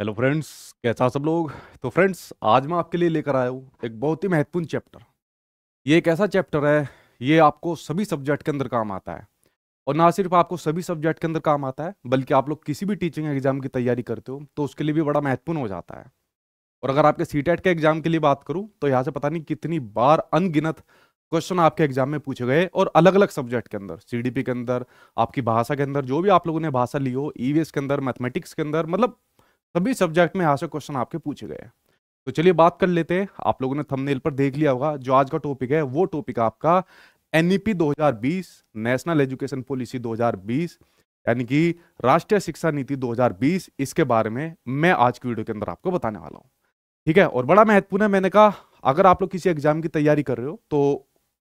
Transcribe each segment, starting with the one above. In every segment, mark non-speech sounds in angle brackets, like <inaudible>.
hello friends कैसा सब लोग तो फ्रेंड्स आज मैं आपके लिए लेकर आया हूँ एक बहुत ही महत्वपूर्ण चैप्टर ये एक ऐसा चैप्टर है ये आपको सभी सब्जेक्ट के अंदर काम आता है और ना सिर्फ आपको सभी सब्जेक्ट के अंदर काम आता है बल्कि आप लोग किसी भी टीचिंग एग्जाम की तैयारी करते हो तो उसके लिए भी बड़ा महत्वपूर्ण हो जाता है और अगर आपके सी e के एग्जाम के लिए बात करूँ तो यहाँ से पता नहीं कितनी बार अनगिनत क्वेश्चन आपके एग्जाम में पूछे गए और अलग अलग सब्जेक्ट के अंदर सी के अंदर आपकी भाषा के अंदर जो भी आप लोगों ने भाषा ली हो ईवीएस e के अंदर मैथमेटिक्स के अंदर मतलब सभी सब्जेक्ट में यहाँ से क्वेश्चन आपके पूछे गए तो चलिए बात कर लेते हैं आप लोगों ने थंबनेल पर देख लिया होगा जो आज का टॉपिक है वो टॉपिक आपका एनईपी 2020 नेशनल एजुकेशन पॉलिसी 2020 यानी कि राष्ट्रीय शिक्षा नीति 2020 इसके बारे में मैं आज की वीडियो के अंदर आपको बताने वाला हूँ ठीक है और बड़ा महत्वपूर्ण है मैंने कहा अगर आप लोग किसी एग्जाम की तैयारी कर रहे हो तो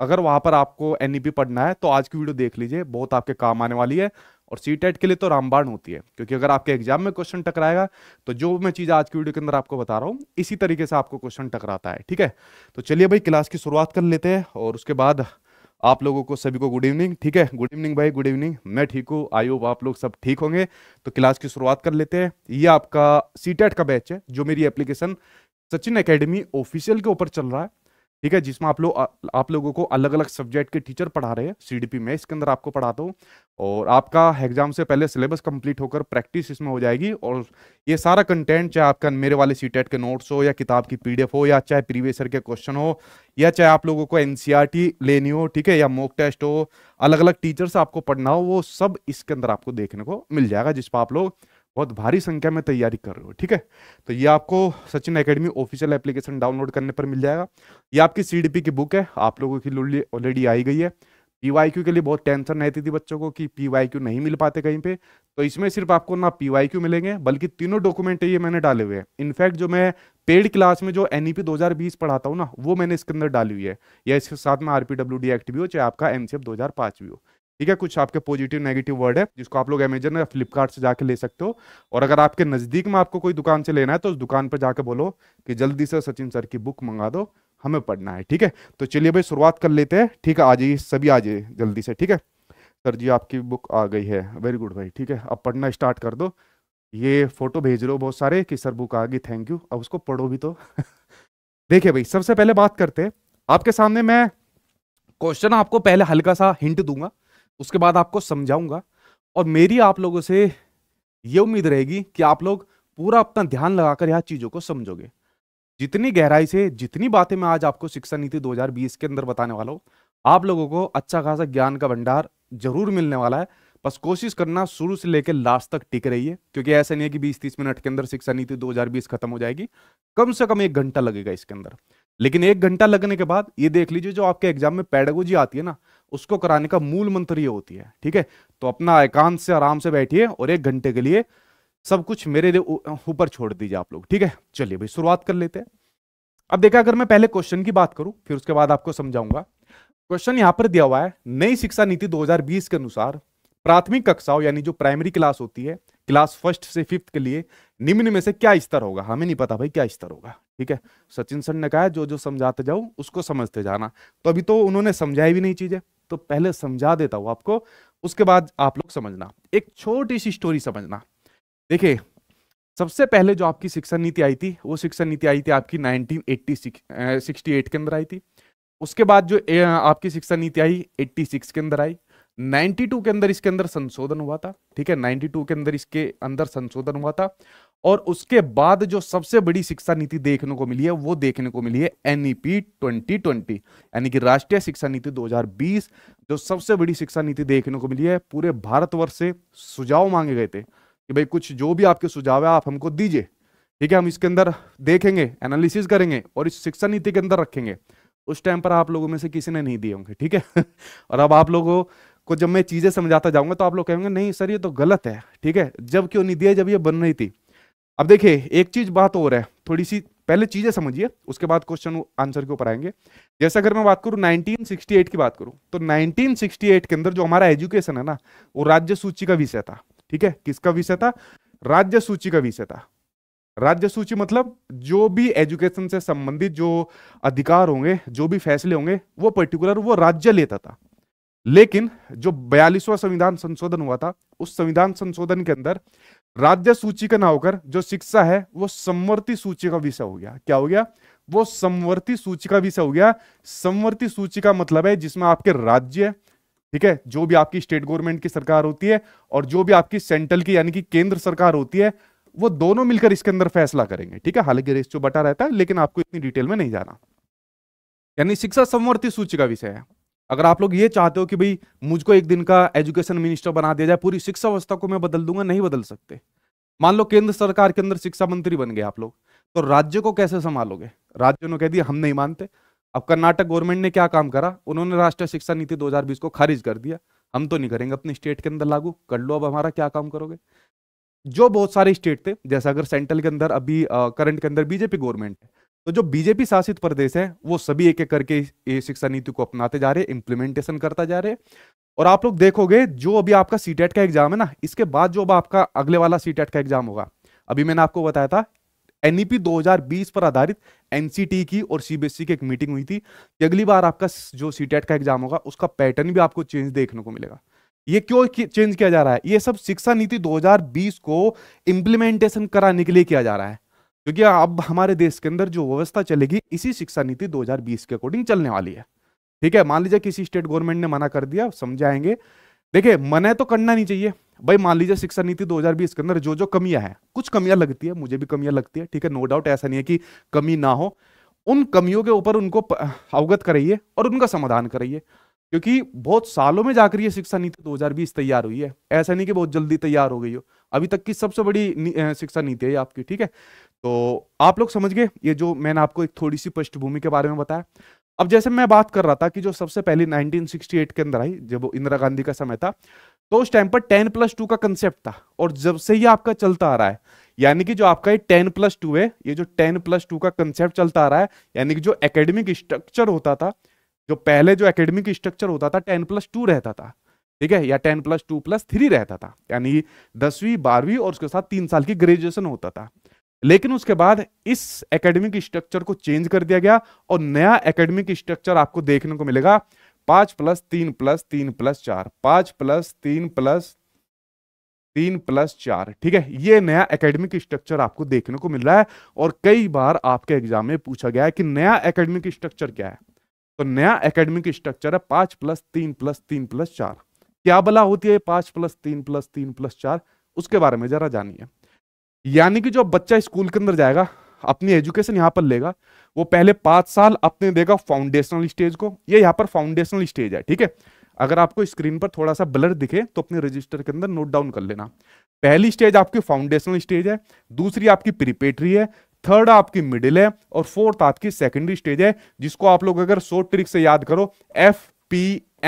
अगर वहां पर आपको एनईपी e पढ़ना है तो आज की वीडियो देख लीजिए बहुत आपके काम आने वाली है और सी टेट e के लिए तो रामबाण होती है क्योंकि अगर आपके एग्जाम में क्वेश्चन टकराएगा तो जो मैं चीज़ आज की वीडियो के अंदर आपको बता रहा हूँ इसी तरीके से आपको क्वेश्चन टकराता है ठीक है तो चलिए भाई क्लास की शुरुआत कर लेते हैं और उसके बाद आप लोगों को सभी को गुड इवनिंग ठीक है गुड इवनिंग भाई गुड इवनिंग मैं ठीक हूँ आई होप आप लोग सब ठीक होंगे तो क्लास की शुरुआत कर लेते हैं ये आपका सी e का बैच है जो मेरी एप्लीकेशन सचिन अकेडमी ऑफिशियल के ऊपर चल रहा है ठीक है जिसमें आप लोग आप लोगों को अलग अलग सब्जेक्ट के टीचर पढ़ा रहे हैं पी में इसके अंदर आपको पढ़ाता हूँ और आपका एग्जाम से पहले सिलेबस कंप्लीट होकर प्रैक्टिस इसमें हो जाएगी और ये सारा कंटेंट चाहे आपका मेरे वाले सी e के नोट्स हो या किताब की एफ हो या चाहे प्रीवियस ईयर के क्वेश्चन हो या चाहे आप लोगों को एन e लेनी हो ठीक है या मॉक टेस्ट हो अलग अलग टीचर से आपको पढ़ना हो वो सब इसके अंदर आपको देखने को मिल जाएगा जिस पर आप लोग बहुत भारी संख्या में तैयारी कर रहे हो ठीक है तो ये आपको Sachin academy official application download करने पर मिल जाएगा ये आपकी सी की बुक है आप लोगों की ऑलरेडी आई गई है पी वाई क्यू के लिए बहुत टेंशन रहती थी बच्चों को कि पी वाई क्यू नहीं मिल पाते कहीं पे तो इसमें सिर्फ आपको ना पी वाई क्यू मिलेंगे बल्कि तीनों डॉक्यूमेंट ये मैंने डाले हुए हैं इनफैक्ट जो मैं पेड क्लास में जो एन ई पी दो हज़ार बीस पढ़ाता हूँ ना वो मैंने इसके अंदर डाली हुई है या इसके साथ में R P W D act भी हो चाहे आपका एनसीएफ सी एफ दो हज़ार पाँच भी हो ठीक है कुछ आपके पॉजिटिव नेगेटिव वर्ड है जिसको आप लोग अमेजन या फ्लिपकार्ट से जाके ले सकते हो और अगर आपके नज़दीक में आपको कोई दुकान से लेना है तो उस दुकान पर जाके बोलो कि जल्दी से सचिन सर की बुक मंगा दो हमें पढ़ना है ठीक है तो चलिए भाई शुरुआत कर लेते हैं ठीक है आ जाइए सभी आ जाइए जल्दी से ठीक है सर जी आपकी बुक आ गई है वेरी गुड भाई ठीक है अब पढ़ना स्टार्ट कर दो ये फोटो भेज रहे हो बहुत सारे कि सर बुक आ गई थैंक यू अब उसको पढ़ो भी तो <laughs> देखिए भाई सबसे पहले बात करते हैं आपके सामने मैं क्वेश्चन आपको पहले हल्का सा हिंट दूंगा उसके बाद आपको समझाऊंगा और मेरी आप लोगों से ये उम्मीद रहेगी कि आप लोग पूरा अपना ध्यान लगाकर यहाँ चीज़ों को समझोगे जितनी गहराई से जितनी बातें मैं आज आपको शिक्षा नीति 2020 के अंदर बताने वाला हूँ आप लोगों को अच्छा खासा ज्ञान का भंडार जरूर मिलने वाला है बस कोशिश करना शुरू से लेकर लास्ट तक टिक रही है क्योंकि ऐसा नहीं है कि बीस तीस मिनट के अंदर शिक्षा नीति दो खत्म हो जाएगी कम से कम एक घंटा लगेगा इसके अंदर लेकिन एक घंटा लगने के बाद ये देख लीजिए जो आपके एग्जाम में पैडोगोजी आती है ना उसको कराने का मूल मंत्र ये होती है ठीक है तो अपना एकांत से आराम से बैठिए और एक घंटे के लिए सब कुछ मेरे ऊपर छोड़ दीजिए आप लोग ठीक है चलिए भाई शुरुआत कर लेते हैं अब देखा अगर मैं पहले क्वेश्चन की बात करूं फिर उसके बाद आपको समझाऊंगा क्वेश्चन यहां पर दिया हुआ है नई शिक्षा नीति 2020 के अनुसार प्राथमिक कक्षाओं यानी जो प्राइमरी क्लास होती है क्लास फर्स्ट से फिफ्थ के लिए निम्न में से क्या स्तर होगा हमें नहीं पता भाई क्या स्तर होगा ठीक है सचिन सर ने कहा जो जो समझाते जाओ उसको समझते जाना तो अभी तो उन्होंने समझाई भी नहीं चीजें तो पहले समझा देता हूं आपको उसके बाद आप लोग समझना एक छोटी सी स्टोरी समझना देखिए सबसे पहले जो आपकी शिक्षा नीति आई थी वो शिक्षा नीति आई थी आपकी 1968 के अंदर आई थी उसके बाद जो ए, आपकी शिक्षा नीति आई 86 के अंदर आई 92 के अंदर इसके अंदर संशोधन हुआ था ठीक है 92 के अंदर इसके अंदर संशोधन हुआ था और उसके बाद जो सबसे बड़ी शिक्षा नीति देखने को मिली है वो देखने को मिली है एनईपी 2020 e यानी कि राष्ट्रीय शिक्षा नीति 2020 जो सबसे बड़ी शिक्षा नीति देखने को मिली है पूरे भारतवर्ष से सुझाव मांगे गए थे कि भाई कुछ जो भी आपके सुझाव है आप हमको दीजिए ठीक है हम इसके अंदर देखेंगे एनालिसिस करेंगे और इस शिक्षा नीति के अंदर रखेंगे उस टाइम पर आप लोगों में से किसी ने नहीं दिए होंगे ठीक है <laughs> और अब आप लोगों को जब मैं चीजें समझाता जाऊंगा तो आप लोग कहेंगे नहीं सर ये तो गलत है ठीक है जब क्यों नहीं दिया जब ये बन रही थी अब देखिए एक चीज बात और है थोड़ी सी पहले चीजें समझिए उसके बाद क्वेश्चन आंसर के ऊपर आएंगे जैसे अगर मैं बात करूं 1968 की बात करूं तो 1968 के अंदर जो हमारा एजुकेशन है ना वो राज्य सूची का विषय था ठीक है किसका विषय था राज्य सूची का विषय था राज्य सूची मतलब जो भी एजुकेशन से संबंधित जो अधिकार होंगे जो भी फैसले होंगे वो पर्टिकुलर वो राज्य लेता था लेकिन जो बयालीसवा संविधान संशोधन हुआ था उस संविधान संशोधन के अंदर राज्य सूची का ना होकर जो शिक्षा है वो समवर्ती सूची का विषय हो गया क्या हो गया वो समवर्ती सूची का विषय हो गया समवर्ती सूची का मतलब है जिसमें आपके राज्य ठीक है जो भी आपकी स्टेट गवर्नमेंट की सरकार होती है और जो भी आपकी सेंट्रल की यानी कि केंद्र सरकार होती है वो दोनों मिलकर इसके अंदर फैसला करेंगे ठीक है हालांकि रेस्टो जो बटा रहता है लेकिन आपको इतनी डिटेल में नहीं जाना यानी शिक्षा समवर्ती सूची का विषय है अगर आप लोग ये चाहते हो कि भाई मुझको एक दिन का एजुकेशन मिनिस्टर बना दिया जाए पूरी शिक्षा व्यवस्था को मैं बदल दूंगा नहीं बदल सकते मान लो केंद्र सरकार के अंदर शिक्षा मंत्री बन गए आप लोग तो राज्य को कैसे संभालोगे राज्यों ने कह दिया हम नहीं मानते अब कर्नाटक गवर्नमेंट ने क्या काम करा उन्होंने राष्ट्रीय शिक्षा नीति 2020 को खारिज कर दिया हम तो नहीं करेंगे अपने स्टेट के अंदर लागू कर लो अब हमारा क्या काम करोगे जो बहुत सारे स्टेट थे जैसे अगर सेंट्रल के अंदर अभी करंट के अंदर बीजेपी गवर्नमेंट है तो जो बीजेपी शासित प्रदेश है वो सभी एक एक करके ये शिक्षा नीति को अपनाते जा रहे इम्प्लीमेंटेशन करता जा रहे और आप लोग देखोगे जो अभी आपका सी का एग्जाम है ना इसके बाद जो अब आपका अगले वाला सी का एग्जाम होगा अभी मैंने आपको बताया था एनईपी e 2020 पर आधारित एनसीटी e की और सीबीएसई e की एक मीटिंग हुई थी कि अगली बार आपका जो सी का एग्जाम होगा उसका पैटर्न भी आपको चेंज देखने को मिलेगा ये क्यों चेंज किया जा रहा है ये सब शिक्षा नीति 2020 को इम्प्लीमेंटेशन कराने के लिए किया जा रहा है क्योंकि अब हमारे देश के अंदर जो व्यवस्था चलेगी इसी शिक्षा नीति 2020 के अकॉर्डिंग चलने वाली है ठीक है मान लीजिए किसी स्टेट गवर्नमेंट ने मना कर दिया समझाएंगे देखिए मना तो करना नहीं चाहिए भाई मान लीजिए शिक्षा नीति 2020 के अंदर जो जो कमियां हैं कुछ कमियां लगती है मुझे भी कमियां लगती है ठीक है नो डाउट ऐसा नहीं है कि कमी ना हो उन कमियों के ऊपर उनको अवगत कराइए और उनका समाधान कराइए क्योंकि बहुत सालों में जाकर ये शिक्षा नीति 2020 तैयार हुई है ऐसा नहीं कि बहुत जल्दी तैयार हो गई हो अभी तक की सबसे बड़ी शिक्षा नीति है आपकी ठीक है तो आप लोग समझ गए ये जो मैंने आपको एक थोड़ी सी पृष्ठभूमि के बारे में बताया अब जैसे मैं बात कर रहा था कि जो सबसे पहले 1968 के अंदर आई जब इंदिरा गांधी का समय था तो उस टाइम पर 10 प्लस टू का कंसेप्ट था और जब से ये आपका चलता आ रहा है यानी कि जो आपका ये 10 प्लस टू है ये जो 10 प्लस टू का कंसेप्ट चलता आ रहा है यानी कि जो एकेडमिक स्ट्रक्चर होता था जो पहले जो एकेडमिक स्ट्रक्चर होता था टेन प्लस टू रहता था ठीक है या ten plus two plus three रहता था यानी दसवीं बारहवीं और उसके साथ तीन साल की ग्रेजुएशन होता था लेकिन उसके बाद इस एकेडमिक स्ट्रक्चर को चेंज कर दिया गया और नया एकेडमिक स्ट्रक्चर आपको देखने को मिलेगा पांच प्लस तीन प्लस तीन प्लस चार पांच प्लस तीन प्लस तीन प्लस चार ठीक है ये नया एकेडमिक स्ट्रक्चर आपको देखने को मिल रहा है और कई बार आपके एग्जाम में पूछा गया है कि नया एकेडमिक स्ट्रक्चर क्या है तो नया एकेडमिक स्ट्रक्चर है पांच प्लस तीन प्लस तीन प्लस चार क्या बला होती है पांच प्लस तीन प्लस तीन प्लस चार उसके बारे में जरा जानिए यानी कि जो बच्चा स्कूल के अंदर जाएगा अपनी एजुकेशन यहाँ पर लेगा वो पहले पांच साल अपने देगा फाउंडेशनल स्टेज को ये यहाँ पर फाउंडेशनल स्टेज है ठीक है अगर आपको स्क्रीन पर थोड़ा सा ब्लर दिखे तो अपने रजिस्टर के अंदर नोट डाउन कर लेना पहली स्टेज आपकी फाउंडेशनल स्टेज है दूसरी आपकी प्रिपेटरी है थर्ड आपकी मिडिल है और फोर्थ आपकी सेकेंडरी स्टेज है जिसको आप लोग अगर सो ट्रिक से याद करो एफ पी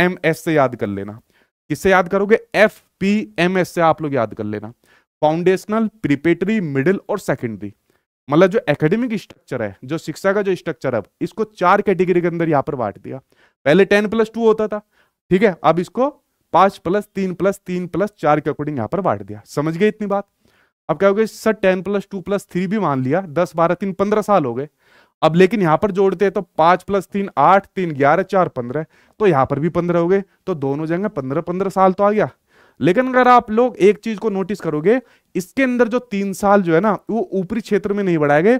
एम एस से याद कर लेना किससे याद करोगे एफ पी एम एस से आप लोग याद कर लेना फाउंडेशनल प्रिपेटरी मिडिल और सेकेंडरी मतलब जो एकेडमिक स्ट्रक्चर है जो शिक्षा का जो स्ट्रक्चर है इसको चार कैटेगरी के अंदर यहाँ पर बांट दिया पहले टेन प्लस टू होता था ठीक है अब इसको पांच प्लस तीन प्लस तीन प्लस चार के अकॉर्डिंग यहाँ पर बांट दिया समझ गए इतनी बात अब क्या हो गया sir ten plus two plus three भी मान लिया दस बारह तीन पंद्रह साल हो गए अब लेकिन यहां पर जोड़ते हैं तो पांच प्लस तीन आठ तीन ग्यारह चार पंद्रह तो यहां पर भी पंद्रह हो गए तो दोनों जगह पंद्रह पंद्रह साल तो आ गया लेकिन अगर आप लोग एक चीज को नोटिस करोगे इसके अंदर जो तीन साल जो है ना वो ऊपरी क्षेत्र में नहीं बढ़ाए गए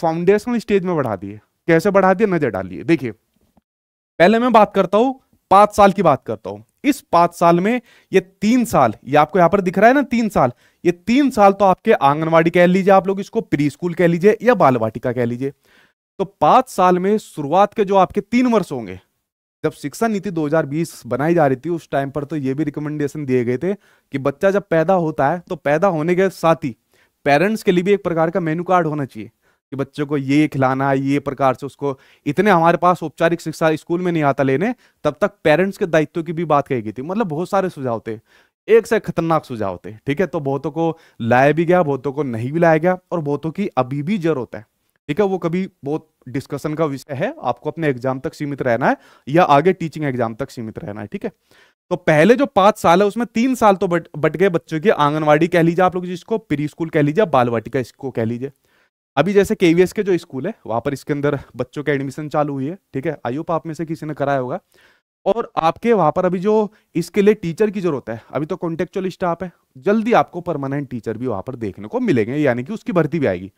फाउंडेशनल स्टेज में बढ़ा दिए कैसे बढ़ा दिए नजर डालिए देखिए पहले मैं बात करता हूं पांच साल की बात करता हूं इस पांच साल में ये तीन साल ये आपको यहां पर दिख रहा है ना तीन साल ये तीन साल तो आपके आंगनवाड़ी कह लीजिए आप लोग इसको प्री स्कूल कह लीजिए या बाल वाटिका कह लीजिए तो पांच साल में शुरुआत के जो आपके तीन वर्ष होंगे जब शिक्षा नीति 2020 बनाई जा रही थी उस टाइम पर तो ये भी रिकमेंडेशन दिए गए थे कि बच्चा जब पैदा होता है तो पैदा होने के साथ ही पेरेंट्स के लिए भी एक प्रकार का मेन्यू कार्ड होना चाहिए कि बच्चों को ये खिलाना है ये प्रकार से उसको इतने हमारे पास औपचारिक शिक्षा स्कूल में नहीं आता लेने तब तक पेरेंट्स के दायित्व की भी बात कही गई थी मतलब बहुत सारे सुझाव थे एक से खतरनाक सुझाव थे ठीक है तो बहुतों को लाया भी गया बहुतों को नहीं भी लाया गया और बहुतों की अभी भी जरूरत है ठीक है वो कभी बहुत डिस्कशन का विषय है आपको अपने एग्जाम तक सीमित रहना है या आगे टीचिंग एग्जाम तक सीमित रहना है ठीक है तो पहले जो पांच साल है उसमें तीन साल तो बट बट गए बच्चों की आंगनवाड़ी कह लीजिए आप लोग जिसको प्री स्कूल कह लीजिए बाल वाटिका इसको कह लीजिए अभी जैसे के के जो स्कूल है वहां पर इसके अंदर बच्चों के एडमिशन चालू हुई है ठीक है आई आप में से किसी ने कराया होगा और आपके वहां पर अभी जो इसके लिए टीचर की जरूरत है अभी तो कॉन्टेक्चुअल स्टाफ है जल्दी आपको परमानेंट टीचर भी वहां पर देखने को मिलेंगे यानी कि उसकी भर्ती भी आएगी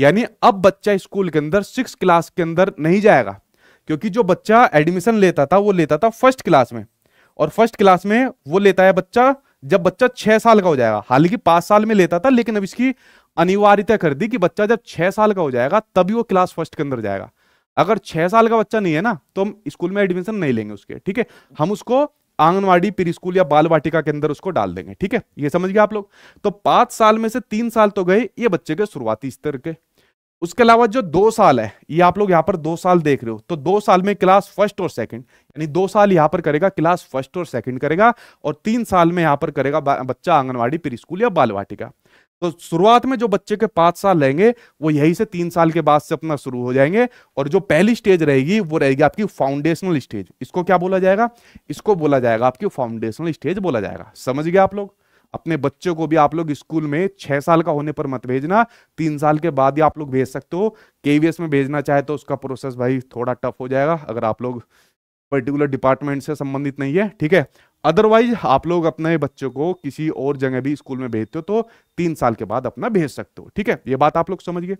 यानी अब बच्चा स्कूल के अंदर सिक्स क्लास के अंदर नहीं जाएगा क्योंकि जो बच्चा एडमिशन लेता था वो लेता था फर्स्ट क्लास में और फर्स्ट क्लास में वो लेता है बच्चा जब बच्चा छह साल का हो जाएगा हालांकि पांच साल में लेता था लेकिन अब इसकी अनिवार्यता कर दी कि बच्चा जब छह साल का हो जाएगा तभी वो क्लास फर्स्ट के अंदर जाएगा अगर छह साल का बच्चा नहीं है ना तो हम स्कूल में एडमिशन नहीं लेंगे उसके ठीक है हम उसको आंगनवाड़ी प्री स्कूल या बाल वाटिका के अंदर उसको डाल देंगे ठीक है ये समझ गए आप लोग तो पांच साल में से तीन साल तो गए ये बच्चे के शुरुआती स्तर के उसके अलावा जो दो साल है ये आप लोग यहाँ पर दो साल देख रहे हो तो दो साल में क्लास फर्स्ट और सेकंड यानी दो साल यहाँ पर करेगा क्लास फर्स्ट और सेकंड करेगा और तीन साल में यहाँ पर करेगा बच्चा आंगनवाड़ी प्री स्कूल या बालवाटी का तो शुरुआत में जो बच्चे के पाँच साल रहेंगे वो यही से तीन साल के बाद से अपना शुरू हो जाएंगे और जो पहली स्टेज रहेगी वो रहेगी आपकी फाउंडेशनल स्टेज इसको क्या बोला जाएगा इसको बोला जाएगा आपकी फाउंडेशनल स्टेज बोला जाएगा समझ गया आप लोग अपने बच्चों को भी आप लोग स्कूल में छह साल का होने पर मत भेजना तीन साल के बाद ही आप लोग भेज सकते हो केवीएस में भेजना चाहे तो उसका प्रोसेस भाई थोड़ा टफ हो जाएगा अगर आप लोग पर्टिकुलर डिपार्टमेंट से संबंधित नहीं है ठीक है अदरवाइज आप लोग अपने बच्चों को किसी और जगह भी स्कूल में भेजते हो तो तीन साल के बाद अपना भेज सकते हो ठीक है ये बात आप लोग समझिए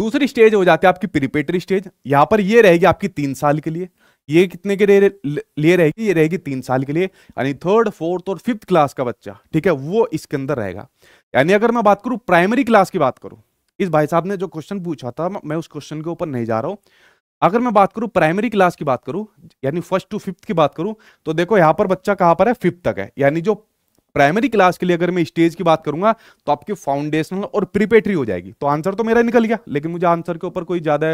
दूसरी स्टेज हो जाती है आपकी प्रिपेटरी स्टेज यहां पर ये रहेगी आपकी तीन साल के लिए ये कितने के लिए रहेगी ये रहेगी तीन साल के लिए यानी थर्ड फोर्थ और फिफ्थ क्लास का बच्चा ठीक है वो इसके अंदर रहेगा यानी अगर मैं बात करूँ प्राइमरी क्लास की बात करूँ इस भाई साहब ने जो क्वेश्चन पूछा था मैं उस क्वेश्चन के ऊपर नहीं जा रहा हूँ अगर मैं बात करूं प्राइमरी क्लास की बात करूं यानी फर्स्ट टू फिफ्थ की बात करूं तो देखो यहां पर बच्चा कहां पर है फिफ्थ तक है यानी जो प्राइमरी क्लास के लिए अगर मैं स्टेज की बात करूंगा तो आपकी फाउंडेशनल और प्रिपेटरी हो जाएगी तो आंसर तो मेरा निकल गया लेकिन मुझे आंसर के ऊपर कोई ज्यादा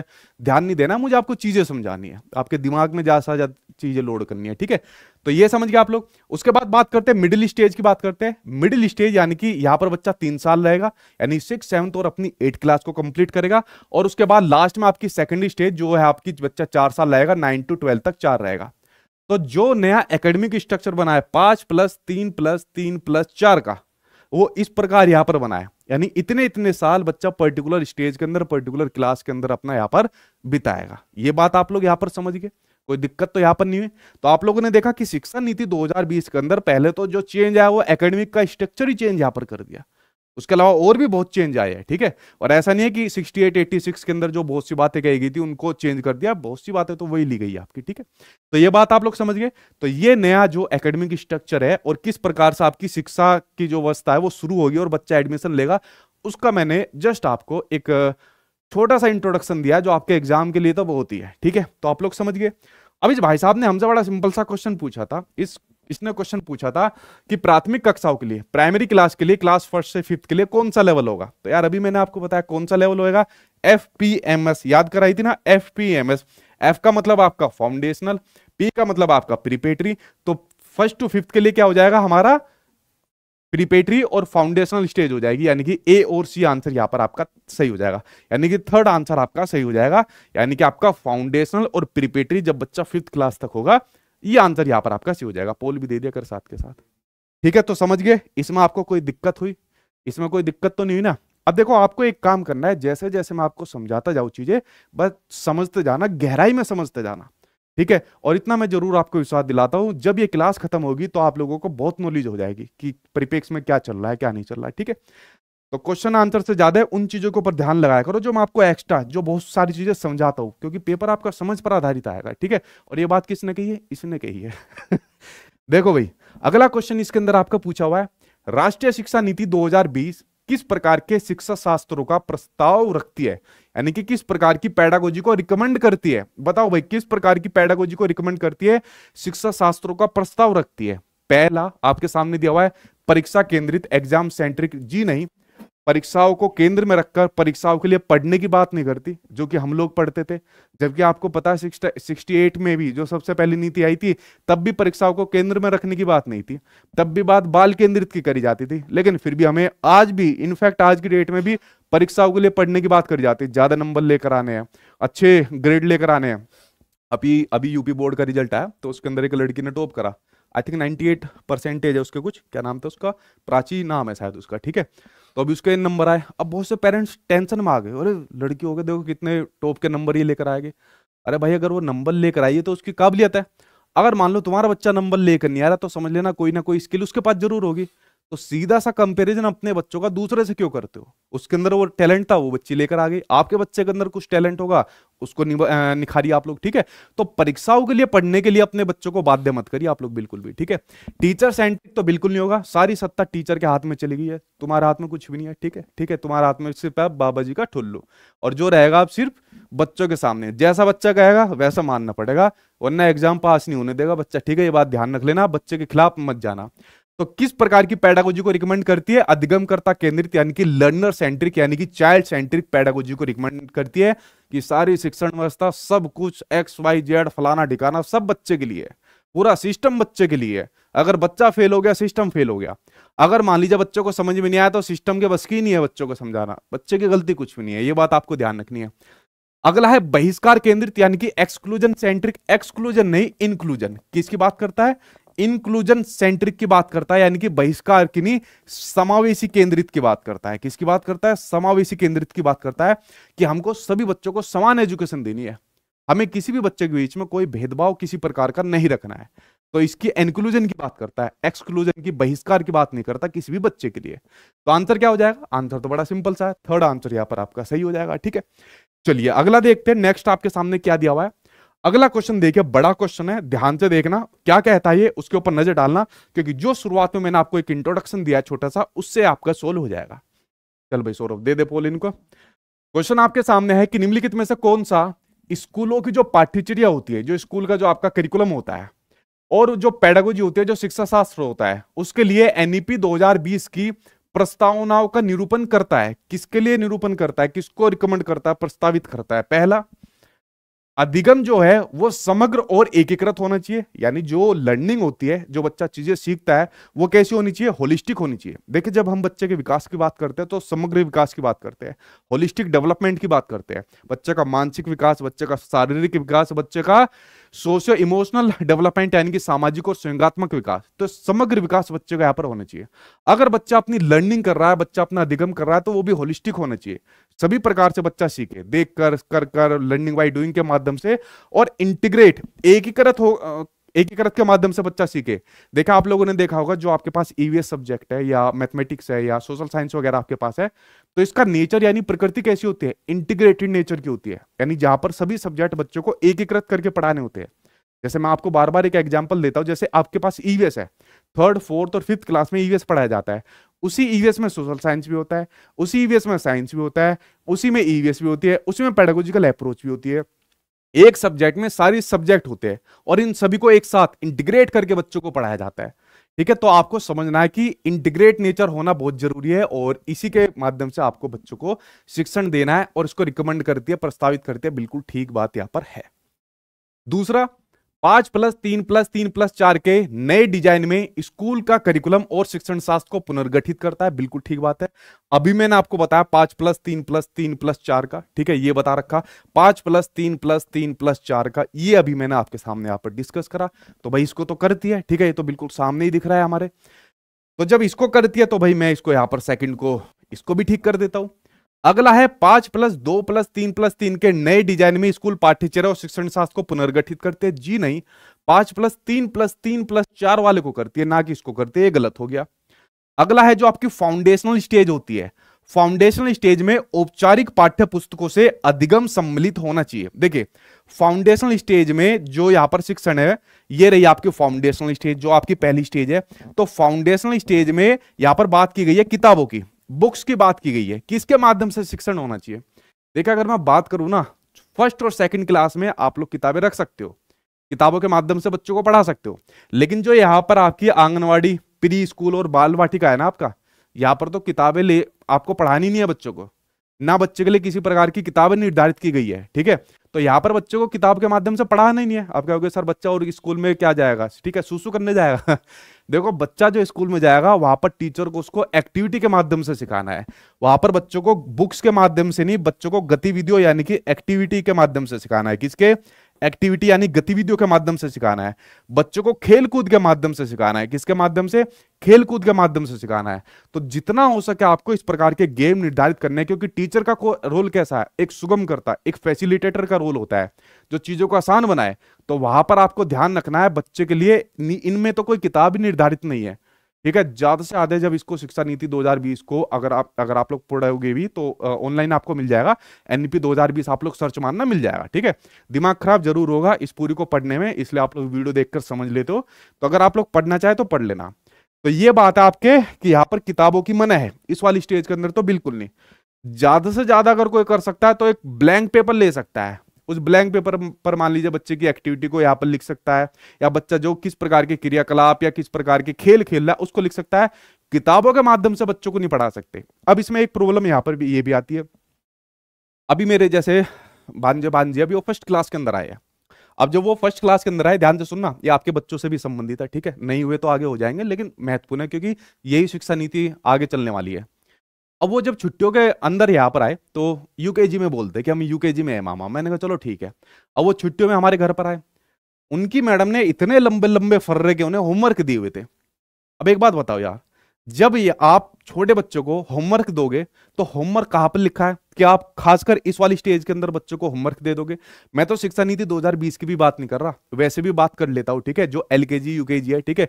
ध्यान नहीं देना मुझे आपको चीजें समझानी है आपके दिमाग में ज्यादा ज्यादा चीजें लोड करनी है ठीक है तो ये समझ गए आप लोग उसके बाद बात करते हैं मिडिल स्टेज की बात करते हैं मिडिल स्टेज यानी कि यहाँ पर बच्चा तीन साल रहेगा यानी सिक्स सेवन्थ और अपनी एट क्लास को कंप्लीट करेगा और उसके बाद लास्ट में आपकी सेकेंडरी स्टेज जो है आपकी बच्चा चार साल रहेगा नाइन टू ट्वेल्व तक चार रहेगा तो जो नया एकेडमिक स्ट्रक्चर बनाया पांच प्लस तीन प्लस तीन प्लस चार का वो इस प्रकार यहाँ पर बनाया यानी इतने इतने साल बच्चा पर्टिकुलर स्टेज के अंदर पर्टिकुलर क्लास के अंदर अपना यहाँ पर बिताएगा ये बात आप लोग यहाँ पर समझ गए कोई दिक्कत तो यहाँ पर नहीं हुई तो आप लोगों ने देखा कि शिक्षा नीति 2020 के अंदर पहले तो जो चेंज आया वो एकेडमिक का स्ट्रक्चर ही चेंज यहाँ पर कर दिया उसके अलावा और भी बहुत चेंज आए हैं ठीक है और ऐसा नहीं है कि 68, 86 के अंदर जो बहुत सी बातें कही गई थी उनको चेंज कर दिया बहुत सी बातें तो वही ली गई आपकी ठीक है तो ये बात आप लोग समझ गए तो ये नया जो एकेडमिक स्ट्रक्चर है और किस प्रकार से आपकी शिक्षा की जो व्यवस्था है वो शुरू होगी और बच्चा एडमिशन लेगा उसका मैंने जस्ट आपको एक छोटा सा इंट्रोडक्शन दिया जो आपके एग्जाम के लिए तो बहुत ही है ठीक है तो आप लोग समझ गए अभी भाई साहब ने हमसे बड़ा सिंपल सा क्वेश्चन पूछा था इस इसने क्वेश्चन पूछा था कि प्राथमिक कक्षाओं के लिए प्राइमरी क्लास के लिए क्लास फर्स्ट से फिफ्थ के लिए कौन सा लेवल होगा तो यार अभी मैंने आपको बताया कौन सा लेवल होगा एफ पी एम एस याद कराई थी ना F P M S F का मतलब आपका फाउंडेशनल पी का मतलब आपका प्रिपेटरी तो फर्स्ट टू फिफ्थ के लिए क्या हो जाएगा हमारा प्रिपेटरी और फाउंडेशनल स्टेज हो जाएगी यानी कि ए और सी आंसर यहाँ पर आपका सही हो जाएगा यानी कि थर्ड आंसर आपका सही हो जाएगा यानी कि आपका फाउंडेशनल और प्रिपेटरी जब बच्चा फिफ्थ क्लास तक होगा ये आंसर यहां पर आपका सी हो जाएगा पोल भी दे दिया कर साथ के साथ ठीक है तो समझ गए इसमें आपको कोई दिक्कत हुई इसमें कोई दिक्कत तो नहीं हुई ना अब देखो आपको एक काम करना है जैसे जैसे मैं आपको समझाता जाऊँ चीजें बस समझते जाना गहराई में समझते जाना ठीक है और इतना मैं जरूर आपको विश्वास दिलाता हूं जब ये क्लास खत्म होगी तो आप लोगों को बहुत नॉलेज हो जाएगी कि परिपेक्ष में क्या चल रहा है क्या नहीं चल रहा है ठीक है तो क्वेश्चन आंसर से ज्यादा उन चीजों के ऊपर ध्यान लगाया करो जो मैं आपको एक्स्ट्रा जो बहुत सारी चीजें समझाता हूँ क्योंकि पेपर आपका समझ पर आधारित आएगा ठीक है और ये बात किसने कही है इसने कही है <laughs> देखो भाई अगला क्वेश्चन इसके अंदर आपका पूछा हुआ है राष्ट्रीय शिक्षा नीति 2020 किस प्रकार के शिक्षा शास्त्रों का प्रस्ताव रखती है यानी कि किस प्रकार की पैडागोजी को रिकमेंड करती है बताओ भाई किस प्रकार की पैडागोजी को रिकमेंड करती है शिक्षा शास्त्रों का प्रस्ताव रखती है पहला आपके सामने दिया हुआ है परीक्षा केंद्रित एग्जाम सेंट्रिक जी नहीं परीक्षाओं को केंद्र में रखकर परीक्षाओं के लिए पढ़ने की बात नहीं करती जो कि हम लोग पढ़ते थे जबकि आपको पता है सिक्सटी एट में भी जो सबसे पहली नीति आई थी तब भी परीक्षाओं को केंद्र में रखने की बात नहीं थी तब भी बात बाल केंद्रित की करी जाती थी लेकिन फिर भी हमें आज भी इनफैक्ट आज की डेट में भी परीक्षाओं के लिए पढ़ने की बात करी जाती है ज्यादा नंबर लेकर आने हैं अच्छे ग्रेड लेकर आने हैं अभी अभी यूपी बोर्ड का रिजल्ट आया तो उसके अंदर एक लड़की ने टॉप करा आई थिंक एट परसेंटेज है उसके कुछ क्या नाम था उसका प्राची नाम है शायद उसका ठीक है तो अभी उसके नंबर आए अब बहुत से पेरेंट्स टेंशन में आ गए अरे लड़की हो गए देखो कितने टॉप के नंबर ये लेकर आएगी अरे भाई अगर वो नंबर लेकर आई है तो उसकी काबिलियत है अगर मान लो तुम्हारा बच्चा नंबर लेकर नहीं आ रहा तो समझ लेना कोई ना कोई स्किल उसके पास जरूर होगी तो सीधा सा कंपैरिजन अपने बच्चों का दूसरे से क्यों करते हो उसके अंदर वो टैलेंट था वो बच्ची लेकर आ गई आपके बच्चे के अंदर कुछ टैलेंट होगा उसको निखारी आप लोग ठीक है तो परीक्षाओं के लिए पढ़ने के लिए अपने बच्चों को बाध्य मत करिए आप लोग बिल्कुल भी ठीक है टीचर सेंट्रिक तो बिल्कुल नहीं होगा सारी सत्ता टीचर के हाथ में चली गई है तुम्हारे हाथ में कुछ भी नहीं है ठीक है ठीक है तुम्हारे हाथ में सिर्फ आप बाबा जी का ठुल्लू और जो रहेगा आप सिर्फ बच्चों के सामने जैसा बच्चा कहेगा वैसा मानना पड़ेगा वरना एग्जाम पास नहीं होने देगा बच्चा ठीक है ये बात ध्यान रख लेना बच्चे के खिलाफ मत जाना तो किस प्रकार की पैडागोजी को रिकमेंड करती है अधिगमकर्ता केंद्रित यानी कि लर्नर सेंट्रिक यानी कि चाइल्ड सेंट्रिक पैडागोजी को रिकमेंड करती है कि सारी शिक्षण व्यवस्था सब कुछ एक्स वाई जेड फलाना ढिकाना सब बच्चे के लिए पूरा सिस्टम बच्चे के लिए अगर बच्चा फेल हो गया सिस्टम फेल हो गया अगर मान लीजिए बच्चों को समझ में नहीं आया तो सिस्टम के बस की नहीं है बच्चों को समझाना बच्चे की गलती कुछ भी नहीं है ये बात आपको ध्यान रखनी है अगला है बहिष्कार केंद्रित यानी कि एक्सक्लूजन सेंट्रिक एक्सक्लूजन नहीं इंक्लूजन किसकी बात करता है इंक्लूजन सेंट्रिक की बात करता है यानी कि बहिष्कार की नहीं समावेशी केंद्रित की बात करता है किसकी बात करता है समावेशी केंद्रित की बात करता है कि हमको सभी बच्चों को समान एजुकेशन देनी है हमें किसी भी बच्चे के बीच में कोई भेदभाव किसी प्रकार का नहीं रखना है तो इसकी इंक्लूजन की बात करता है एक्सक्लूजन की बहिष्कार की बात नहीं करता किसी भी बच्चे के लिए तो आंसर क्या हो जाएगा आंसर तो बड़ा सिंपल सा है थर्ड आंसर यहां पर आपका सही हो जाएगा ठीक है चलिए अगला देखते हैं नेक्स्ट आपके सामने क्या दिया हुआ है अगला क्वेश्चन देखिए बड़ा क्वेश्चन है ध्यान से देखना क्या कहता है उसके ऊपर नजर डालना क्योंकि जो शुरुआत में मैंने आपको एक इंट्रोडक्शन दिया छोटा सा उससे आपका सोल्व हो जाएगा चल भाई सौरभ दे दे पोल इनको क्वेश्चन आपके सामने है कि निम्नलिखित में से कौन सा स्कूलों की जो पाठ्यचर्या होती है जो स्कूल का जो आपका करिकुलम होता है और जो पेडागोजी होती है जो शिक्षा शास्त्र होता है उसके लिए एनईपी 2020 की प्रस्तावनाओं का निरूपण करता है किसके लिए निरूपण करता है किसको रिकमेंड करता है प्रस्तावित करता है पहला अधिगम जो है वो समग्र और एकीकृत होना चाहिए यानी जो लर्निंग होती है जो बच्चा चीजें सीखता है वो कैसी होनी चाहिए होलिस्टिक होनी चाहिए देखिए जब हम बच्चे के विकास की बात करते हैं तो समग्र विकास की बात करते हैं होलिस्टिक डेवलपमेंट की बात करते हैं बच्चे का मानसिक विकास बच्चे का शारीरिक विकास बच्चे का सोशियो इमोशनल डेवलपमेंट यानी कि सामाजिक और संज्ञात्मक विकास तो समग्र विकास बच्चे का यहाँ पर होना चाहिए अगर बच्चा अपनी लर्निंग कर रहा है बच्चा अपना अधिगम कर रहा है तो वो भी होलिस्टिक होना चाहिए सभी प्रकार से बच्चा सीखे देख कर कर कर लर्निंग बाई डूइंग के माध्यम से और इंटीग्रेट एकीकृत हो एकीकृत के माध्यम से बच्चा सीखे देखा आप लोगों ने देखा होगा जो आपके पास ईवीएस e सब्जेक्ट है या मैथमेटिक्स है या सोशल साइंस वगैरह आपके पास है तो इसका नेचर यानी प्रकृति कैसी होती है इंटीग्रेटेड नेचर की होती है यानी जहां पर सभी सब्जेक्ट बच्चों को एकीकृत करके पढ़ाने होते हैं जैसे मैं आपको बार बार एक एग्जाम्पल देता हूँ जैसे आपके पास ईवीएस e है थर्ड फोर्थ और फिफ्थ क्लास में ईवीएस e पढ़ाया जाता है उसी ईवीएस में सोशल साइंस भी होता है उसी ईवीएस में साइंस भी होता है उसी में ईवीएस भी होती है उसी में पेडोलॉजिकल अप्रोच भी होती है एक सब्जेक्ट में सारी सब्जेक्ट होते हैं और इन सभी को एक साथ इंटीग्रेट करके बच्चों को पढ़ाया जाता है ठीक है तो आपको समझना है कि इंटीग्रेट नेचर होना बहुत जरूरी है और इसी के माध्यम से आपको बच्चों को शिक्षण देना है और इसको रिकमेंड करती है प्रस्तावित करती है बिल्कुल ठीक बात यहां पर है दूसरा पांच प्लस तीन प्लस तीन प्लस चार के नए डिजाइन में स्कूल का करिकुलम और शिक्षण शास्त्र को पुनर्गठित करता है बिल्कुल ठीक बात है अभी मैंने आपको बताया पांच प्लस तीन प्लस तीन प्लस चार का ठीक है ये बता रखा पांच प्लस तीन प्लस तीन प्लस चार का ये अभी मैंने आपके सामने यहाँ पर डिस्कस करा तो भाई इसको तो करती है ठीक है ये तो बिल्कुल सामने ही दिख रहा है हमारे तो जब इसको करती है तो भाई मैं इसको यहाँ पर सेकेंड को इसको भी ठीक कर देता हूं अगला है पांच प्लस दो प्लस तीन प्लस तीन के नए डिजाइन में स्कूल पाठ्यचर्य और शिक्षण शास्त्र को पुनर्गठित करते हैं जी नहीं पांच प्लस तीन प्लस तीन प्लस चार वाले को करती है ना कि इसको करते है ये गलत हो गया अगला है जो आपकी फाउंडेशनल स्टेज होती है फाउंडेशनल स्टेज में औपचारिक पाठ्य पुस्तकों से अधिगम सम्मिलित होना चाहिए देखिए फाउंडेशनल स्टेज में जो यहाँ पर शिक्षण है ये रही आपकी फाउंडेशनल स्टेज जो आपकी पहली स्टेज है तो फाउंडेशनल स्टेज में यहाँ पर बात की गई है किताबों की बुक्स की बात की गई है किसके माध्यम से शिक्षण होना चाहिए देखा अगर मैं बात करूं ना फर्स्ट और सेकंड क्लास में आप लोग किताबें रख सकते हो किताबों के माध्यम से बच्चों को पढ़ा सकते हो लेकिन जो यहाँ पर आपकी आंगनवाड़ी प्री स्कूल और बाल वाटिका है ना आपका यहाँ पर तो किताबें ले आपको पढ़ानी नहीं है बच्चों को ना बच्चे के लिए किसी प्रकार की किताबें निर्धारित की गई है ठीक है तो यहाँ पर बच्चों को किताब के माध्यम से पढ़ाना ही नहीं है आप कहोगे सर बच्चा और स्कूल में क्या जाएगा ठीक है सुसु करने जाएगा देखो बच्चा जो स्कूल में जाएगा वहां पर टीचर को उसको एक्टिविटी के माध्यम से सिखाना है वहां पर बच्चों को बुक्स के माध्यम से नहीं बच्चों को गतिविधियों यानी कि एक्टिविटी के माध्यम से सिखाना है किसके एक्टिविटी यानी गतिविधियों के माध्यम से सिखाना है बच्चों को खेल कूद के माध्यम से सिखाना है किसके माध्यम से खेल कूद के माध्यम से सिखाना है तो जितना हो सके आपको इस प्रकार के गेम निर्धारित करने हैं क्योंकि टीचर का रोल कैसा है एक सुगम करता है एक फैसिलिटेटर का रोल होता है जो चीजों को आसान बनाए तो वहां पर आपको ध्यान रखना है बच्चे के लिए इनमें तो कोई किताब ही निर्धारित नहीं है ठीक है ज्यादा से ज्यादा जब इसको शिक्षा नीति 2020 को अगर आप अगर आप लोग पढ़ोगे भी तो ऑनलाइन आपको मिल जाएगा एनपी e 2020 आप लोग सर्च मारना मिल जाएगा ठीक है दिमाग खराब जरूर होगा इस पूरी को पढ़ने में इसलिए आप लोग वीडियो देखकर समझ लेते हो तो अगर आप लोग पढ़ना चाहे तो पढ़ लेना तो ये बात है आपके कि यहाँ पर किताबों की मना है इस वाली स्टेज के अंदर तो बिल्कुल नहीं ज्यादा से ज्यादा अगर कोई कर सकता है तो एक ब्लैंक पेपर ले सकता है उस ब्लैंक पेपर पर मान लीजिए बच्चे की एक्टिविटी को यहाँ पर लिख सकता है या बच्चा जो किस प्रकार के क्रियाकलाप या किस प्रकार के खेल खेल रहा है उसको लिख सकता है किताबों के माध्यम से बच्चों को नहीं पढ़ा सकते अब इसमें एक प्रॉब्लम यहाँ पर भी ये भी आती है अभी मेरे जैसे भांजे भांजी अभी वो फर्स्ट क्लास के अंदर आए अब जब वो फर्स्ट क्लास के अंदर आए ध्यान से सुनना ये आपके बच्चों से भी संबंधित है ठीक है नहीं हुए तो आगे हो जाएंगे लेकिन महत्वपूर्ण है क्योंकि यही शिक्षा नीति आगे चलने वाली है अब वो जब छुट्टियों के अंदर यहाँ पर आए तो यूकेजी में बोलते कि हम यूकेजी में है मामा मैंने कहा चलो ठीक है अब वो छुट्टियों में हमारे घर पर आए उनकी मैडम ने इतने लंबे लंबे फर्रे के उन्हें होमवर्क दिए हुए थे अब एक बात बताओ यार जब ये आप छोटे बच्चों को होमवर्क दोगे तो होमवर्क कहाँ पर लिखा है कि आप खासकर इस वाली स्टेज के अंदर बच्चों को होमवर्क दे दोगे मैं तो शिक्षा नीति 2020 की भी बात नहीं कर रहा वैसे भी बात कर लेता हूँ ठीक है जो एल के जी है ठीक है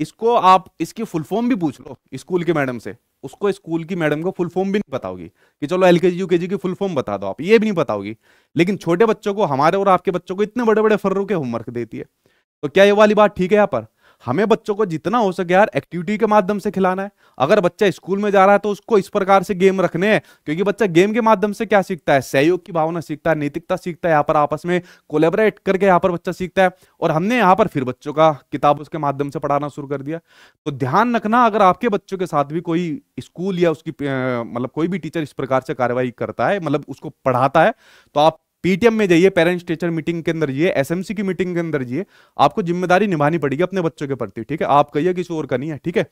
इसको आप इसकी फुल फॉर्म भी पूछ लो स्कूल के मैडम से उसको स्कूल की मैडम को फुल फॉर्म भी नहीं बताओगी कि चलो एल के जी यू के जी की फुल फॉर्म बता दो आप ये भी नहीं बताओगी लेकिन छोटे बच्चों को हमारे और आपके बच्चों को इतने बड़े बड़े फर्रों के होमवर्क देती है तो क्या ये वाली बात ठीक है यहाँ पर हमें बच्चों को जितना हो सके यार एक्टिविटी के माध्यम से खिलाना है अगर बच्चा स्कूल में जा रहा है तो उसको इस प्रकार से गेम रखने हैं क्योंकि बच्चा गेम के माध्यम से क्या सीखता है सहयोग की भावना सीखता है नैतिकता सीखता है यहाँ पर आपस में कोलेबरेट करके यहाँ पर बच्चा सीखता है और हमने यहाँ पर फिर बच्चों का किताब उसके माध्यम से पढ़ाना शुरू कर दिया तो ध्यान रखना अगर आपके बच्चों के साथ भी कोई स्कूल या उसकी मतलब कोई भी टीचर इस प्रकार से कार्रवाई करता है मतलब उसको पढ़ाता है तो आप पीटीएम में जाइए पेरेंट्स टीचर मीटिंग के अंदर जाइए एसएमसी की मीटिंग के अंदर जाइए आपको जिम्मेदारी निभानी पड़ेगी अपने बच्चों के प्रति ठीक है आप कहिए किसी और का नहीं है ठीक है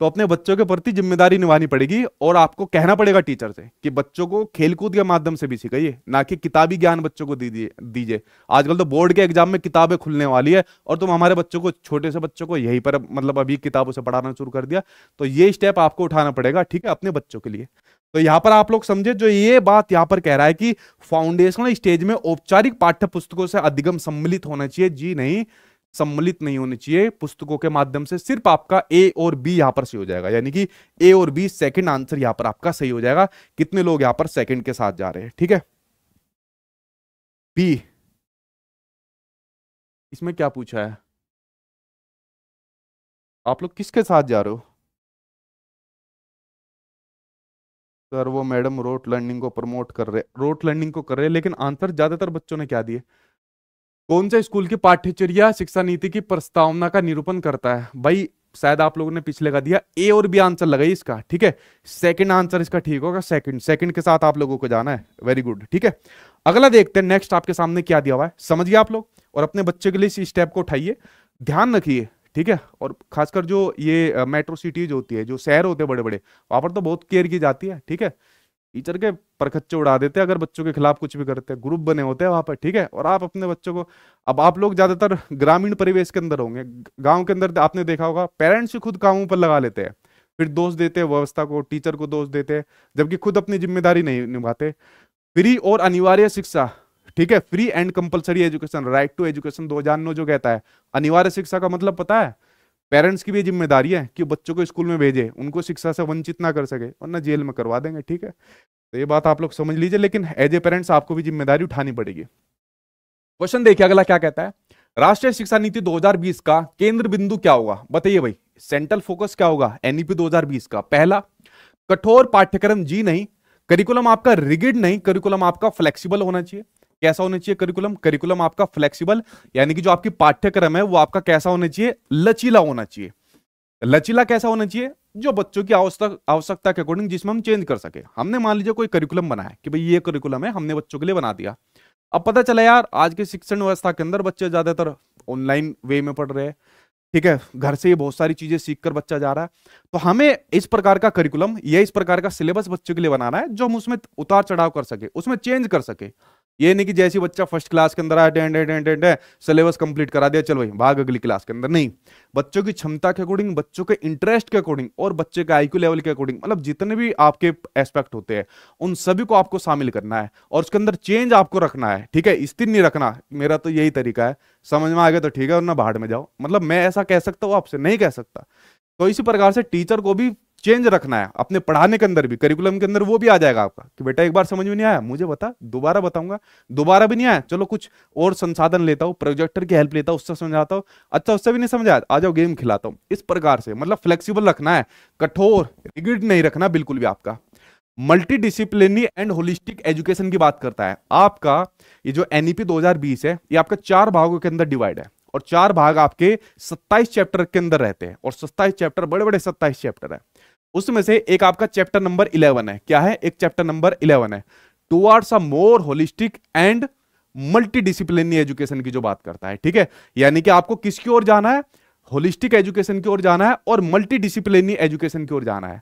तो अपने बच्चों के प्रति जिम्मेदारी निभानी पड़ेगी और आपको कहना पड़ेगा टीचर से कि बच्चों को खेलकूद के माध्यम से भी सिखाइए ना कि किताबी ज्ञान बच्चों को दीजिए दीजिए आजकल तो बोर्ड के एग्जाम में किताबें खुलने वाली है और तुम हमारे बच्चों को छोटे से बच्चों को यही पर मतलब अभी किताबों से पढ़ाना शुरू कर दिया तो ये स्टेप आपको उठाना पड़ेगा ठीक है अपने बच्चों के लिए तो यहां पर आप लोग समझे जो ये बात यहां पर कह रहा है कि फाउंडेशनल स्टेज में औपचारिक पाठ्य पुस्तकों से अधिगम सम्मिलित होना चाहिए जी नहीं सम्मिलित नहीं होनी चाहिए पुस्तकों के माध्यम से सिर्फ आपका ए और बी यहां पर सही हो जाएगा यानी कि ए और बी सेकंड आंसर यहां पर आपका सही हो जाएगा कितने लोग यहां पर सेकंड के साथ जा रहे हैं ठीक है बी इसमें क्या पूछा है आप लोग किसके साथ जा रहे हो सर वो मैडम रोट लर्निंग को प्रमोट कर रहे रोट लर्निंग को कर रहे लेकिन आंसर ज्यादातर बच्चों ने क्या दिए कौन सा स्कूल की पाठ्यचर्या शिक्षा नीति की प्रस्तावना का निरूपण करता है भाई शायद आप लोगों ने पिछले का दिया ए और बी आंसर लगा इसका ठीक है सेकंड आंसर इसका ठीक होगा सेकंड सेकंड के साथ आप लोगों को जाना है वेरी गुड ठीक है अगला देखते हैं नेक्स्ट आपके सामने क्या दिया हुआ है समझिए आप लोग और अपने बच्चे के लिए इस स्टेप को उठाइए ध्यान रखिए ठीक है और खासकर जो ये मेट्रो सिटीज होती है जो शहर होते हैं बड़े बड़े वहां पर तो बहुत केयर की जाती है ठीक है टीचर के परखच्चे उड़ा देते हैं अगर बच्चों के खिलाफ कुछ भी करते हैं ग्रुप बने होते हैं वहां पर ठीक है और आप अपने बच्चों को अब आप लोग ज़्यादातर ग्रामीण परिवेश के अंदर होंगे गाँव के अंदर आपने देखा होगा पेरेंट्स ही खुद कामों पर लगा लेते हैं फिर दोष देते हैं व्यवस्था को टीचर को दोष देते हैं जबकि खुद अपनी जिम्मेदारी नहीं निभाते फ्री और अनिवार्य शिक्षा ठीक है free and compulsory education right to education दो 2009 जो कहता है अनिवार्य शिक्षा का मतलब पता है पेरेंट्स की भी जिम्मेदारी है कि बच्चों को स्कूल में भेजे उनको शिक्षा से वंचित ना कर सके वरना जेल में करवा देंगे ठीक है तो ये बात आप लोग समझ लीजिए लेकिन एज ए पेरेंट्स आपको भी जिम्मेदारी उठानी पड़ेगी क्वेश्चन देखिए अगला क्या कहता है राष्ट्रीय शिक्षा नीति 2020 का केंद्र बिंदु क्या होगा बताइए भाई सेंट्रल फोकस क्या होगा एनईपी e 2020 का पहला कठोर पाठ्यक्रम जी नहीं करिकुलम आपका रिगिड नहीं करिकुलम आपका फ्लेक्सिबल होना चाहिए कैसा होना चाहिए करिकुलम करिकुलम आपका फ्लेक्सिबल यानी कि जो आपकी पाठ्यक्रम है वो आपका कैसा होना चाहिए लचीला होना चाहिए लचीला कैसा होना चाहिए जो बच्चों की आवश्यकता के अकॉर्डिंग जिसमें हम चेंज कर सके हमने मान लीजिए कोई करिकुलम बनाया कि भाई ये करिकुलम है हमने बच्चों के लिए बना दिया अब पता चला यार आज के शिक्षण व्यवस्था के अंदर बच्चे ज्यादातर ऑनलाइन वे में पढ़ रहे हैं ठीक है घर से ही बहुत सारी चीजें सीखकर बच्चा जा रहा है तो हमें इस प्रकार का करिकुलम या इस प्रकार का सिलेबस बच्चों के लिए बनाना है जो हम उसमें उतार चढ़ाव कर सके उसमें चेंज कर सके ये नहीं कि जैसे बच्चा फर्स्ट क्लास के अंदर आया सिलेबस कंप्लीट करा दिया चल भाई भाग अगली क्लास के अंदर नहीं बच्चों की क्षमता के अकॉर्डिंग बच्चों के इंटरेस्ट के अकॉर्डिंग और बच्चे के आईक्यू लेवल के अकॉर्डिंग मतलब जितने भी आपके एस्पेक्ट होते हैं उन सभी को आपको शामिल करना है और उसके अंदर चेंज आपको रखना है ठीक है स्थिर नहीं रखना मेरा तो यही तरीका है समझ में आ गया तो ठीक है और ना बाहर में जाओ मतलब मैं ऐसा कह सकता हूँ आपसे नहीं कह सकता तो इसी प्रकार से टीचर को भी चेंज रखना है अपने पढ़ाने के अंदर भी करिकुलम के अंदर वो भी आ जाएगा आपका कि बेटा एक बार समझ में नहीं आया मुझे बता दोबारा बताऊंगा दोबारा भी नहीं आया चलो कुछ और संसाधन लेता हूँ प्रोजेक्टर की हेल्प लेता हूँ उससे समझाता हूँ अच्छा उससे भी नहीं आया आ जाओ गेम खिलाता हूँ इस प्रकार से मतलब फ्लेक्सीबल रखना है कठोर रिगिड नहीं रखना बिल्कुल भी आपका मल्टी एंड होलिस्टिक एजुकेशन की बात करता है आपका ये जो एनईपी e बीस है ये आपका चार भागों के अंदर डिवाइड है और चार भाग आपके 27 चैप्टर के अंदर रहते हैं और 27 चैप्टर बड़े बड़े 27 चैप्टर है उसमें से एक आपका चैप्टर नंबर इलेवन है क्या है एक चैप्टर नंबर इलेवन है to a more holistic and multidisciplinary education की जो बात करता है ठीक है यानी कि आपको किसकी ओर जाना है होलिस्टिक एजुकेशन की ओर जाना है और मल्टी एजुकेशन की ओर जाना है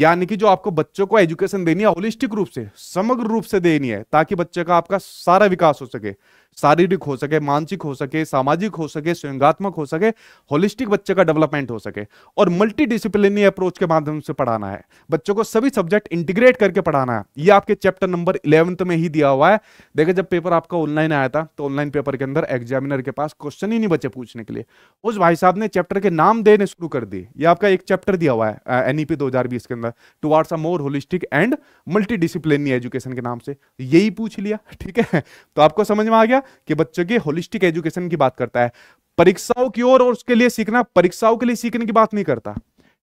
यानी कि जो आपको बच्चों को एजुकेशन देनी है होलिस्टिक रूप से समग्र रूप से देनी है ताकि बच्चे का आपका सारा विकास हो सके शारीरिक हो सके मानसिक हो सके सामाजिक हो सके स्वयंगात्मक हो सके होलिस्टिक बच्चे का डेवलपमेंट हो सके और मल्टी डिसिप्लिनरी अप्रोच के माध्यम से पढ़ाना है बच्चों को सभी सब्जेक्ट इंटीग्रेट करके पढ़ाना है ये आपके चैप्टर नंबर इलेवंथ में ही दिया हुआ है देखिए जब पेपर आपका ऑनलाइन आया था तो ऑनलाइन पेपर के अंदर एग्जामिनर के पास क्वेश्चन ही नहीं बचे पूछने के लिए उस भाई साहब ने चैप्टर के नाम देने शुरू कर दिए ये आपका एक चैप्टर दिया हुआ है एनईपी e दो के अंदर to a more holistic and multi education के नाम से यही पूछ लिया ठीक है तो आपको समझ में आ गया कि बच्चों के होलिस्टिक एजुकेशन की बात करता है परीक्षाओं की ओर और, उसके लिए सीखना परीक्षाओं के लिए सीखने की बात नहीं करता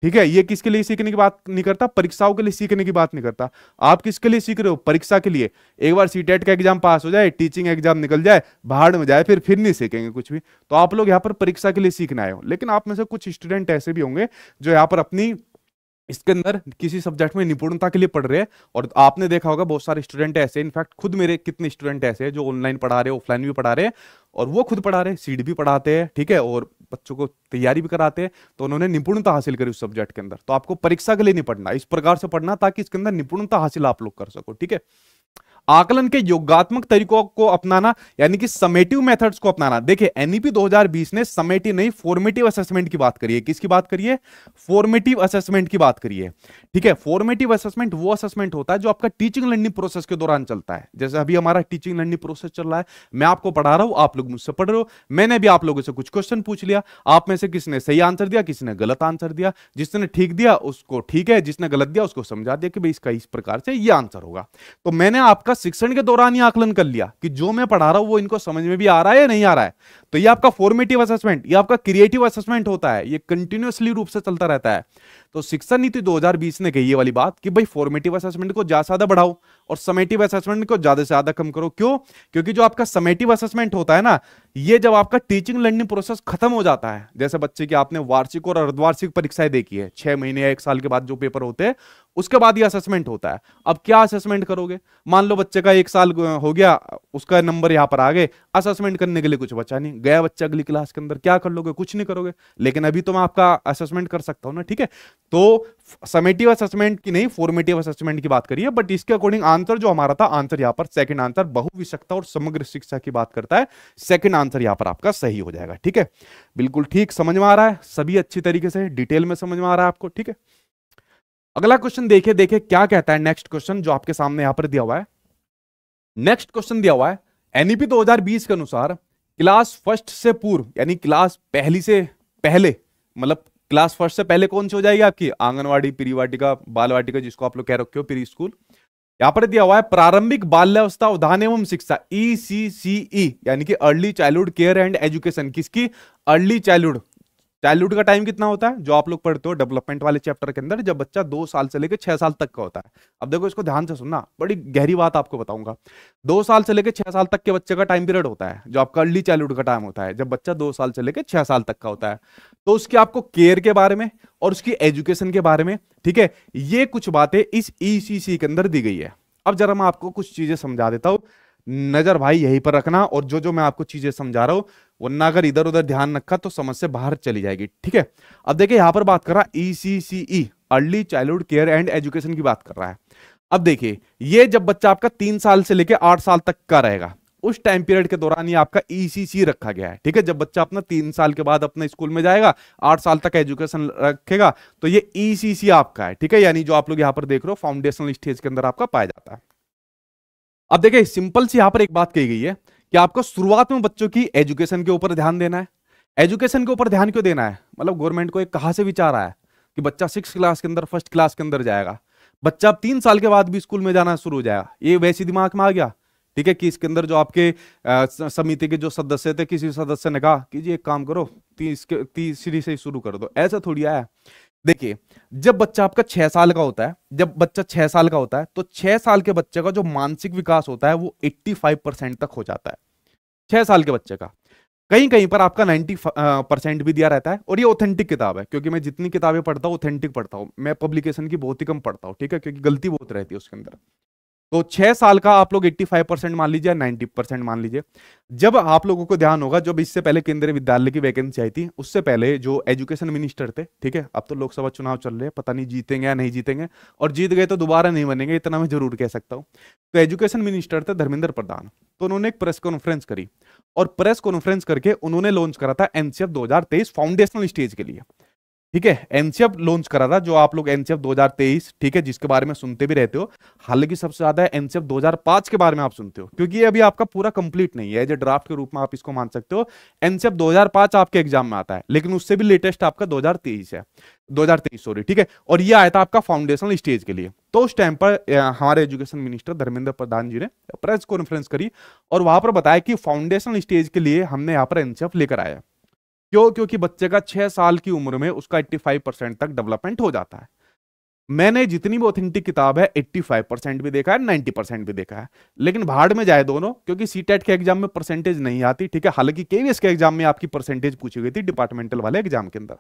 ठीक है ये किसके लिए सीखने की बात नहीं करता परीक्षाओं के लिए सीखने की बात नहीं करता आप किसके लिए सीख रहे हो परीक्षा के लिए एक बार सी e का एग्जाम पास हो जाए टीचिंग एग्जाम निकल जाए बाहर में जाए फिर फिर नहीं सीखेंगे कुछ भी तो आप लोग यहाँ पर परीक्षा के लिए सीखना आए हो लेकिन आप में से कुछ स्टूडेंट ऐसे भी होंगे जो यहाँ पर अपनी इसके अंदर किसी सब्जेक्ट में निपुणता के लिए पढ़ रहे हैं और आपने देखा होगा बहुत सारे स्टूडेंट ऐसे इनफैक्ट खुद मेरे कितने स्टूडेंट ऐसे हैं जो ऑनलाइन पढ़ा रहे हैं ऑफलाइन भी पढ़ा रहे और वो खुद पढ़ा रहे हैं सीट भी पढ़ाते हैं ठीक है और बच्चों को तैयारी भी कराते हैं तो उन्होंने निपुणता हासिल करी उस सब्जेक्ट के अंदर तो आपको परीक्षा के लिए नहीं पढ़ना इस प्रकार से पढ़ना ताकि इसके अंदर निपुणता हासिल आप लोग कर सको ठीक है आकलन के योगात्मक तरीकों को अपनाना यानी कि समेटिव मेथड्स को अपनाना देखिए एनईपी e 2020 ने समेटिव नहीं फॉर्मेटिव असेसमेंट की बात करी है किसकी बात करिए फॉर्मेटिव असेसमेंट की बात करिए ठीक है फॉर्मेटिव असेसमेंट वो असेसमेंट होता है जो आपका टीचिंग लर्निंग प्रोसेस के दौरान चलता है जैसे अभी हमारा टीचिंग लर्निंग प्रोसेस चल रहा है मैं आपको पढ़ा रहा हूं आप लोग मुझसे पढ़ रहे हो मैंने भी आप लोगों से कुछ क्वेश्चन पूछ लिया आप में से किसने सही आंसर दिया किसी ने गलत आंसर दिया जिसने ठीक दिया उसको ठीक है जिसने गलत दिया उसको समझा दिया कि भाई इसका इस प्रकार से ये आंसर होगा तो मैंने आपका शिक्षण के दौरान ही आकलन कर लिया कि जो मैं पढ़ा रहा हूं वो इनको समझ में भी आ रहा है या नहीं आ रहा है तो ये आपका फॉर्मेटिव असेसमेंट ये आपका क्रिएटिव असेसमेंट होता है ये कंटिन्यूसली रूप से चलता रहता है तो शिक्षा नीति 2020 ने कही ये वाली बात कि भाई फॉर्मेटिव असेसमेंट को ज्यादा से ज्यादा बढ़ाओ और समेटिव असेसमेंट को ज्यादा से ज्यादा कम करो क्यों क्योंकि जो आपका समेटिव असेसमेंट होता है ना ये जब आपका टीचिंग लर्निंग प्रोसेस खत्म हो जाता है जैसे बच्चे की आपने वार्षिक और अर्धवार्षिक परीक्षाएं देखी है छह महीने या एक साल के बाद जो पेपर होते हैं उसके बाद ये असेसमेंट होता है अब क्या असेसमेंट करोगे मान लो बच्चे का एक साल हो गया उसका नंबर यहाँ पर आ गए असेसमेंट करने के लिए कुछ बचा नहीं गया बच्चा अगली क्लास के अंदर क्या कर लोगे कुछ नहीं करोगे लेकिन अभी तो मैं आपका असेसमेंट कर सकता हूँ ना ठीक है तो समेटिव असेसमेंट की नहीं फॉर्मेटिव असेसमेंट की बात करिए बट इसके अकॉर्डिंग आंसर जो हमारा था आंसर यहां पर सेकंड आंसर बहुविशकता और समग्र शिक्षा की बात करता है सेकंड आंसर यहां पर आपका सही हो जाएगा ठीक है बिल्कुल ठीक समझ में आ रहा है सभी अच्छी तरीके से डिटेल में समझ में आ रहा है आपको ठीक है अगला क्वेश्चन देखिए देखिए क्या कहता है नेक्स्ट क्वेश्चन जो आपके सामने यहां पर दिया हुआ है नेक्स्ट क्वेश्चन दिया हुआ है एनईपी दो के अनुसार क्लास फर्स्ट से पूर्व यानी क्लास पहली से पहले मतलब क्लास फर्स्ट से पहले कौन सी हो जाएगी आपकी आंगनवाड़ी प्री वाटिका बाल वाटिका जिसको आप लोग कह रखे हो प्री स्कूल यहाँ पर दिया हुआ है प्रारंभिक बाल्यावस्था उदाहरण एवं शिक्षा ई सी सी ई यानी कि early childhood care and education किसकी अर्ली चाइल्डहुड चाइल्डहुड का टाइम कितना होता है जो आप लोग पढ़ते हो डेवलपमेंट वाले चैप्टर के अंदर जब बच्चा दो साल से लेकर छह साल तक का होता है अब देखो इसको ध्यान से सुनना बड़ी गहरी बात आपको बताऊंगा दो साल से लेकर छह साल तक के बच्चे का टाइम पीरियड होता है जो आपका अर्ली चाइल्डहुड का टाइम होता है जब बच्चा दो साल से लेकर छह साल तक का होता है तो उसकी आपको केयर के बारे में और उसकी एजुकेशन के बारे में ठीक है ये कुछ बातें इस ई e के अंदर दी गई है अब जरा मैं आपको कुछ चीजें समझा देता हूँ नजर भाई यहीं पर रखना और जो जो मैं आपको चीजें समझा रहा हूं वरना अगर इधर उधर ध्यान रखा तो समझ से बाहर चली जाएगी ठीक है अब देखिए यहां पर बात कर रहा है E C C E early childhood care and education की बात कर रहा है अब देखिए ये जब बच्चा आपका तीन साल से लेकर आठ साल तक का रहेगा उस टाइम पीरियड के दौरान ही आपका ईसीसी e e रखा गया है ठीक है जब बच्चा अपना तीन साल के बाद अपने स्कूल में जाएगा आठ साल तक एजुकेशन रखेगा तो ये ईसीसी e आपका है ठीक है यानी जो आप लोग यहाँ पर देख रहे हो फाउंडेशनल स्टेज के अंदर आपका पाया जाता है अब देखिए सिंपल सी यहां पर एक बात कही गई है कि आपको शुरुआत में बच्चों की एजुकेशन के ऊपर ध्यान देना है एजुकेशन के ऊपर ध्यान क्यों देना है मतलब गवर्नमेंट को एक कहा से विचार आया कि बच्चा सिक्स क्लास के अंदर फर्स्ट क्लास के अंदर जाएगा बच्चा अब तीन साल के बाद भी स्कूल में जाना शुरू हो जाएगा ये वैसे दिमाग में आ गया ठीक है कि इसके अंदर जो आपके समिति के जो सदस्य थे किसी सदस्य ने कहा कि जी एक काम करो तीस तीसरी से ही से शुरू कर दो ऐसा थोड़ी आया देखिए जब बच्चा आपका छह साल का होता है जब बच्चा छह साल का होता है तो छह साल के बच्चे का जो मानसिक विकास होता है वो 85 परसेंट तक हो जाता है छह साल के बच्चे का कहीं कहीं पर आपका 90 परसेंट भी दिया रहता है और ये ऑथेंटिक किताब है क्योंकि मैं जितनी किताबें पढ़ता हूँ ऑथेंटिक पढ़ता हूँ मैं पब्लिकेशन की बहुत ही कम पढ़ता हूँ ठीक है क्योंकि गलती बहुत रहती है उसके अंदर तो छह साल का आप लोग 85 परसेंट मान लीजिए 90 परसेंट मान लीजिए जब आप लोगों को ध्यान होगा जब इससे पहले केंद्रीय विद्यालय की वैकेंसी आई थी उससे पहले जो एजुकेशन मिनिस्टर थे ठीक है अब तो लोकसभा चुनाव चल रहे हैं पता नहीं जीतेंगे या नहीं जीतेंगे और जीत गए तो दोबारा नहीं बनेंगे इतना मैं जरूर कह सकता हूँ तो एजुकेशन मिनिस्टर थे धर्मेंद्र प्रधान तो उन्होंने एक प्रेस कॉन्फ्रेंस करी और प्रेस कॉन्फ्रेंस करके उन्होंने लॉन्च करा था एनसीएफ दो फाउंडेशनल स्टेज के लिए ठीक है एनसीएफ लॉन्च करा था जो आप लोग एनसीएफ 2023 ठीक है जिसके बारे में सुनते भी रहते हो हालांकि सबसे ज्यादा एनसीएफ 2005 के बारे में आप सुनते हो क्योंकि ये अभी आपका पूरा कंप्लीट नहीं है एज ए ड्राफ्ट के रूप में आप इसको मान सकते हो एनसीएफ 2005 आपके एग्जाम में आता है लेकिन उससे भी लेटेस्ट आपका 2023 है 2023 सॉरी ठीक है और ये आया था आपका फाउंडेशनल स्टेज के लिए तो उस टाइम पर हमारे एजुकेशन मिनिस्टर धर्मेंद्र प्रधान जी ने प्रेस कॉन्फ्रेंस करी और वहां पर बताया कि फाउंडेशनल स्टेज के लिए हमने यहाँ पर एनसीएफ लेकर आया क्यों क्योंकि बच्चे का छह साल की उम्र में उसका 85 परसेंट तक डेवलपमेंट हो जाता है मैंने जितनी भी ऑथेंटिक किताब है 85 परसेंट भी देखा है 90 परसेंट भी देखा है लेकिन भाड़ में जाए दोनों क्योंकि सी e के एग्जाम में परसेंटेज नहीं आती ठीक है हालांकि केवीएस के एग्जाम में आपकी परसेंटेज पूछी गई थी डिपार्टमेंटल वाले एग्जाम के अंदर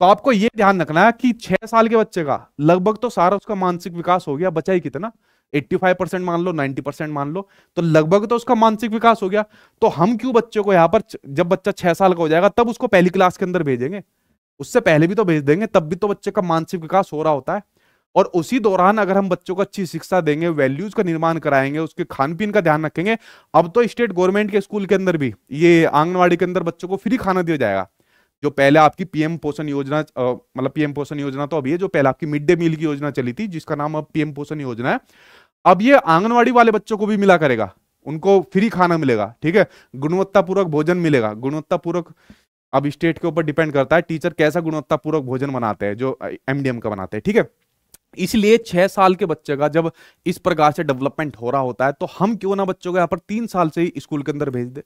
तो आपको यह ध्यान रखना है कि छह साल के बच्चे का लगभग तो सारा उसका मानसिक विकास हो गया बचा ही कितना 85 परसेंट मान लो 90 परसेंट मान लो तो लगभग तो उसका मानसिक विकास हो गया तो हम क्यों बच्चे को यहाँ पर जब बच्चा छह साल का हो जाएगा तब उसको पहली क्लास के अंदर भेजेंगे उससे पहले भी तो भेज देंगे तब भी तो बच्चे का मानसिक विकास हो रहा होता है और उसी दौरान अगर हम बच्चों को अच्छी शिक्षा देंगे वैल्यूज का निर्माण कराएंगे उसके खान पीन का ध्यान रखेंगे अब तो स्टेट गवर्नमेंट के स्कूल के अंदर भी ये आंगनबाड़ी के अंदर बच्चों को फ्री खाना दिया जाएगा जो पहले आपकी पीएम पोषण योजना मतलब पीएम पोषण योजना तो अभी है जो पहले आपकी मिड डे मील की योजना चली थी जिसका नाम अब पीएम पोषण योजना है अब ये आंगनवाड़ी वाले बच्चों को भी मिला करेगा उनको फ्री खाना मिलेगा ठीक है गुणवत्तापूर्वक भोजन मिलेगा गुणवत्तापूर्वक अब स्टेट के ऊपर डिपेंड करता है टीचर कैसा गुणवत्तापूर्वक भोजन बनाते हैं जो एमडीएम का बनाते हैं ठीक है इसलिए छह साल के बच्चे का जब इस प्रकार से डेवलपमेंट हो रहा होता है तो हम क्यों ना बच्चों को यहाँ पर तीन साल से ही स्कूल के अंदर भेज दे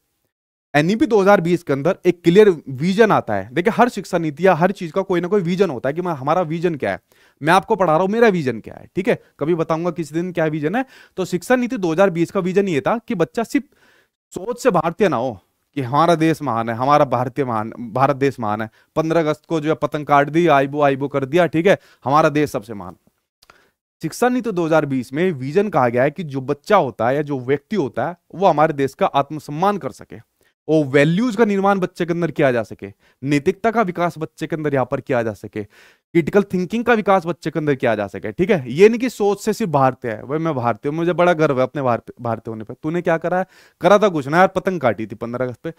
एनईपी 2020 के अंदर एक क्लियर विजन आता है देखिए हर शिक्षा नीति या हर चीज का कोई ना कोई विजन होता है कि हमारा विजन क्या है मैं आपको पढ़ा रहा हूं मेरा विजन क्या है ठीक है कभी बताऊंगा किसी दिन क्या विजन है तो शिक्षा नीति 2020 का विजन ये था कि बच्चा सिर्फ सोच से भारतीय ना हो कि हमारा देश महान है हमारा भारतीय महान भारत देश महान है पंद्रह अगस्त को जो है पतंग काट दी आईबो आईबो कर दिया ठीक है हमारा देश सबसे महान शिक्षा नीति 2020 में विजन कहा गया है कि जो बच्चा होता है या जो व्यक्ति होता है वो हमारे देश का आत्मसम्मान कर सके और वैल्यूज का निर्माण बच्चे के अंदर किया जा सके नैतिकता का विकास बच्चे के अंदर यहाँ पर किया जा सके क्रिटिकल थिंकिंग का विकास बच्चे के अंदर किया जा सके ठीक है ये नहीं कि सोच से सिर्फ भारतीय है वही मैं भारतीय हूँ मुझे बड़ा गर्व है अपने भारतीय होने पर तूने क्या करा है करा था कुछ ना यार पतंग काटी थी पंद्रह अगस्त पे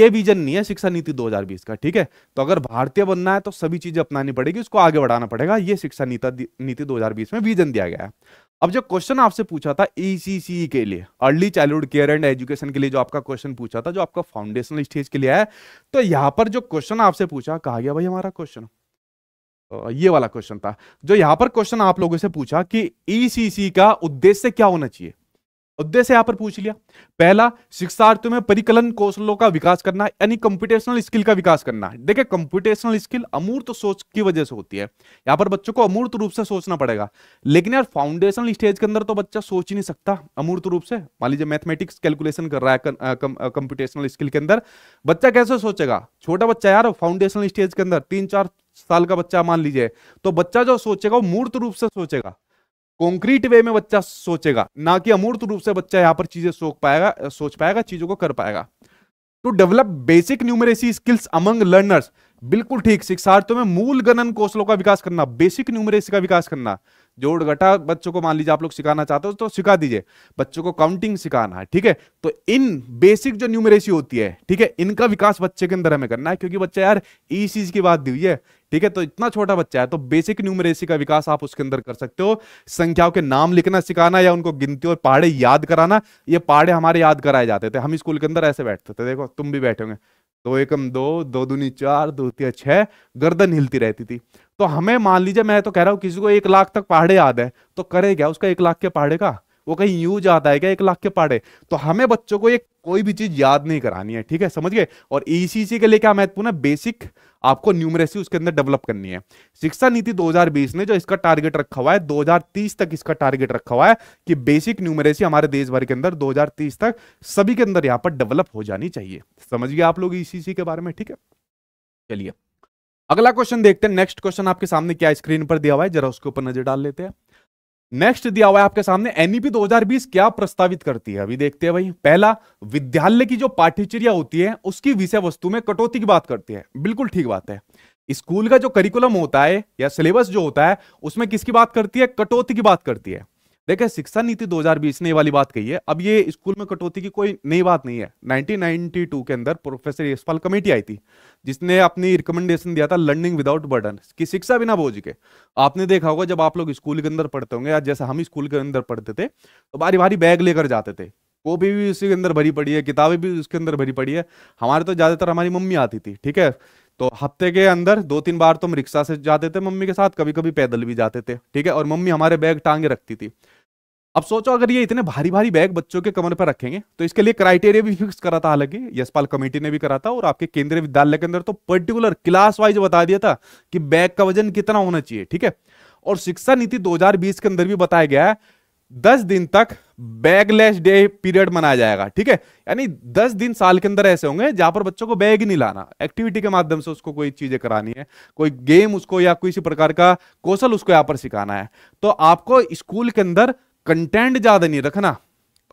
ये विजन नहीं है शिक्षा नीति दो का ठीक है तो अगर भारतीय बनना है तो सभी चीजें अपनानी पड़ेगी उसको आगे बढ़ाना पड़ेगा ये शिक्षा नीति दो 2020 में विजन दिया गया है अब जो क्वेश्चन आपसे पूछा था ईसीसी के लिए early childhood care and education के लिए जो आपका क्वेश्चन पूछा था जो आपका फाउंडेशनल स्टेज के लिए है तो यहां पर जो क्वेश्चन आपसे पूछा कहा गया भाई हमारा क्वेश्चन ये वाला क्वेश्चन था जो यहाँ पर क्वेश्चन आप लोगों से पूछा कि ईसीसी का उद्देश्य क्या होना चाहिए उद्देश्य यहां पर पूछ लिया पहला शिक्षार्थियों में परिकलन कौशलों का विकास करना यानी कंप्यूटेशनल स्किल का विकास करना देखिए कंप्यूटेशनल स्किल अमूर्त सोच की वजह से होती है यहां पर बच्चों को अमूर्त रूप से सोचना पड़ेगा लेकिन यार फाउंडेशनल स्टेज के अंदर तो बच्चा सोच ही नहीं सकता अमूर्त रूप से मान लीजिए मैथमेटिक्स कैलकुलेशन कर रहा है कंप्यूटेशनल स्किल के अंदर बच्चा कैसे सोचेगा छोटा बच्चा यार फाउंडेशनल स्टेज के अंदर तीन चार साल का बच्चा मान लीजिए तो बच्चा जो सोचेगा वो मूर्त रूप से सोचेगा कॉन्क्रीट वे में बच्चा सोचेगा ना कि अमूर्त रूप से बच्चा यहाँ पर चीजें सोच पाएगा सोच पाएगा चीजों को कर पाएगा to develop basic numeracy skills among learners बिल्कुल ठीक शिक्षार्थियों में मूल गणन कौशलों का विकास करना बेसिक न्यूमरेसी का विकास करना जोड़ घटा बच्चों को मान लीजिए आप लोग सिखाना चाहते हो तो सिखा दीजिए बच्चों को काउंटिंग सिखाना ठीक है तो इन बेसिक जो न्यूमरेसी होती है ठीक है इनका विकास बच्चे के अंदर हमें करना है क्योंकि बच्चा यार ई चीज की बात दी हुई है ठीक है तो इतना छोटा बच्चा है तो बेसिक न्यूमरेसी का विकास आप उसके अंदर कर सकते हो संख्याओं के नाम लिखना सिखाना या उनको गिनती और पहाड़े याद कराना ये पहाड़े हमारे याद कराए जाते थे हम स्कूल के अंदर ऐसे बैठते थे देखो तुम भी बैठे दो एकम दो दो दूनी चार दो तिया छह गर्दन हिलती रहती थी तो हमें मान लीजिए मैं तो कह रहा हूं किसी को एक लाख तक पहाड़े याद है तो करे क्या उसका एक लाख के पहाड़े का वो कहीं यूज आता है क्या एक लाख के पहाड़े तो हमें बच्चों को ये कोई भी चीज याद नहीं करानी है ठीक है समझ गए और ईसीसी के लिए क्या महत्वपूर्ण है बेसिक आपको न्यूमरेसी उसके अंदर डेवलप करनी है शिक्षा नीति 2020 ने जो इसका टारगेट रखा हुआ है 2030 तक इसका टारगेट रखा हुआ है कि बेसिक न्यूमरेसी हमारे देश भर के अंदर 2030 तक सभी के अंदर यहां पर डेवलप हो जानी चाहिए समझ गए आप लोग इसी के बारे में ठीक है चलिए अगला क्वेश्चन देखते हैं नेक्स्ट क्वेश्चन आपके सामने क्या स्क्रीन पर दिया हुआ है जरा उसके ऊपर नजर डाल लेते हैं नेक्स्ट दिया हुआ है आपके सामने एनईपी e 2020 क्या प्रस्तावित करती है अभी देखते हैं भाई पहला विद्यालय की जो पाठ्यचर्या होती है उसकी विषय वस्तु में कटौती की बात करती है बिल्कुल ठीक बात है स्कूल का जो करिकुलम होता है या सिलेबस जो होता है उसमें किसकी बात करती है कटौती की बात करती है देखिए शिक्षा नीति 2020 ने ये वाली बात कही है अब ये स्कूल में कटौती की कोई नई बात नहीं है 1992 के अंदर प्रोफेसर यशपाल कमेटी आई थी जिसने अपनी रिकमेंडेशन दिया था लर्निंग विदाउट बर्डन की शिक्षा बिना बोझ के आपने देखा होगा जब आप लोग स्कूल के अंदर पढ़ते होंगे या जैसे हम स्कूल के अंदर पढ़ते थे तो बारी बारी बैग लेकर जाते थे कॉपी भी उसके अंदर भरी पड़ी है किताबें भी उसके अंदर भरी पड़ी है हमारे तो ज़्यादातर हमारी मम्मी आती थी ठीक है तो हफ्ते के अंदर दो तीन बार तो हम रिक्शा से जाते थे मम्मी के साथ कभी कभी पैदल भी जाते थे ठीक है और मम्मी हमारे बैग टांगे रखती थी अब सोचो अगर ये इतने भारी भारी बैग बच्चों के कमर पर रखेंगे तो इसके लिए क्राइटेरिया भी फिक्स करा था हालांकि यशपाल कमेटी ने भी करा था और आपके केंद्रीय विद्यालय के अंदर तो पर्टिकुलर क्लास वाइज बता दिया था कि बैग का वजन कितना होना चाहिए ठीक है और शिक्षा नीति 2020 के अंदर भी बताया गया है दस दिन तक बैगलेस डे पीरियड मनाया जाएगा ठीक है यानी दस दिन साल के अंदर ऐसे होंगे जहां पर बच्चों को बैग ही नहीं लाना एक्टिविटी के माध्यम से उसको कोई चीजें करानी है कोई गेम उसको या किसी प्रकार का कौशल उसको यहाँ पर सिखाना है तो आपको स्कूल के अंदर कंटेंट ज्यादा नहीं रखना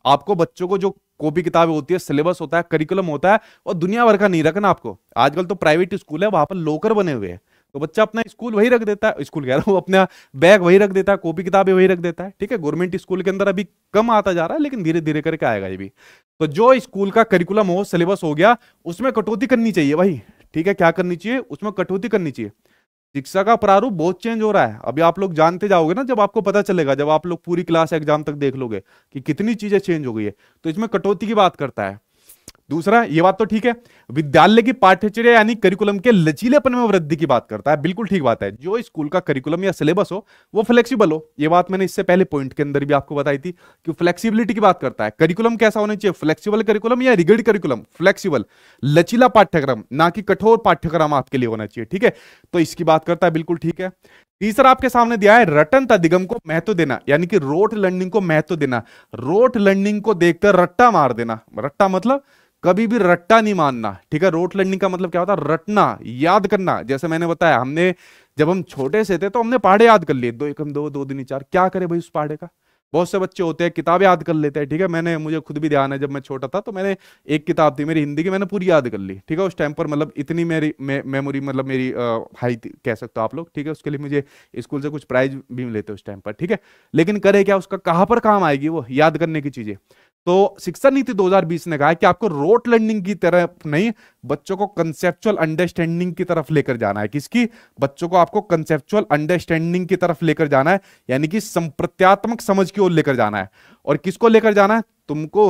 आपको बच्चों को जो कॉपी किताबें होती है सिलेबस होता है करिकुलम होता है और दुनिया भर का नहीं रखना आपको आजकल तो प्राइवेट स्कूल है वहां पर लोकर बने हुए हैं तो बच्चा अपना स्कूल वही रख देता है स्कूल कह रहा हूँ अपना बैग वही रख देता है कॉपी किताबें वही रख देता है ठीक है गवर्नमेंट स्कूल के अंदर अभी कम आता जा रहा है लेकिन धीरे धीरे करके आएगा ये भी तो जो स्कूल का करिकुलम हो सिलेबस हो गया उसमें कटौती करनी चाहिए भाई ठीक है क्या करनी चाहिए उसमें कटौती करनी चाहिए शिक्षा का प्रारूप बहुत चेंज हो रहा है अभी आप लोग जानते जाओगे ना जब आपको पता चलेगा जब आप लोग पूरी क्लास एग्जाम तक देख लोगे कि कितनी चीजें चेंज हो गई है तो इसमें कटौती की बात करता है दूसरा ये बात तो ठीक है विद्यालय की पाठ्यचर्या यानी करिकुलम के लचीलेपन में वृद्धि की बात करता है बिल्कुल ठीक बात है जो स्कूल का करिकुलम या सिलेबस हो वो फ्लेक्सिबल हो ये बात मैंने इससे पहले पॉइंट के अंदर भी आपको बताई थी कि फ्लेक्सिबिलिटी की बात करता है करिकुलम कैसा होना चाहिए फ्लेक्सिबल करिकुलम या रिगिड करिकुलम फ्लेक्सिबल लचीला पाठ्यक्रम ना कि कठोर पाठ्यक्रम आपके लिए होना चाहिए ठीक है तो इसकी बात करता है बिल्कुल ठीक है तीसरा आपके सामने दिया है रटन तदिगम को महत्व देना यानी कि रोट लर्निंग को महत्व देना रोट लर्निंग को देखकर रट्टा मार देना रट्टा मतलब कभी भी रट्टा नहीं मानना ठीक है रोट लर्निंग का मतलब क्या होता है रटना याद करना जैसे मैंने बताया हमने जब हम छोटे से थे तो हमने पहाड़े याद कर लिए दो एकम दो दो दिन चार क्या करे भाई उस पहाड़े का बहुत से बच्चे होते हैं किताब याद कर लेते हैं ठीक है मैंने मुझे खुद भी ध्यान है जब मैं छोटा था तो मैंने एक किताब थी मेरी हिंदी की मैंने पूरी याद कर ली ठीक है उस टाइम पर मतलब इतनी मेरी मे, मेमोरी मतलब मेरी आ, हाई थी कह सकते हो आप लोग ठीक है उसके लिए मुझे स्कूल से कुछ प्राइज भी मिले थे उस टाइम पर ठीक है लेकिन करे क्या उसका कहाँ पर काम आएगी वो याद करने की चीज़ें तो शिक्षा नीति 2020 ने कहा कि आपको रोट लर्निंग की तरफ नहीं बच्चों को कंसेप्चुअल अंडरस्टैंडिंग की तरफ लेकर जाना है किसकी बच्चों को आपको कंसेप्चुअल अंडरस्टैंडिंग की तरफ लेकर जाना है यानी कि संप्रत्यात्मक समझ की ओर लेकर जाना है और किसको लेकर जाना है तुमको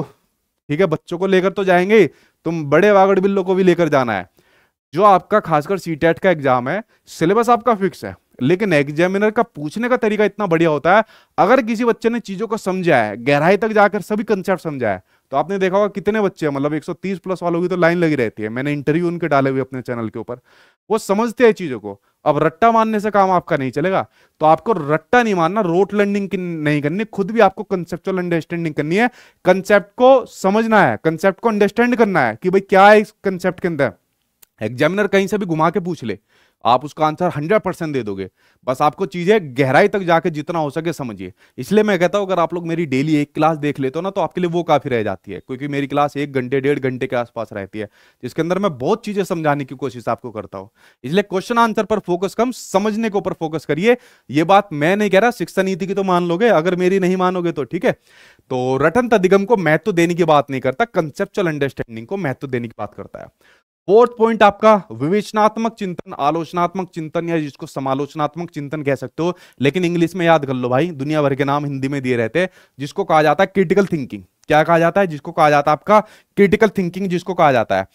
ठीक है बच्चों को लेकर तो जाएंगे तुम बड़े वागड़ बिल्लों को भी लेकर जाना है जो आपका खासकर सी का एग्जाम है सिलेबस आपका फिक्स है लेकिन एग्जामिनर का पूछने का तरीका इतना बढ़िया होता है अगर किसी बच्चे ने चीजों को समझा है गहराई तक जाकर सभी कंसेप्ट समझा है तो आपने देखा होगा कितने बच्चे हैं मतलब 130 प्लस वालों की तो लाइन लगी रहती है मैंने इंटरव्यू उनके डाले हुए अपने चैनल के ऊपर वो समझते हैं चीजों को अब रट्टा मानने से काम आपका नहीं चलेगा तो आपको रट्टा नहीं मानना रोट लर्निंग नहीं करनी खुद भी आपको कंसेप्चुअल अंडरस्टैंडिंग करनी है कंसेप्ट को समझना है कंसेप्ट को अंडरस्टैंड करना है कि भाई क्या है इस कंसेप्ट के अंदर एग्जामिनर कहीं से भी घुमा के पूछ ले आप उसका आंसर हंड्रेड परसेंट दे दोगे बस आपको चीज़ें गहराई तक जाके जितना हो सके समझिए इसलिए मैं कहता हूं अगर आप लोग मेरी डेली एक क्लास देख लेते हो ना तो आपके लिए वो काफ़ी रह जाती है क्योंकि मेरी क्लास एक घंटे डेढ़ घंटे के आसपास रहती है जिसके अंदर मैं बहुत चीज़ें समझाने की कोशिश आपको करता हूं इसलिए क्वेश्चन आंसर पर फोकस कम समझने के ऊपर फोकस करिए ये बात मैं नहीं कह रहा शिक्षा नीति की तो मान लोगे अगर मेरी नहीं मानोगे तो ठीक है तो रटन तदिगम को महत्व देने की बात नहीं करता कंसेप्चुअल अंडरस्टैंडिंग को महत्व देने की बात करता है फोर्थ पॉइंट आपका विवेचनात्मक चिंतन आलोचनात्मक चिंतन या जिसको समालोचनात्मक चिंतन कह सकते हो लेकिन इंग्लिश में याद कर लो भाई दुनिया भर के नाम हिंदी में दिए रहते हैं जिसको कहा जाता है क्रिटिकल थिंकिंग क्या कहा जाता है जिसको कहा जाता है आपका क्रिटिकल थिंकिंग जिसको कहा जाता है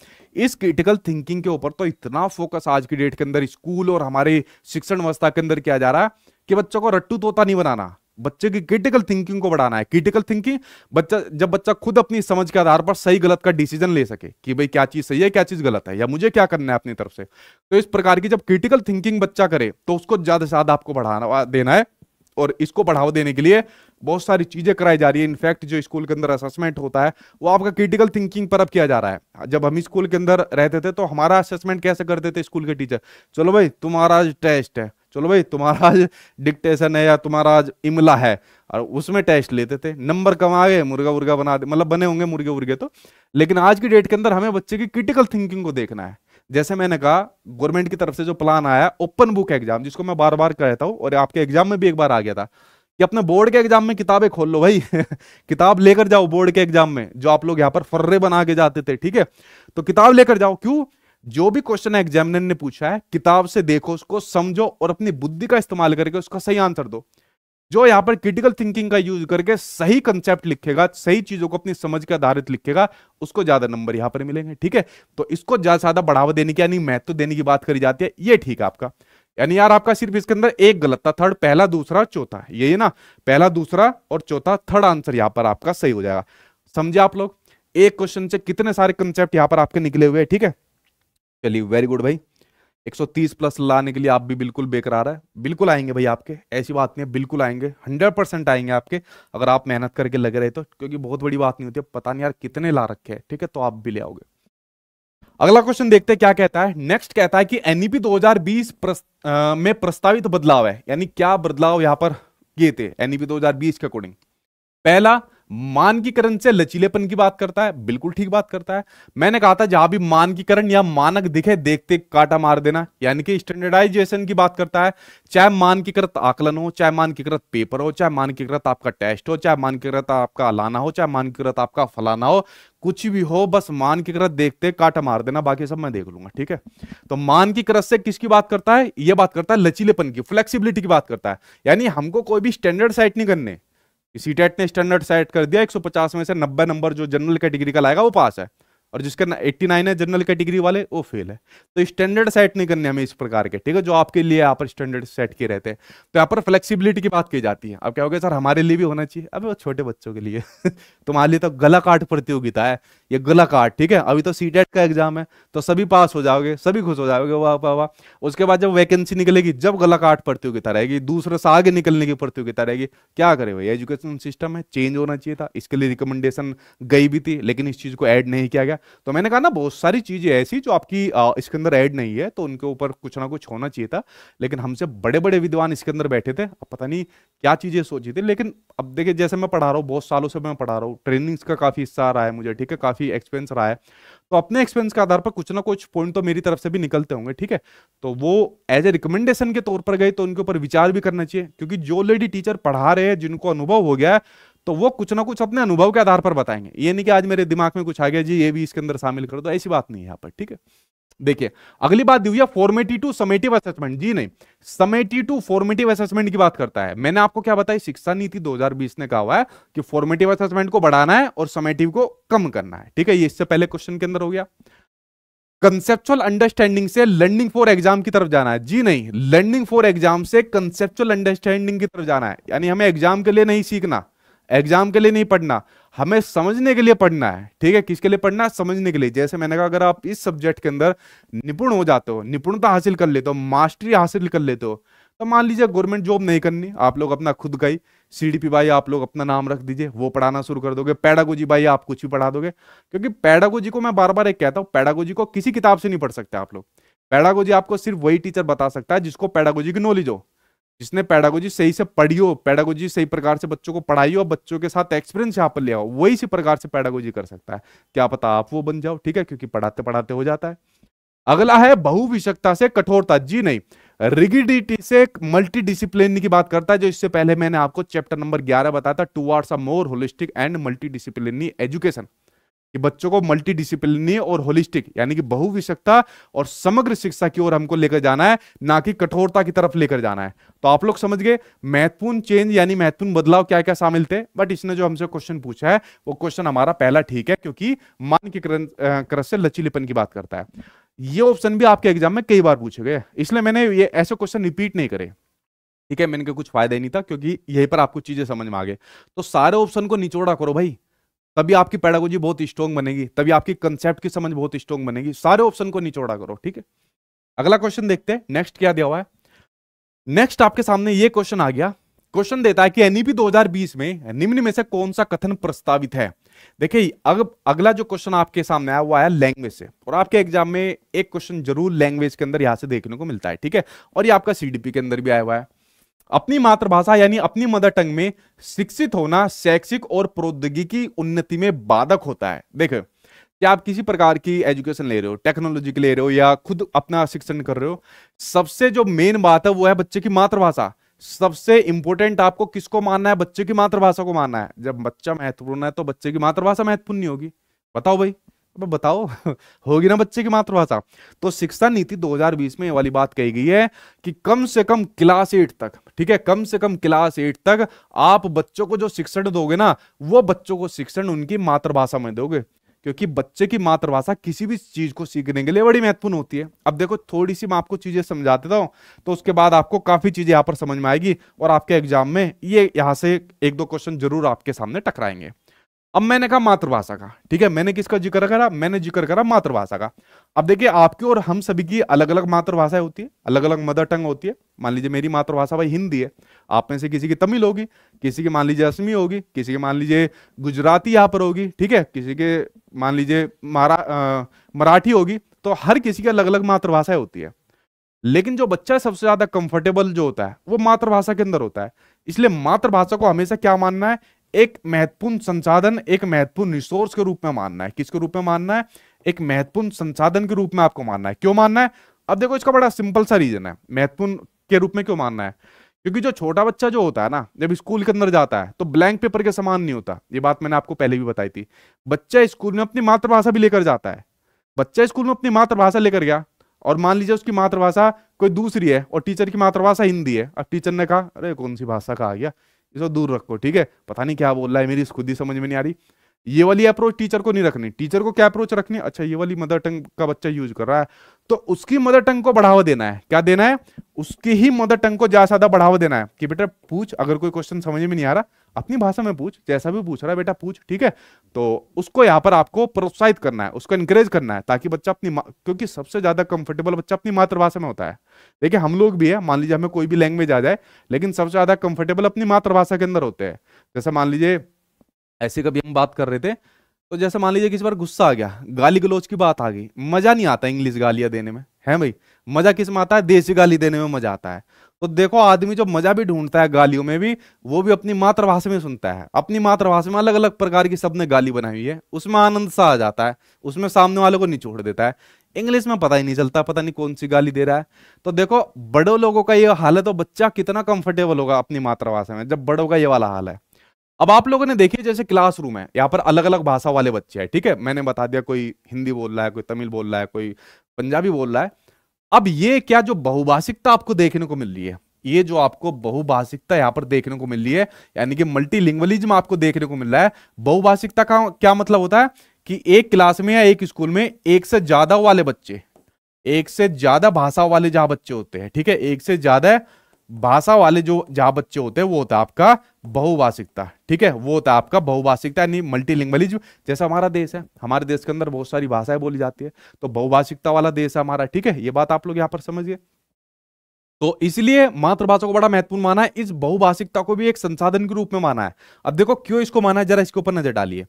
इस क्रिटिकल थिंकिंग के ऊपर तो इतना फोकस आज की डेट के अंदर स्कूल और हमारे शिक्षण व्यवस्था के अंदर किया जा रहा है कि बच्चों को रट्टू तोता नहीं बनाना बच्चे की क्रिटिकल थिंकिंग को बढ़ाना है क्रिटिकल थिंकिंग बच्चा जब बच्चा खुद अपनी समझ के आधार पर सही गलत का डिसीजन ले सके कि भाई क्या चीज सही है क्या चीज गलत है या मुझे क्या करना है अपनी तरफ से तो इस प्रकार की जब क्रिटिकल थिंकिंग बच्चा करे तो उसको ज्यादा से ज्यादा आपको बढ़ाना देना है और इसको बढ़ावा देने के लिए बहुत सारी चीजें कराई जा रही है इनफैक्ट जो स्कूल के अंदर असेसमेंट होता है वो आपका क्रिटिकल थिंकिंग पर अब किया जा रहा है जब हम स्कूल के अंदर रहते थे तो हमारा असेसमेंट कैसे करते थे स्कूल के टीचर चलो भाई तुम्हारा आज टेस्ट है चलो भाई तुम्हारा आज डिक्टेशन है या तुम्हारा आज इमला है और उसमें टेस्ट लेते थे नंबर कम आ गए मुर्गा उर्गा बना दे मतलब बने होंगे मुर्गे उर्गे तो लेकिन आज की डेट के अंदर हमें बच्चे की क्रिटिकल थिंकिंग को देखना है जैसे मैंने कहा गवर्नमेंट की तरफ से जो प्लान आया ओपन बुक एग्जाम जिसको मैं बार बार कहता हूँ और आपके एग्जाम में भी एक बार आ गया था कि अपने बोर्ड के एग्जाम में किताबें खोल लो भाई <laughs> किताब लेकर जाओ बोर्ड के एग्जाम में जो आप लोग यहाँ पर फर्रे बना के जाते थे ठीक है तो किताब लेकर जाओ क्यों जो भी क्वेश्चन एग्जामिनर ने पूछा है किताब से देखो उसको समझो और अपनी बुद्धि का इस्तेमाल करके उसका सही आंसर दो जो यहां पर क्रिटिकल थिंकिंग का यूज करके सही कंसेप्ट लिखेगा सही चीजों को अपनी समझ के आधारित लिखेगा उसको ज्यादा नंबर यहां पर मिलेंगे ठीक है तो इसको ज्यादा ज्यादा बढ़ावा देने की यानी महत्व तो देने की बात करी जाती है ये ठीक है आपका यानी यार आपका सिर्फ इसके अंदर एक गलत था थर्ड पहला दूसरा चौथा ये ना पहला दूसरा और चौथा थर्ड आंसर यहाँ पर आपका सही हो जाएगा समझे आप लोग एक क्वेश्चन से कितने सारे कंसेप्ट यहां पर आपके निकले हुए हैं ठीक है चलिए वेरी गुड भाई 130 प्लस लाने के लिए आप भी बिल्कुल बेकरार है बिल्कुल आएंगे भाई आपके ऐसी बात नहीं है बिल्कुल आएंगे 100 परसेंट आएंगे आपके अगर आप मेहनत करके लग रहे तो क्योंकि बहुत बड़ी बात नहीं होती है पता नहीं यार कितने ला रखे हैं ठीक है तो आप भी ले आओगे अगला क्वेश्चन देखते हैं क्या कहता है नेक्स्ट कहता है कि एनईपी e दो प्रस, में प्रस्तावित बदलाव है यानी क्या बदलाव यहाँ पर किए थे एनईपी e दो के अकॉर्डिंग पहला मानकीकरण से लचीलेपन की बात करता है बिल्कुल ठीक बात करता है मैंने कहा था जहां भी मानकीकरण या मानक दिखे देखते काटा मार देना यानी कि स्टैंडर्डाइजेशन की बात करता है चाहे मानकीकृत आकलन हो चाहे मानकीकृत पेपर हो चाहे मानकीकृत आपका टेस्ट हो चाहे मानकीकृत आपका अलाना हो चाहे मानकीकृत आपका फलाना हो कुछ भी हो बस मानकीकृत देखते काटा मार देना बाकी सब मैं देख लूंगा ठीक है तो मानकीकृत से किसकी बात करता है यह बात करता है लचीलेपन की फ्लेक्सिबिलिटी की बात करता है यानी हमको कोई भी स्टैंडर्ड सेट नहीं करने सी टेट ने स्टैंडर्ड सेट कर दिया 150 में से 90 नंबर जो जनरल कैटेगरी का लाएगा वो पास है और एट्टी नाइन है जनरल कैटेगरी वाले वो फेल है तो स्टैंडर्ड सेट नहीं करने हमें इस प्रकार के ठीक है जो आपके लिए यहाँ पर स्टैंडर्ड सेट किए रहते हैं तो यहाँ पर फ्लेक्सिबिलिटी की बात की जाती है अब क्या हो सर हमारे लिए भी होना चाहिए अब वो छोटे बच्चों के लिए <laughs> तुम्हारे लिए तो गला काट प्रतियोगिता है ये गला काट ठीक है अभी तो सी e का एग्जाम है तो सभी पास हो जाओगे सभी खुश हो जाओगे वाह वाह वाह उसके बाद जब वैकेंसी निकलेगी जब गला काट प्रतियोगिता रहेगी दूसरे से आगे निकलने की प्रतियोगिता रहेगी क्या करे भाई एजुकेशन सिस्टम है चेंज होना चाहिए था इसके लिए रिकमेंडेशन गई भी थी लेकिन इस चीज को ऐड नहीं किया गया तो मैंने कहा ना बहुत सारी चीज़ें ऐसी जो आपकी इसके अंदर ऐड नहीं है तो उनके ऊपर कुछ ना कुछ होना चाहिए था लेकिन हमसे बड़े बड़े विद्वान इसके अंदर बैठे थे अब पता नहीं क्या चीज़ें सोची थी लेकिन अब देखिए जैसे मैं पढ़ा रहा हूँ बहुत सालों से मैं पढ़ा रहा हूँ ट्रेनिंग्स का काफ़ी हिस्सा रहा है मुझे ठीक है काफ़ी एक्सपेंस रहा है तो अपने एक्सपेंस के आधार पर कुछ ना कुछ पॉइंट तो मेरी तरफ से भी निकलते होंगे ठीक है तो वो एज ए रिकमेंडेशन के तौर पर गए तो उनके ऊपर विचार भी करना चाहिए क्योंकि जो लेडी टीचर पढ़ा रहे हैं जिनको अनुभव हो गया है तो वो कुछ ना कुछ अपने अनुभव के आधार पर बताएंगे ये नहीं कि आज मेरे दिमाग में कुछ आ गया जी ये भी इसके अंदर शामिल कर दो ऐसी बात नहीं है यहाँ पर ठीक है देखिए अगली बात दी हुई है फॉर्मेटिव टू समेटिव असेसमेंट जी नहीं समेटिव टू फॉर्मेटिव असेसमेंट की बात करता है मैंने आपको क्या बताया शिक्षा नीति 2020 ने कहा हुआ है कि फॉर्मेटिव असेसमेंट को बढ़ाना है और समेटिव को कम करना है ठीक है ये इससे पहले क्वेश्चन के अंदर हो गया कंसेप्चुअल अंडरस्टैंडिंग से लर्निंग फॉर एग्जाम की तरफ जाना है जी नहीं लर्निंग फॉर एग्जाम से कंसेप्चुअल अंडरस्टैंडिंग की तरफ जाना है यानी हमें एग्जाम के लिए नहीं सीखना एग्जाम के लिए नहीं पढ़ना हमें समझने के लिए पढ़ना है ठीक है किसके लिए पढ़ना है समझने के लिए जैसे मैंने कहा अगर आप इस सब्जेक्ट के अंदर निपुण हो जाते हो निपुणता हासिल कर लेते हो मास्टरी हासिल कर लेते हो तो मान लीजिए गवर्नमेंट जॉब नहीं करनी आप लोग अपना खुद का ही सी भाई आप लोग अपना नाम रख दीजिए वो पढ़ाना शुरू कर दोगे पैडागोजी भाई आप कुछ भी पढ़ा दोगे क्योंकि पैडागोजी को मैं बार बार एक कहता हूँ पैडागोजी को किसी किताब से नहीं पढ़ सकते आप लोग पैडागोजी आपको सिर्फ वही टीचर बता सकता है जिसको पैडागोजी की नॉलेज हो जिसने पैडागोजी सही से पढ़ी हो पैडागोजी सही प्रकार से बच्चों को पढ़ाई हो बच्चों के साथ एक्सपीरियंस यहाँ पर लिया हो वही इसी प्रकार से पैडागोजी कर सकता है क्या पता आप वो बन जाओ ठीक है क्योंकि पढ़ाते पढ़ाते हो जाता है अगला है बहुविषकता से कठोरता जी नहीं रिगिडिटी से मल्टी डिसिप्लिन की बात करता है जो इससे पहले मैंने आपको चैप्टर नंबर 11 बताया था towards a more holistic and multi education कि बच्चों को मल्टी और होलिस्टिक यानी कि बहुविषयकता और समग्र शिक्षा की ओर हमको लेकर जाना है ना कि कठोरता की तरफ लेकर जाना है तो आप लोग समझ गए महत्वपूर्ण चेंज यानी महत्वपूर्ण बदलाव क्या क्या शामिल थे बट इसने जो हमसे क्वेश्चन पूछा है वो क्वेश्चन हमारा पहला ठीक है क्योंकि मान की क्रस से लचीलेपन की बात करता है ये ऑप्शन भी आपके एग्जाम में कई बार पूछे गए इसलिए मैंने ये ऐसे क्वेश्चन रिपीट नहीं करे ठीक है मैंने कुछ फायदा ही नहीं था क्योंकि यही पर आपको चीजें समझ में आ गए तो सारे ऑप्शन को निचोड़ा करो भाई तभी आपकी पैडागोजी बहुत स्ट्रॉन्ग बनेगी तभी आपकी कंसेप्ट की समझ बहुत स्ट्रॉन्ग बनेगी सारे ऑप्शन को निचोड़ा करो ठीक है अगला क्वेश्चन देखते हैं नेक्स्ट क्या दिया हुआ है नेक्स्ट आपके सामने ये क्वेश्चन आ गया क्वेश्चन देता है कि एनईपी 2020 में निम्न में से कौन सा कथन प्रस्तावित है देखिए अग, अगला जो क्वेश्चन आपके सामने आया वो आया लैंग्वेज से और आपके एग्जाम में एक क्वेश्चन जरूर लैंग्वेज के अंदर यहां से देखने को मिलता है ठीक है और ये आपका सीडीपी के अंदर भी आया हुआ है अपनी मातृभाषा यानी अपनी मदर टंग में शिक्षित होना शैक्षिक और प्रौद्योगिकी उन्नति में बाधक होता है देखो क्या आप किसी प्रकार की एजुकेशन ले रहे हो टेक्नोलॉजी ले रहे हो या खुद अपना शिक्षण कर रहे हो सबसे जो मेन बात है वो है बच्चे की मातृभाषा सबसे इंपॉर्टेंट आपको किसको मानना है बच्चे की मातृभाषा को मानना है जब बच्चा महत्वपूर्ण है तो बच्चे की मातृभाषा महत्वपूर्ण नहीं होगी बताओ भाई अब बताओ <laughs> होगी ना बच्चे की मातृभाषा तो शिक्षा नीति 2020 में वाली बात कही गई है कि कम से कम क्लास एट तक ठीक है कम से कम क्लास एट तक आप बच्चों को जो शिक्षण दोगे ना वो बच्चों को शिक्षण उनकी मातृभाषा में दोगे क्योंकि बच्चे की मातृभाषा किसी भी चीज को सीखने के लिए बड़ी महत्वपूर्ण होती है अब देखो थोड़ी सी मैं आपको चीजें समझा देता हूँ तो उसके बाद आपको काफी चीजें यहाँ पर समझ में आएगी और आपके एग्जाम में ये यहाँ से एक दो क्वेश्चन जरूर आपके सामने टकराएंगे अब मैंने कहा मातृभाषा का ठीक है मैंने किसका जिक्र करा मैंने जिक्र करा मातृभाषा का अब देखिए आपकी और हम सभी की अलग अलग मातृभाषाएं होती है अलग अलग मदर टंग होती है मान लीजिए मेरी मातृभाषा भाई हिंदी है आप में से किसी की तमिल होगी किसी की मान लीजिए असमी होगी किसी की मान लीजिए गुजराती यहाँ पर होगी ठीक है किसी के मान लीजिए मराठी होगी तो हर किसी की अलग अलग मातृभाषाएं होती है लेकिन जो बच्चा सबसे ज्यादा कंफर्टेबल जो होता है वो मातृभाषा के अंदर होता है इसलिए मातृभाषा को हमेशा क्या मानना है एक महत्वपूर्ण संसाधन एक महत्वपूर्ण रिसोर्स के रूप में मानना है किसके रूप में मानना है एक महत्वपूर्ण संसाधन के रूप में आपको मानना है क्यों मानना है अब देखो इसका बड़ा सिंपल सा रीजन है महत्वपूर्ण के रूप में क्यों मानना है क्योंकि जो छोटा बच्चा जो होता है ना जब स्कूल के अंदर जाता है तो ब्लैंक पेपर के समान नहीं होता ये बात मैंने आपको पहले भी बताई थी बच्चा स्कूल में अपनी मातृभाषा भी लेकर जाता है बच्चा स्कूल में अपनी मातृभाषा लेकर गया और मान लीजिए उसकी मातृभाषा कोई दूसरी है और टीचर की मातृभाषा हिंदी है अब टीचर ने कहा अरे कौन सी भाषा का आ गया इसको दूर रखो ठीक है पता नहीं क्या बोल रहा है मेरी खुद ही समझ में नहीं आ रही ये वाली अप्रोच टीचर को नहीं रखनी टीचर को क्या अप्रोच रखनी अच्छा ये वाली मदर टंग का बच्चा यूज कर रहा है तो उसकी मदर टंग को बढ़ावा देना है क्या देना है उसकी ही मदर टंग को ज्यादा ज्यादा बढ़ावा देना है कि बेटा पूछ अगर कोई क्वेश्चन समझ में नहीं आ रहा अपनी भाषा में पूछ जैसा भी पूछ रहा है बेटा पूछ ठीक है तो उसको यहाँ पर आपको प्रोत्साहित करना है उसको इंकरेज करना है ताकि बच्चा अपनी क्योंकि सबसे ज्यादा कंफर्टेबल बच्चा अपनी मातृभाषा में होता है देखिए हम लोग भी है मान लीजिए हमें कोई भी लैंग्वेज आ जाए लेकिन सबसे ज्यादा कंफर्टेबल अपनी मातृभाषा के अंदर होते हैं जैसे मान लीजिए ऐसे कभी हम बात कर रहे थे तो जैसे मान लीजिए किसी बार गुस्सा आ गया गाली गलोच की बात आ गई मजा नहीं आता इंग्लिश गालियां देने में है भाई मजा किस में आता है देसी गाली देने में मजा आता है तो देखो आदमी जो मजा भी ढूंढता है गालियों में भी वो भी अपनी मातृभाषा में सुनता है अपनी मातृभाषा में अलग अलग प्रकार की सबने गाली बनाई हुई है उसमें आनंद सा आ जाता है उसमें सामने वाले को निचोड़ देता है इंग्लिश में पता ही नहीं चलता पता नहीं कौन सी गाली दे रहा है तो देखो बड़ों लोगों का ये हाल है तो बच्चा कितना कंफर्टेबल होगा अपनी मातृभाषा में जब बड़ों का ये वाला हाल है अब आप लोगों ने देखिए जैसे क्लासरूम है यहाँ पर अलग अलग भाषा वाले बच्चे हैं ठीक है मैंने बता दिया कोई हिंदी बोल रहा है कोई तमिल बोल रहा है कोई पंजाबी बोल रहा है अब ये क्या जो बहुभाषिकता आपको देखने को मिल रही है ये जो आपको बहुभाषिकता यहाँ पर देखने को मिल रही है यानी कि मल्टी लिंग्वलिज्म आपको देखने को मिल रहा है बहुभाषिकता का क्या मतलब होता है कि एक क्लास में या एक स्कूल में एक से ज्यादा वाले बच्चे एक से ज्यादा भाषा वाले जहां बच्चे होते हैं ठीक है एक से ज्यादा भाषा वाले जो जा बच्चे होते हैं वो होता है आपका बहुभाषिकता ठीक है वो होता है आपका बहुभाषिकता यानी मल्टीलिंगलिज्म जैसा हमारा देश है हमारे देश के अंदर बहुत सारी भाषाएं बोली जाती है तो बहुभाषिकता वाला देश है हमारा ठीक है ये बात आप लोग यहाँ पर समझिए तो इसलिए मातृभाषा को बड़ा महत्वपूर्ण माना है इस बहुभाषिकता को भी एक संसाधन के रूप में माना है अब देखो क्यों इसको माना है जरा इसके ऊपर नजर डालिए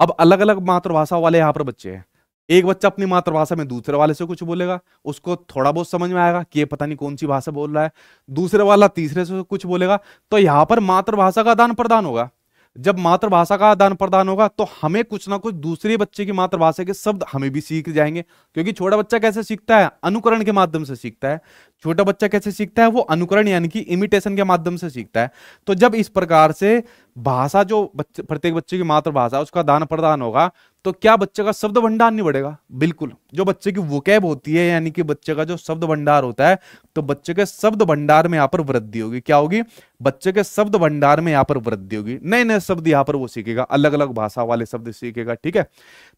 अब अलग अलग मातृभाषा वाले यहाँ पर बच्चे हैं एक बच्चा अपनी मातृभाषा में दूसरे वाले से कुछ बोलेगा उसको थोड़ा बहुत समझ में आएगा कि ये पता नहीं कौन सी भाषा बोल रहा है दूसरे वाला तीसरे से कुछ बोलेगा तो यहाँ पर मातृभाषा का आदान प्रदान होगा जब मातृभाषा का आदान प्रदान होगा तो हमें कुछ ना कुछ दूसरे बच्चे की मातृभाषा के शब्द हमें भी सीख जाएंगे क्योंकि छोटा बच्चा कैसे सीखता है अनुकरण के माध्यम से सीखता है छोटा बच्चा कैसे सीखता है वो अनुकरण यानी कि इमिटेशन के माध्यम से सीखता है तो जब इस प्रकार से भाषा जो बच्चे प्रत्येक बच्चे की मातृभाषा उसका आदान प्रदान होगा तो क्या बच्चे का शब्द भंडार नहीं बढ़ेगा बिल्कुल जो बच्चे की वोकैब होती है यानी कि बच्चे का जो शब्द भंडार होता है तो बच्चे के शब्द भंडार में यहाँ पर वृद्धि होगी क्या होगी बच्चे के शब्द भंडार में यहाँ पर वृद्धि होगी नए नए शब्द यहाँ पर वो सीखेगा अलग अलग भाषा वाले शब्द सीखेगा ठीक है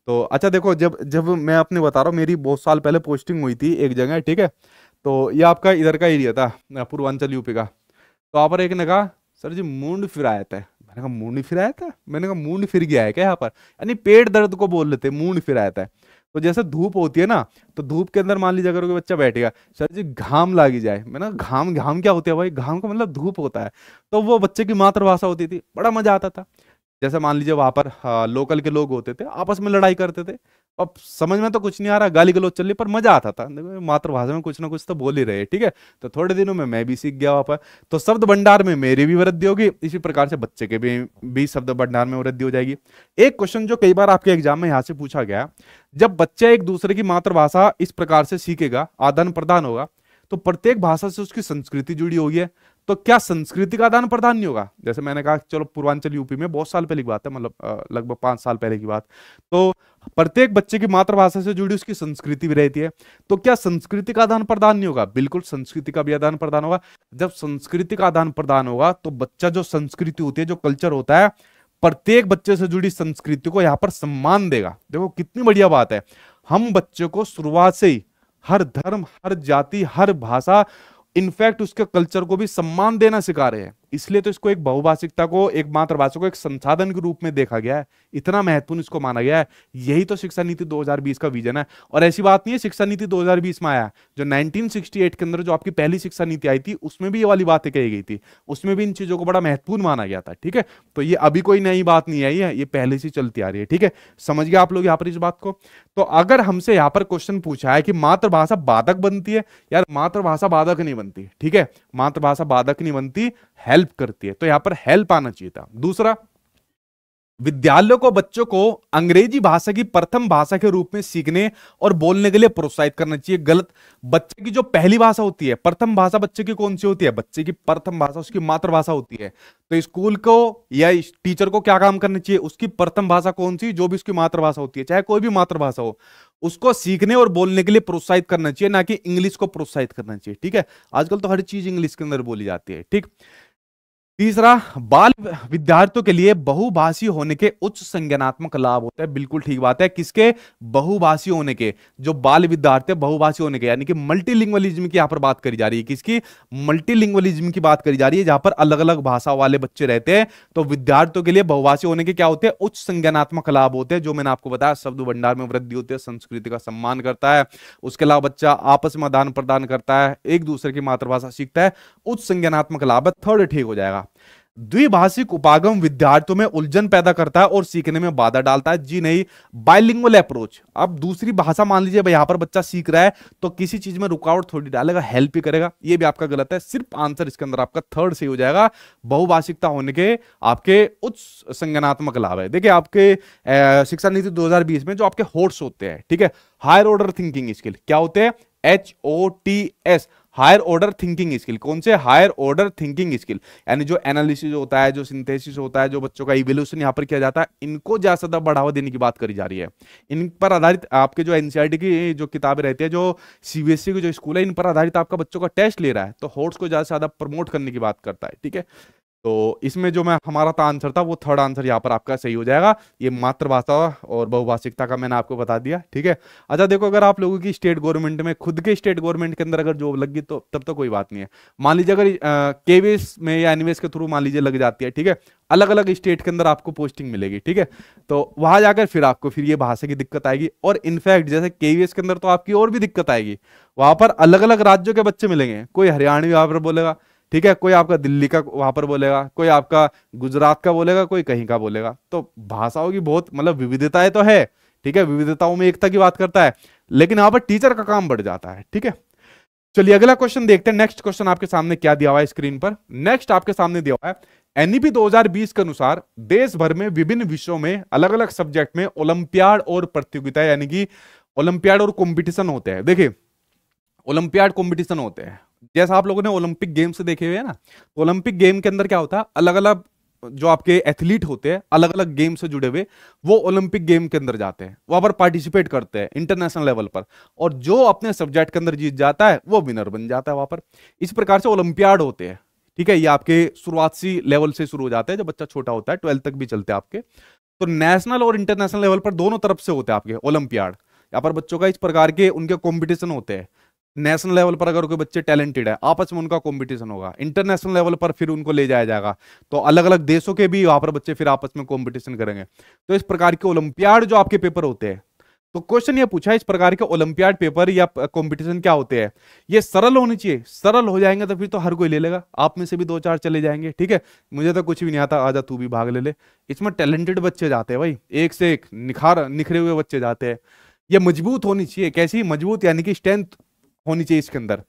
तो अच्छा देखो जब जब मैं अपने बता रहा हूँ मेरी बहुत साल पहले पोस्टिंग हुई थी एक जगह ठीक है तो ये आपका इधर का एरिया था पूर्वांचल यूपी का तो वहाँ पर एक ने कहा सर जी मूड फिराया था मैंने कहा मूड फिराया था मैंने कहा मूड फिर गया है क्या यहाँ पर यानी पेट दर्द को बोल लेते हैं मूड फिराया था तो जैसे धूप होती है ना तो धूप के अंदर मान लीजिए अगर कोई बच्चा बैठेगा सर जी घाम लागी जाए मैंने घाम घाम क्या होती है भाई घाम का मतलब धूप होता है तो वो बच्चे की मातृभाषा होती थी बड़ा मजा आता था जैसे मान लीजिए वहां पर हाँ, लोकल के लोग होते थे आपस में लड़ाई करते थे अब समझ में तो कुछ नहीं आ रहा गाली गलोच चल रही पर मजा आता था देखो मातृभाषा में कुछ ना कुछ तो बोल ही रहे ठीक है तो थोड़े दिनों में मैं भी सीख गया वहाँ पर तो शब्द भंडार में मेरी भी वृद्धि होगी इसी प्रकार से बच्चे के भी भी शब्द भंडार में वृद्धि हो जाएगी एक क्वेश्चन जो कई बार आपके एग्जाम में यहाँ से पूछा गया जब बच्चा एक दूसरे की मातृभाषा इस प्रकार से सीखेगा आदान प्रदान होगा तो प्रत्येक भाषा से उसकी संस्कृति जुड़ी होगी है तो क्या संस्कृति का आदान प्रदान नहीं होगा जैसे मैंने कहा चलो पूर्वांचल यूपी में बहुत साल पहले की बात है मतलब लगभग पांच साल पहले की बात तो प्रत्येक बच्चे की मातृभाषा से जुड़ी उसकी संस्कृति भी रहती है तो क्या संस्कृति का आदान प्रदान नहीं होगा बिल्कुल संस्कृति का भी आदान प्रदान होगा जब संस्कृति का आदान प्रदान होगा तो बच्चा जो संस्कृति होती है जो कल्चर होता है प्रत्येक बच्चे से जुड़ी संस्कृति को यहाँ पर सम्मान देगा देखो कितनी बढ़िया बात है हम बच्चों को शुरुआत से ही हर धर्म हर जाति हर भाषा इनफैक्ट उसके कल्चर को भी सम्मान देना सिखा रहे हैं इसलिए तो इसको एक बहुभाषिकता को एक मातृभाषा को एक संसाधन के रूप में देखा गया है इतना महत्वपूर्ण इसको माना गया है यही तो शिक्षा नीति 2020 का विजन है और ऐसी बात नहीं है शिक्षा नीति 2020 में आया जो 1968 के अंदर जो आपकी पहली शिक्षा नीति आई थी उसमें भी ये वाली बातें कही गई थी उसमें भी इन चीजों को बड़ा महत्वपूर्ण माना गया था ठीक है तो ये अभी कोई नई बात नहीं आई है ये पहले से चलती आ रही है ठीक है समझ गया आप लोग यहाँ पर इस बात को तो अगर हमसे यहाँ पर क्वेश्चन पूछा है कि मातृभाषा बाधक बनती है यार मातृभाषा बाधक नहीं बनती ठीक है मातृभाषा बाधक नहीं बनती हेल्प हेल्प करती है तो यहां पर हेल्प आना चाहिए था दूसरा विद्यालय को बच्चों को अंग्रेजी भाषा की प्रथम भाषा के रूप में सीखने और बोलने के लिए प्रोत्साहित करना चाहिए गलत बच्चे की जो पहली भाषा होती है प्रथम भाषा बच्चे की कौन सी होती है बच्चे की प्रथम भाषा उसकी मातृभाषा होती है तो स्कूल को या टीचर को क्या काम करना चाहिए उसकी प्रथम भाषा कौन सी जो भी उसकी मातृभाषा होती है चाहे कोई भी मातृभाषा हो उसको सीखने और बोलने के लिए प्रोत्साहित करना चाहिए ना कि इंग्लिश को प्रोत्साहित करना चाहिए ठीक है आजकल तो हर चीज इंग्लिश के अंदर बोली जाती है ठीक तीसरा बाल विद्यार्थियों के लिए बहुभाषी होने के उच्च संज्ञानात्मक लाभ होते हैं बिल्कुल ठीक बात है किसके बहुभाषी होने के जो बाल विद्यार्थी बहुभाषी होने के यानी कि मल्टीलिंग्वलिज्म की यहाँ पर बात करी जा रही है किसकी मल्टीलिंग्वलिज्म की बात करी जा रही है जहां पर अलग अलग भाषा वाले बच्चे रहते हैं तो विद्यार्थियों के लिए बहुभाषी होने के क्या होते हैं उच्च संज्ञानात्मक लाभ होते हैं जो मैंने आपको बताया शब्द भंडार में वृद्धि होती है संस्कृति का सम्मान करता है उसके अलावा बच्चा आपस में आदान प्रदान करता है एक दूसरे की मातृभाषा सीखता है उच्च संज्ञानात्मक लाभ है थर्ड ठीक हो जाएगा द्विभाषिक उपागम विद्यार्थियों में उलझन पैदा करता है और सीखने में बाधा डालता है जी नहीं बाइलिंगुअल अप्रोच अब दूसरी भाषा मान लीजिए यहां पर बच्चा सीख रहा है तो किसी चीज में रुकावट थोड़ी डालेगा हेल्प ही करेगा ये भी आपका गलत है सिर्फ आंसर इसके अंदर आपका थर्ड सही हो जाएगा बहुभाषिकता होने के आपके उच्च संज्ञानात्मक लाभ है देखिये आपके शिक्षा नीति दो में जो आपके होर्ट्स होते हैं ठीक है हायर ऑर्डर थिंकिंग स्किल क्या होते हैं H O T S higher order thinking skill कौन से हायर ऑर्डर थिंकिंग स्किल यानी जो एनालिसिस होता है जो सिंथेसिस होता है जो बच्चों का इवोल्यूशन यहाँ पर किया जाता है इनको ज्यादा बढ़ावा देने की बात करी जा रही है इन पर आधारित आपके जो एनसीआरटी की जो किताबें रहती है जो सीबीएसई की जो स्कूल है इन पर आधारित आपका बच्चों का टेस्ट ले रहा है तो होर्ट्स को ज्यादा से ज्यादा प्रमोट करने की बात करता है ठीक है तो इसमें जो मैं हमारा था आंसर था वो थर्ड आंसर यहाँ पर आपका सही हो जाएगा ये मातृभाषा और बहुभाषिकता का मैंने आपको बता दिया ठीक है अच्छा देखो अगर आप लोगों की स्टेट गवर्नमेंट में खुद के स्टेट गवर्नमेंट के अंदर अगर जॉब लग गई तो तब तो कोई बात नहीं है मान लीजिए अगर केवीएस में या एनवीएस के थ्रू मान लीजिए लग जाती है ठीक है अलग अलग स्टेट के अंदर आपको पोस्टिंग मिलेगी ठीक है तो वहां जाकर फिर आपको फिर ये भाषा की दिक्कत आएगी और इनफैक्ट जैसे केवीएस के अंदर तो आपकी और भी दिक्कत आएगी वहां पर अलग अलग राज्यों के बच्चे मिलेंगे कोई हरियाणवी वहां पर बोलेगा ठीक है कोई आपका दिल्ली का वहां पर बोलेगा कोई आपका गुजरात का बोलेगा कोई कहीं का बोलेगा तो भाषाओं की बहुत मतलब विविधताएं तो है ठीक है विविधताओं में एकता की बात करता है लेकिन यहाँ पर टीचर का काम बढ़ जाता है ठीक है चलिए अगला क्वेश्चन देखते हैं नेक्स्ट क्वेश्चन आपके सामने क्या दिया हुआ है स्क्रीन पर नेक्स्ट आपके सामने दिया हुआ है एनईपी e 2020 के अनुसार देश भर में विभिन्न विषयों में अलग अलग सब्जेक्ट में ओलंपियाड और प्रतियोगिता यानी कि ओलंपियाड और कंपटीशन होते हैं देखिए ओलंपियाड कंपटीशन होते हैं जैसा आप लोगों ने ओलंपिक गेम से देखे हुए हैं ना ओलंपिक तो गेम के अंदर क्या होता है अलग अलग जो आपके एथलीट होते हैं अलग अलग गेम से जुड़े हुए वो ओलंपिक गेम के अंदर जाते हैं वहां पर पार्टिसिपेट करते हैं इंटरनेशनल लेवल पर और जो अपने सब्जेक्ट के अंदर जीत जाता है वो विनर बन जाता है वहां पर इस प्रकार से ओलंपियाड होते हैं ठीक है ये आपके शुरुआती लेवल से शुरू हो जाते हैं जब बच्चा छोटा होता है ट्वेल्थ तक भी चलते हैं आपके तो नेशनल और इंटरनेशनल लेवल पर दोनों तरफ से होते हैं आपके ओलंपियाड यहाँ पर बच्चों का इस प्रकार के उनके कॉम्पिटिशन होते हैं नेशनल लेवल पर अगर कोई बच्चे टैलेंटेड है आपस में उनका कंपटीशन होगा इंटरनेशनल लेवल पर फिर उनको ले जाया जाएगा तो अलग अलग देशों के भी वहां पर बच्चे फिर आपस में कंपटीशन करेंगे तो इस प्रकार के ओलंपियाड जो आपके पेपर होते हैं तो क्वेश्चन ये पूछा इस प्रकार के ओलंपियाड पेपर या कंपटीशन क्या होते हैं ये सरल होने चाहिए सरल हो जाएंगे तो फिर तो हर कोई ले लेगा आप में से भी दो चार चले जाएंगे ठीक है मुझे तो कुछ भी नहीं आता आजा तू भी भाग ले ले इसमें टैलेंटेड बच्चे जाते हैं भाई एक से एक निखार निखरे हुए बच्चे जाते हैं ये मजबूत होनी चाहिए कैसी मजबूत यानी कि स्ट्रेंथ होनी चाहिए इसके अंदर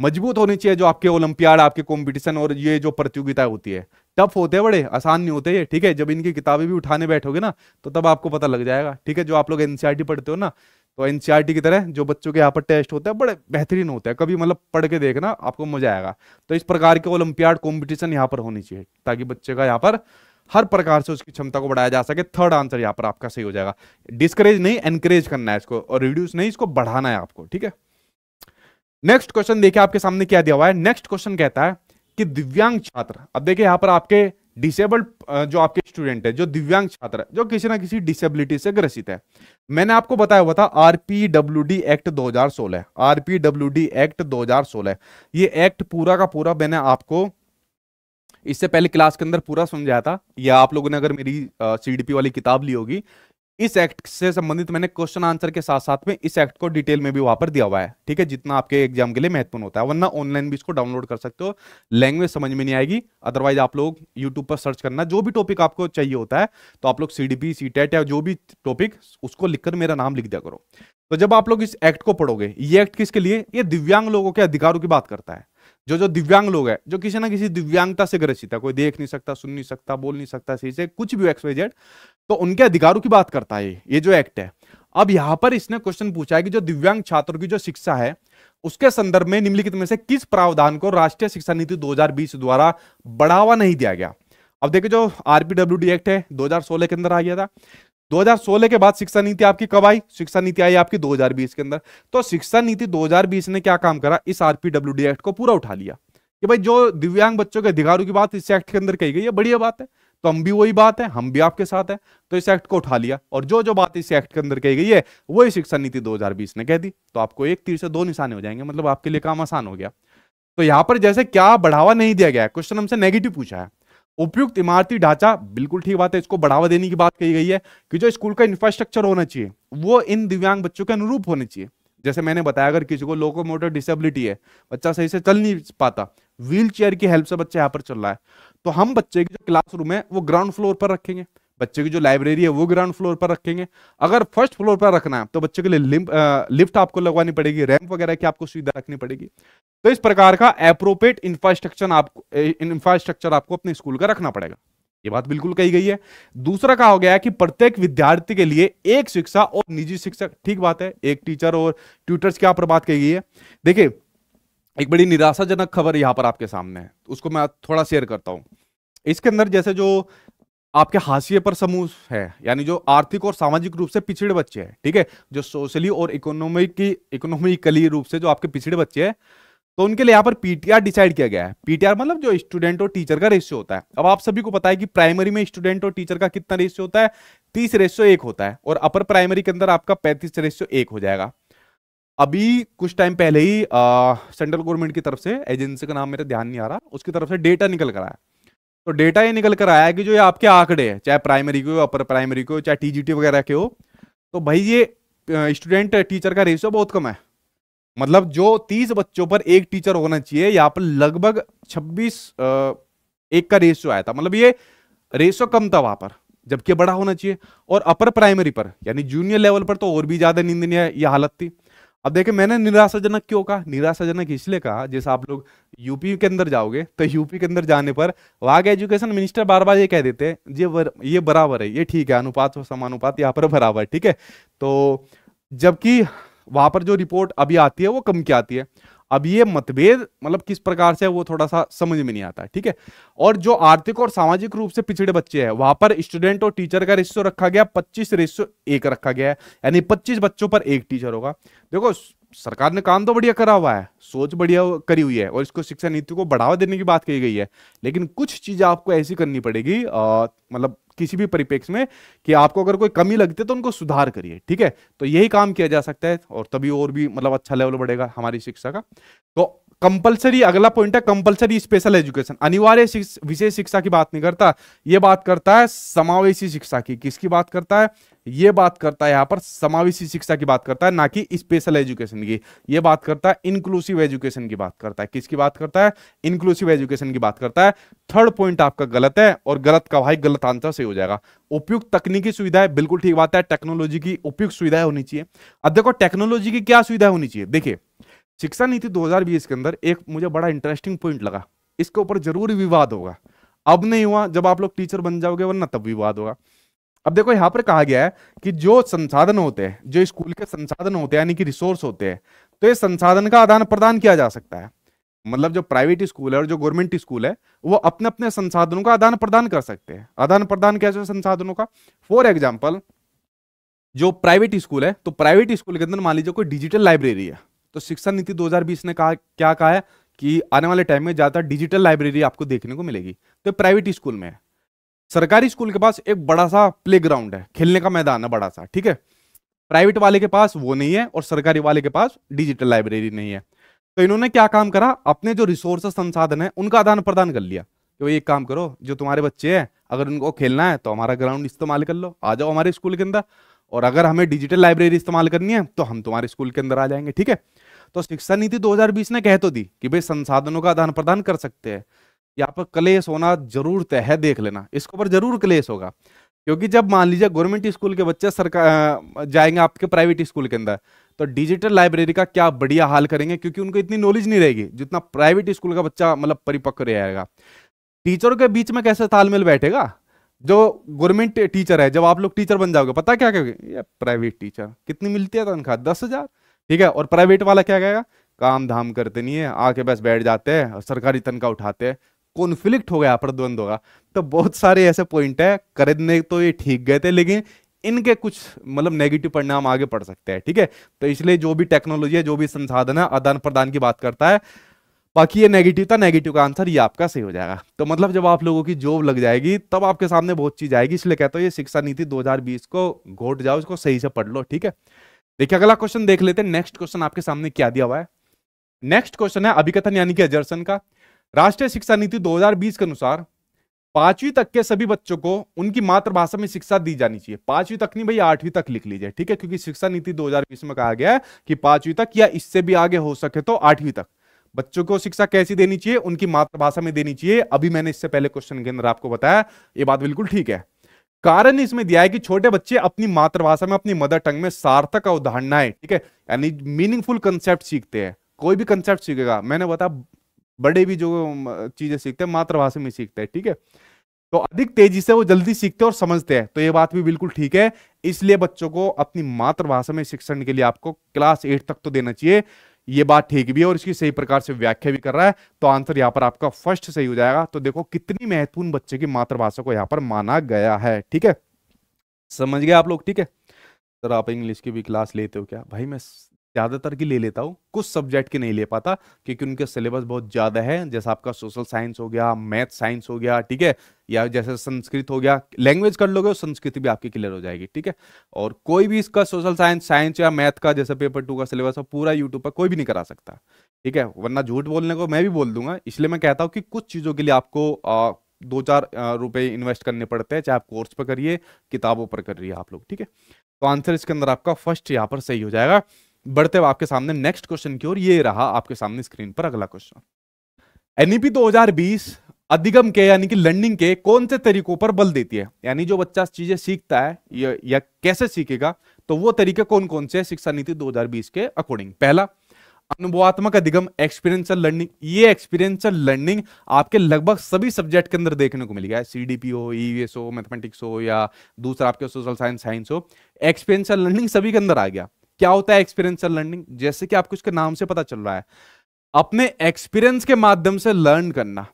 मजबूत होनी चाहिए जो आपके ओलंपियाड आपके कॉम्पिटिशन और ये जो प्रतियोगिता होती है टफ होते हैं बड़े आसान नहीं होते ये ठीक है जब इनकी किताबें भी उठाने बैठोगे ना तो तब आपको पता लग जाएगा ठीक है जो आप लोग एनसीआरटी e पढ़ते हो ना तो एनसीआरटी e की तरह जो बच्चों के यहाँ पर टेस्ट होते हैं बड़े बेहतरीन होते हैं कभी मतलब पढ़ के देखना आपको मजा आएगा तो इस प्रकार के ओलंपियाड कॉम्पिटिशन यहाँ पर होनी चाहिए ताकि बच्चे का यहाँ पर हर प्रकार से उसकी क्षमता को बढ़ाया जा सके थर्ड आंसर यहाँ पर आपका सही हो जाएगा डिस्करेज नहीं एनकरेज करना है इसको और रिड्यूस नहीं इसको बढ़ाना है आपको ठीक है नेक्स्ट क्वेश्चन देखिए आपके सामने क्या दिया हुआ है नेक्स्ट क्वेश्चन कहता है कि दिव्यांग छात्र अब देखिए यहाँ पर आपके डिसेबल्ड जो आपके स्टूडेंट है जो दिव्यांग छात्र है जो किसी ना किसी डिसेबिलिटी से ग्रसित है मैंने आपको बताया हुआ था आरपीडब्ल्यूडी एक्ट 2016 आरपीडब्ल्यूडी एक्ट 2016 ये एक्ट पूरा का पूरा मैंने आपको इससे पहले क्लास के अंदर पूरा समझाया था या आप लोगों ने अगर मेरी सीडीपी वाली किताब ली होगी इस एक्ट से संबंधित मैंने क्वेश्चन आंसर के साथ साथ में इस एक्ट को डिटेल में भी वहां पर दिया हुआ है ठीक है जितना आपके एग्जाम के लिए महत्वपूर्ण होता है वरना ऑनलाइन भी इसको डाउनलोड कर सकते हो लैंग्वेज समझ में नहीं आएगी अदरवाइज आप लोग यूट्यूब पर सर्च करना जो भी टॉपिक आपको चाहिए होता है तो आप लोग सी डी या जो भी टॉपिक उसको लिखकर मेरा नाम लिख दिया करो तो जब आप लोग इस एक्ट को पढ़ोगे ये एक्ट किसके लिए ये दिव्यांग लोगों के अधिकारों की बात करता है जो जो दिव्यांग लोग हैं जो किसी ना किसी दिव्यांगता से ग्रसित है कोई देख नहीं सकता सुन नहीं सकता बोल नहीं सकता सही से कुछ भी जेड तो उनके अधिकारों की बात करता है ये जो एक्ट है अब यहाँ पर इसने क्वेश्चन पूछा है कि जो दिव्यांग छात्रों की जो शिक्षा है उसके संदर्भ में निम्नलिखित में से किस प्रावधान को राष्ट्रीय शिक्षा नीति 2020 द्वारा बढ़ावा नहीं दिया गया अब देखिए जो आरपीडब्ल्यू एक्ट है 2016 के अंदर आ गया था 2016 के बाद शिक्षा नीति आपकी कब आई शिक्षा नीति आई आपकी 2020 के अंदर तो शिक्षा नीति 2020 ने क्या काम करा इस डी एक्ट को पूरा उठा लिया कि भाई जो दिव्यांग बच्चों के अधिकारों की बात इस एक्ट के अंदर कही गई है बढ़िया बात है तो हम भी वही बात है हम भी आपके साथ है तो इस एक्ट को उठा लिया और जो जो बात इस एक्ट के अंदर कही गई है वही शिक्षा नीति दो ने कह दी तो आपको एक तीर से दो निशाने हो जाएंगे मतलब आपके लिए काम आसान हो गया तो यहाँ पर जैसे क्या बढ़ावा नहीं दिया गया क्वेश्चन हमसे नेगेटिव पूछा है उपयुक्त इमारती ढांचा बिल्कुल ठीक बात है इसको बढ़ावा देने की बात कही गई है कि जो स्कूल का इंफ्रास्ट्रक्चर होना चाहिए वो इन दिव्यांग बच्चों के अनुरूप होने चाहिए जैसे मैंने बताया अगर किसी को लोकोमोटर डिसेबिलिटी है बच्चा सही से चल नहीं पाता व्हील चेयर की हेल्प से बच्चा यहाँ पर चल रहा है तो हम बच्चे की जो क्लासरूम है वो ग्राउंड फ्लोर पर रखेंगे बच्चे की जो लाइब्रेरी है वो ग्राउंड फ्लोर पर रखेंगे अगर फर्स्ट फ्लोर पर रखना है तो बच्चे के लिए लिफ्ट आपको लगवानी पड़ेगी रैंप वगैरह की आपको सुविधा रखनी पड़ेगी तो इस प्रकार का अप्रोप्रिएट इंफ्रास्ट्रक्चर आपको इंफ्रास्ट्रक्चर आपको अपने स्कूल का रखना पड़ेगा ये बात बिल्कुल कही गई है दूसरा कहा हो गया है कि प्रत्येक विद्यार्थी के लिए एक शिक्षा और निजी शिक्षक ठीक बात है एक टीचर और ट्यूटर्स की यहाँ पर बात कही गई है देखिए एक बड़ी निराशाजनक खबर यहाँ पर आपके सामने है उसको मैं थोड़ा शेयर करता हूँ इसके अंदर जैसे जो आपके हाशिए पर समूह है यानी जो आर्थिक और सामाजिक रूप से पिछड़े बच्चे हैं ठीक है जो सोशली और इकोनॉमिक इकोनॉमिकली रूप से जो आपके पिछड़े बच्चे हैं तो उनके लिए यहाँ पर पीटीआर डिसाइड किया गया है पीटीआर मतलब जो स्टूडेंट और टीचर का रेशियो होता है अब आप सभी को पता है कि प्राइमरी में स्टूडेंट और टीचर का कितना रेशियो होता है तीस रेशियो एक होता है और अपर प्राइमरी के अंदर आपका पैंतीस रेशियो एक हो जाएगा अभी कुछ टाइम पहले ही सेंट्रल गवर्नमेंट की तरफ से एजेंसी का नाम मेरा ध्यान नहीं आ रहा उसकी तरफ से डेटा निकल कर आया तो डेटा ये निकल कर आया कि जो ये आपके आंकड़े हैं चाहे प्राइमरी के हो अपर प्राइमरी के हो चाहे टीजीटी वगैरह के हो तो भाई ये स्टूडेंट टीचर का रेशियो बहुत कम है मतलब जो तीस बच्चों पर एक टीचर होना चाहिए यहाँ पर लगभग छब्बीस एक का रेशियो आया था मतलब ये रेशियो कम था वहां पर जबकि बड़ा होना चाहिए और अपर प्राइमरी पर यानी जूनियर लेवल पर तो और भी ज्यादा निंदनीय ये हालत थी अब देखें मैंने निराशाजनक क्यों कहा निराशाजनक इसलिए कहा जैसे आप लोग यूपी के अंदर जाओगे तो यूपी के अंदर जाने पर वहां के एजुकेशन मिनिस्टर बार बार ये कह देते हैं ये ये बराबर है ये ठीक है अनुपात और समानुपात यहाँ पर बराबर ठीक है तो जबकि वहां पर जो रिपोर्ट अभी आती है वो कम की आती है अब ये मतभेद मतलब किस प्रकार से है वो थोड़ा सा समझ में नहीं आता ठीक है और जो आर्थिक और सामाजिक रूप से पिछड़े बच्चे हैं वहां पर स्टूडेंट और टीचर का रेशियो रखा गया पच्चीस रेशियो एक रखा गया है यानी पच्चीस बच्चों पर एक टीचर होगा देखो सरकार ने काम तो बढ़िया करा हुआ है सोच बढ़िया करी हुई है और इसको शिक्षा नीति को बढ़ावा देने की बात कही गई है लेकिन कुछ चीजें आपको ऐसी करनी पड़ेगी मतलब किसी भी परिपेक्ष में कि आपको अगर कोई कमी लगती है तो उनको सुधार करिए ठीक है तो यही काम किया जा सकता है और तभी और भी मतलब अच्छा लेवल बढ़ेगा हमारी शिक्षा का तो कंपलसरी अगला पॉइंट है कंपलसरी स्पेशल एजुकेशन अनिवार्य विशेष शिक्षा की बात नहीं करता ये बात करता है समावेशी शिक्षा की किसकी बात करता है ये बात करता है यहाँ पर समावेशी शिक्षा की बात करता है ना कि स्पेशल एजुकेशन की ये बात करता है इंक्लूसिव एजुकेशन की बात करता है किसकी बात करता है इंक्लूसिव एजुकेशन की बात करता है थर्ड पॉइंट आपका गलत है और गलत का भाई गलत आंसर से हो जाएगा उपयुक्त तकनीकी सुविधाएं बिल्कुल ठीक बात है टेक्नोलॉजी की उपयुक्त सुविधाएं होनी चाहिए अब देखो टेक्नोलॉजी की क्या सुविधा होनी चाहिए देखिए शिक्षा नीति 2020 के अंदर एक मुझे बड़ा इंटरेस्टिंग पॉइंट लगा इसके ऊपर जरूर विवाद होगा अब नहीं हुआ जब आप लोग टीचर बन जाओगे वरना तब विवाद होगा अब देखो यहाँ पर कहा गया है कि जो संसाधन होते हैं जो स्कूल के संसाधन होते हैं यानी कि रिसोर्स होते हैं तो ये संसाधन का आदान प्रदान किया जा सकता है मतलब जो प्राइवेट स्कूल है और जो गवर्नमेंट स्कूल है वो अपने अपने संसाधनों का आदान प्रदान कर सकते हैं आदान प्रदान कैसे संसाधनों का फॉर एग्जाम्पल जो प्राइवेट स्कूल है तो प्राइवेट स्कूल के अंदर मान लीजिए कोई डिजिटल लाइब्रेरी है तो शिक्षा नीति 2020 ने कहा क्या कहा है कि आने वाले टाइम में ज़्यादातर डिजिटल लाइब्रेरी आपको देखने को मिलेगी तो प्राइवेट स्कूल में है सरकारी स्कूल के पास एक बड़ा सा प्ले ग्राउंड है खेलने का मैदान है बड़ा सा ठीक है प्राइवेट वाले के पास वो नहीं है और सरकारी वाले के पास डिजिटल लाइब्रेरी नहीं है तो इन्होंने क्या काम करा अपने जो रिसोर्स संसाधन है उनका आदान प्रदान कर लिया कि भाई एक काम करो जो तुम्हारे बच्चे हैं अगर उनको खेलना है तो हमारा ग्राउंड इस्तेमाल कर लो आ जाओ हमारे स्कूल के अंदर और अगर हमें डिजिटल लाइब्रेरी इस्तेमाल करनी है तो हम तुम्हारे स्कूल के अंदर आ जाएंगे ठीक है तो शिक्षा नीति 2020 ने कह तो दी कि भाई संसाधनों का आदान प्रदान कर सकते हैं यहाँ पर क्लेश होना जरूर तय है देख लेना इसके ऊपर जरूर क्लेश होगा क्योंकि जब मान लीजिए गवर्नमेंट स्कूल के बच्चे सरकार जाएंगे आपके प्राइवेट स्कूल के अंदर तो डिजिटल लाइब्रेरी का क्या बढ़िया हाल करेंगे क्योंकि उनको इतनी नॉलेज नहीं रहेगी जितना प्राइवेट स्कूल का बच्चा मतलब परिपक्व रहेगा टीचरों के बीच में कैसे तालमेल बैठेगा जो गवर्नमेंट टीचर है जब आप लोग टीचर बन जाओगे पता क्या क्या प्राइवेट टीचर कितनी मिलती है तनख्वाह दस हजार ठीक है और प्राइवेट वाला क्या कहेगा काम धाम करते नहीं है आके बस बैठ जाते हैं और सरकारी तनखा उठाते हैं कॉन्फ्लिक्ट हो गया प्रद्वंद होगा तो बहुत सारे ऐसे पॉइंट है खरीदने तो ये ठीक गए थे लेकिन इनके कुछ मतलब नेगेटिव परिणाम आगे पड़ सकते हैं ठीक है तो इसलिए जो भी टेक्नोलॉजी है जो भी संसाधन है आदान प्रदान की बात करता है बाकी ये नेगेटिव था नेगेटिव का आंसर ये आपका सही हो जाएगा तो मतलब जब आप लोगों की जॉब लग जाएगी तब आपके सामने बहुत चीज आएगी इसलिए कहता हूँ ये शिक्षा नीति 2020 को घोट जाओ इसको सही से पढ़ लो ठीक है देखिए अगला क्वेश्चन देख लेते हैं नेक्स्ट क्वेश्चन आपके सामने क्या दिया हुआ है नेक्स्ट क्वेश्चन है अभिकथन यानी कि एजर्सन का राष्ट्रीय शिक्षा नीति 2020 के अनुसार पांचवी तक के सभी बच्चों को उनकी मातृभाषा में शिक्षा दी जानी चाहिए पांचवी तक नहीं भाई आठवीं तक लिख लीजिए ठीक है क्योंकि शिक्षा नीति 2020 में कहा गया है कि पांचवी तक या इससे भी आगे हो सके तो आठवीं तक बच्चों को शिक्षा कैसी देनी चाहिए उनकी मातृभाषा में देनी चाहिए अभी मैंने इससे पहले क्वेश्चन के अंदर आपको बताया ये बात बिल्कुल ठीक है कारण इसमें दिया है कि छोटे बच्चे अपनी मातृभाषा में अपनी मदर टंग में सार्थक अवधारणाएं ठीक है यानी मीनिंगफुल कंसेप्ट सीखते हैं कोई भी कंसेप्ट सीखेगा मैंने बताया बड़े भी जो चीजें सीखते हैं मातृभाषा में सीखते हैं ठीक है तो अधिक तेजी से वो जल्दी सीखते हैं और समझते हैं तो ये बात भी बिल्कुल ठीक है इसलिए बच्चों को अपनी मातृभाषा में शिक्षण के लिए आपको क्लास एट तक तो देना चाहिए ये बात ठीक भी है और इसकी सही प्रकार से व्याख्या भी कर रहा है तो आंसर यहाँ पर आपका फर्स्ट सही हो जाएगा तो देखो कितनी महत्वपूर्ण बच्चे की मातृभाषा को यहाँ पर माना गया है ठीक है समझ गए आप लोग ठीक है सर आप इंग्लिश की भी क्लास लेते हो क्या भाई मैं ज़्यादातर की ले लेता हूँ कुछ सब्जेक्ट की नहीं ले पाता क्योंकि उनके सिलेबस बहुत ज़्यादा है जैसा आपका सोशल साइंस हो गया मैथ साइंस हो गया ठीक है या जैसे संस्कृत हो गया लैंग्वेज कर लोगे संस्कृत भी आपकी क्लियर हो जाएगी ठीक है और कोई भी इसका सोशल साइंस साइंस या मैथ का जैसे पेपर टू का सिलेबस पूरा यूट्यूब पर कोई भी नहीं करा सकता ठीक है वरना झूठ बोलने को मैं भी बोल दूंगा इसलिए मैं कहता हूँ कि कुछ चीज़ों के लिए आपको दो चार रुपए इन्वेस्ट करने पड़ते हैं चाहे आप कोर्स पर करिए किताबों पर करिए आप लोग ठीक है तो आंसर इसके अंदर आपका फर्स्ट यहाँ पर सही हो जाएगा बढ़ते हुए आपके सामने नेक्स्ट क्वेश्चन की ओर ये रहा आपके सामने स्क्रीन पर अगला क्वेश्चन एनईपी 2020 अधिगम के यानी कि लर्निंग के कौन से तरीकों पर बल देती है यानी जो बच्चा चीजें सीखता है या, या कैसे सीखेगा तो वो तरीके कौन कौन से शिक्षा नीति 2020 के अकॉर्डिंग पहला अनुभवात्मक अधिगम एक्सपीरियंशियल लर्निंग ये एक्सपीरियंशियल लर्निंग आपके लगभग सभी सब्जेक्ट के अंदर देखने को मिल गया मिलेगा सीडीपी हो ईवीएस e हो मैथमेटिक्स हो या दूसरा आपके सोशल साइंस साइंस हो एक्सपीरियंशियल लर्निंग सभी के अंदर आ गया क्या होता है एक्सपीरियंस लर्निंग जैसे कि आपको इसके नाम से पता चल रहा है अपने एक्सपीरियंस के माध्यम से लर्न करना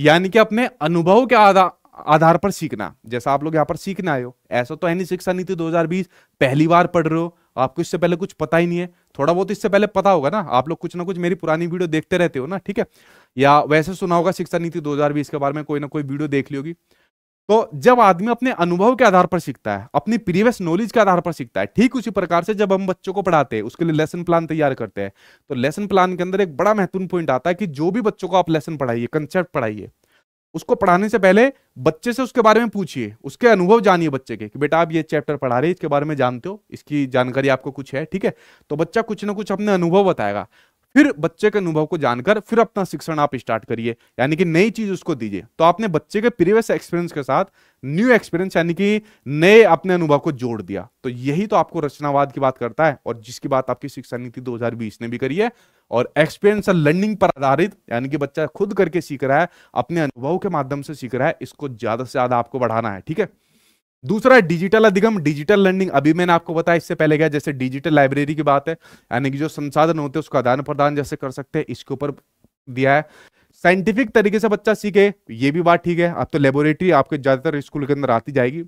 यानी कि अपने अनुभव के आधार आधार पर सीखना जैसा आप लोग यहाँ पर सीखने आए हो ऐसा तो है नहीं शिक्षा नीति 2020 पहली बार पढ़ रहे हो आपको इससे पहले कुछ पता ही नहीं है थोड़ा बहुत इससे पहले पता होगा ना आप लोग कुछ ना कुछ मेरी पुरानी वीडियो देखते रहते हो ना ठीक है या वैसे सुना होगा शिक्षा नीति 2020 के बारे में कोई ना कोई वीडियो देख ली होगी तो जब आदमी अपने अनुभव के आधार पर सीखता है अपनी प्रीवियस नॉलेज के आधार पर सीखता है ठीक उसी प्रकार से जब हम बच्चों को पढ़ाते हैं उसके लिए लेसन प्लान तैयार करते हैं तो लेसन प्लान के अंदर एक बड़ा महत्वपूर्ण पॉइंट आता है कि जो भी बच्चों को आप लेसन पढ़ाइए कंसेप्ट पढ़ाइए उसको पढ़ाने से पहले बच्चे से उसके बारे में पूछिए उसके अनुभव जानिए बच्चे के कि बेटा आप ये चैप्टर पढ़ा रहे इसके बारे में जानते हो इसकी जानकारी आपको कुछ है ठीक है तो बच्चा कुछ ना कुछ अपने अनुभव बताएगा फिर बच्चे के अनुभव को जानकर फिर अपना शिक्षण आप स्टार्ट करिए यानी कि नई चीज उसको दीजिए तो आपने बच्चे के प्रीवियस एक्सपीरियंस के साथ न्यू एक्सपीरियंस यानी कि नए अपने अनुभव को जोड़ दिया तो यही तो आपको रचनावाद की बात करता है और जिसकी बात आपकी शिक्षा नीति 2020 ने भी करी है और एक्सपीरियंस और लर्निंग पर आधारित यानी कि बच्चा खुद करके सीख रहा है अपने अनुभव के माध्यम से सीख रहा है इसको ज्यादा से ज्यादा आपको बढ़ाना है ठीक है दूसरा डिजिटल अधिगम डिजिटल लर्निंग अभी मैंने आपको बताया इससे पहले गया जैसे डिजिटल लाइब्रेरी की बात है यानी कि जो संसाधन होते हैं उसका आदान प्रदान जैसे कर सकते हैं इसके ऊपर दिया है साइंटिफिक तरीके से बच्चा सीखे ये भी बात ठीक है अब तो लेबोरेटरी आपके ज्यादातर स्कूल के अंदर आती जाएगी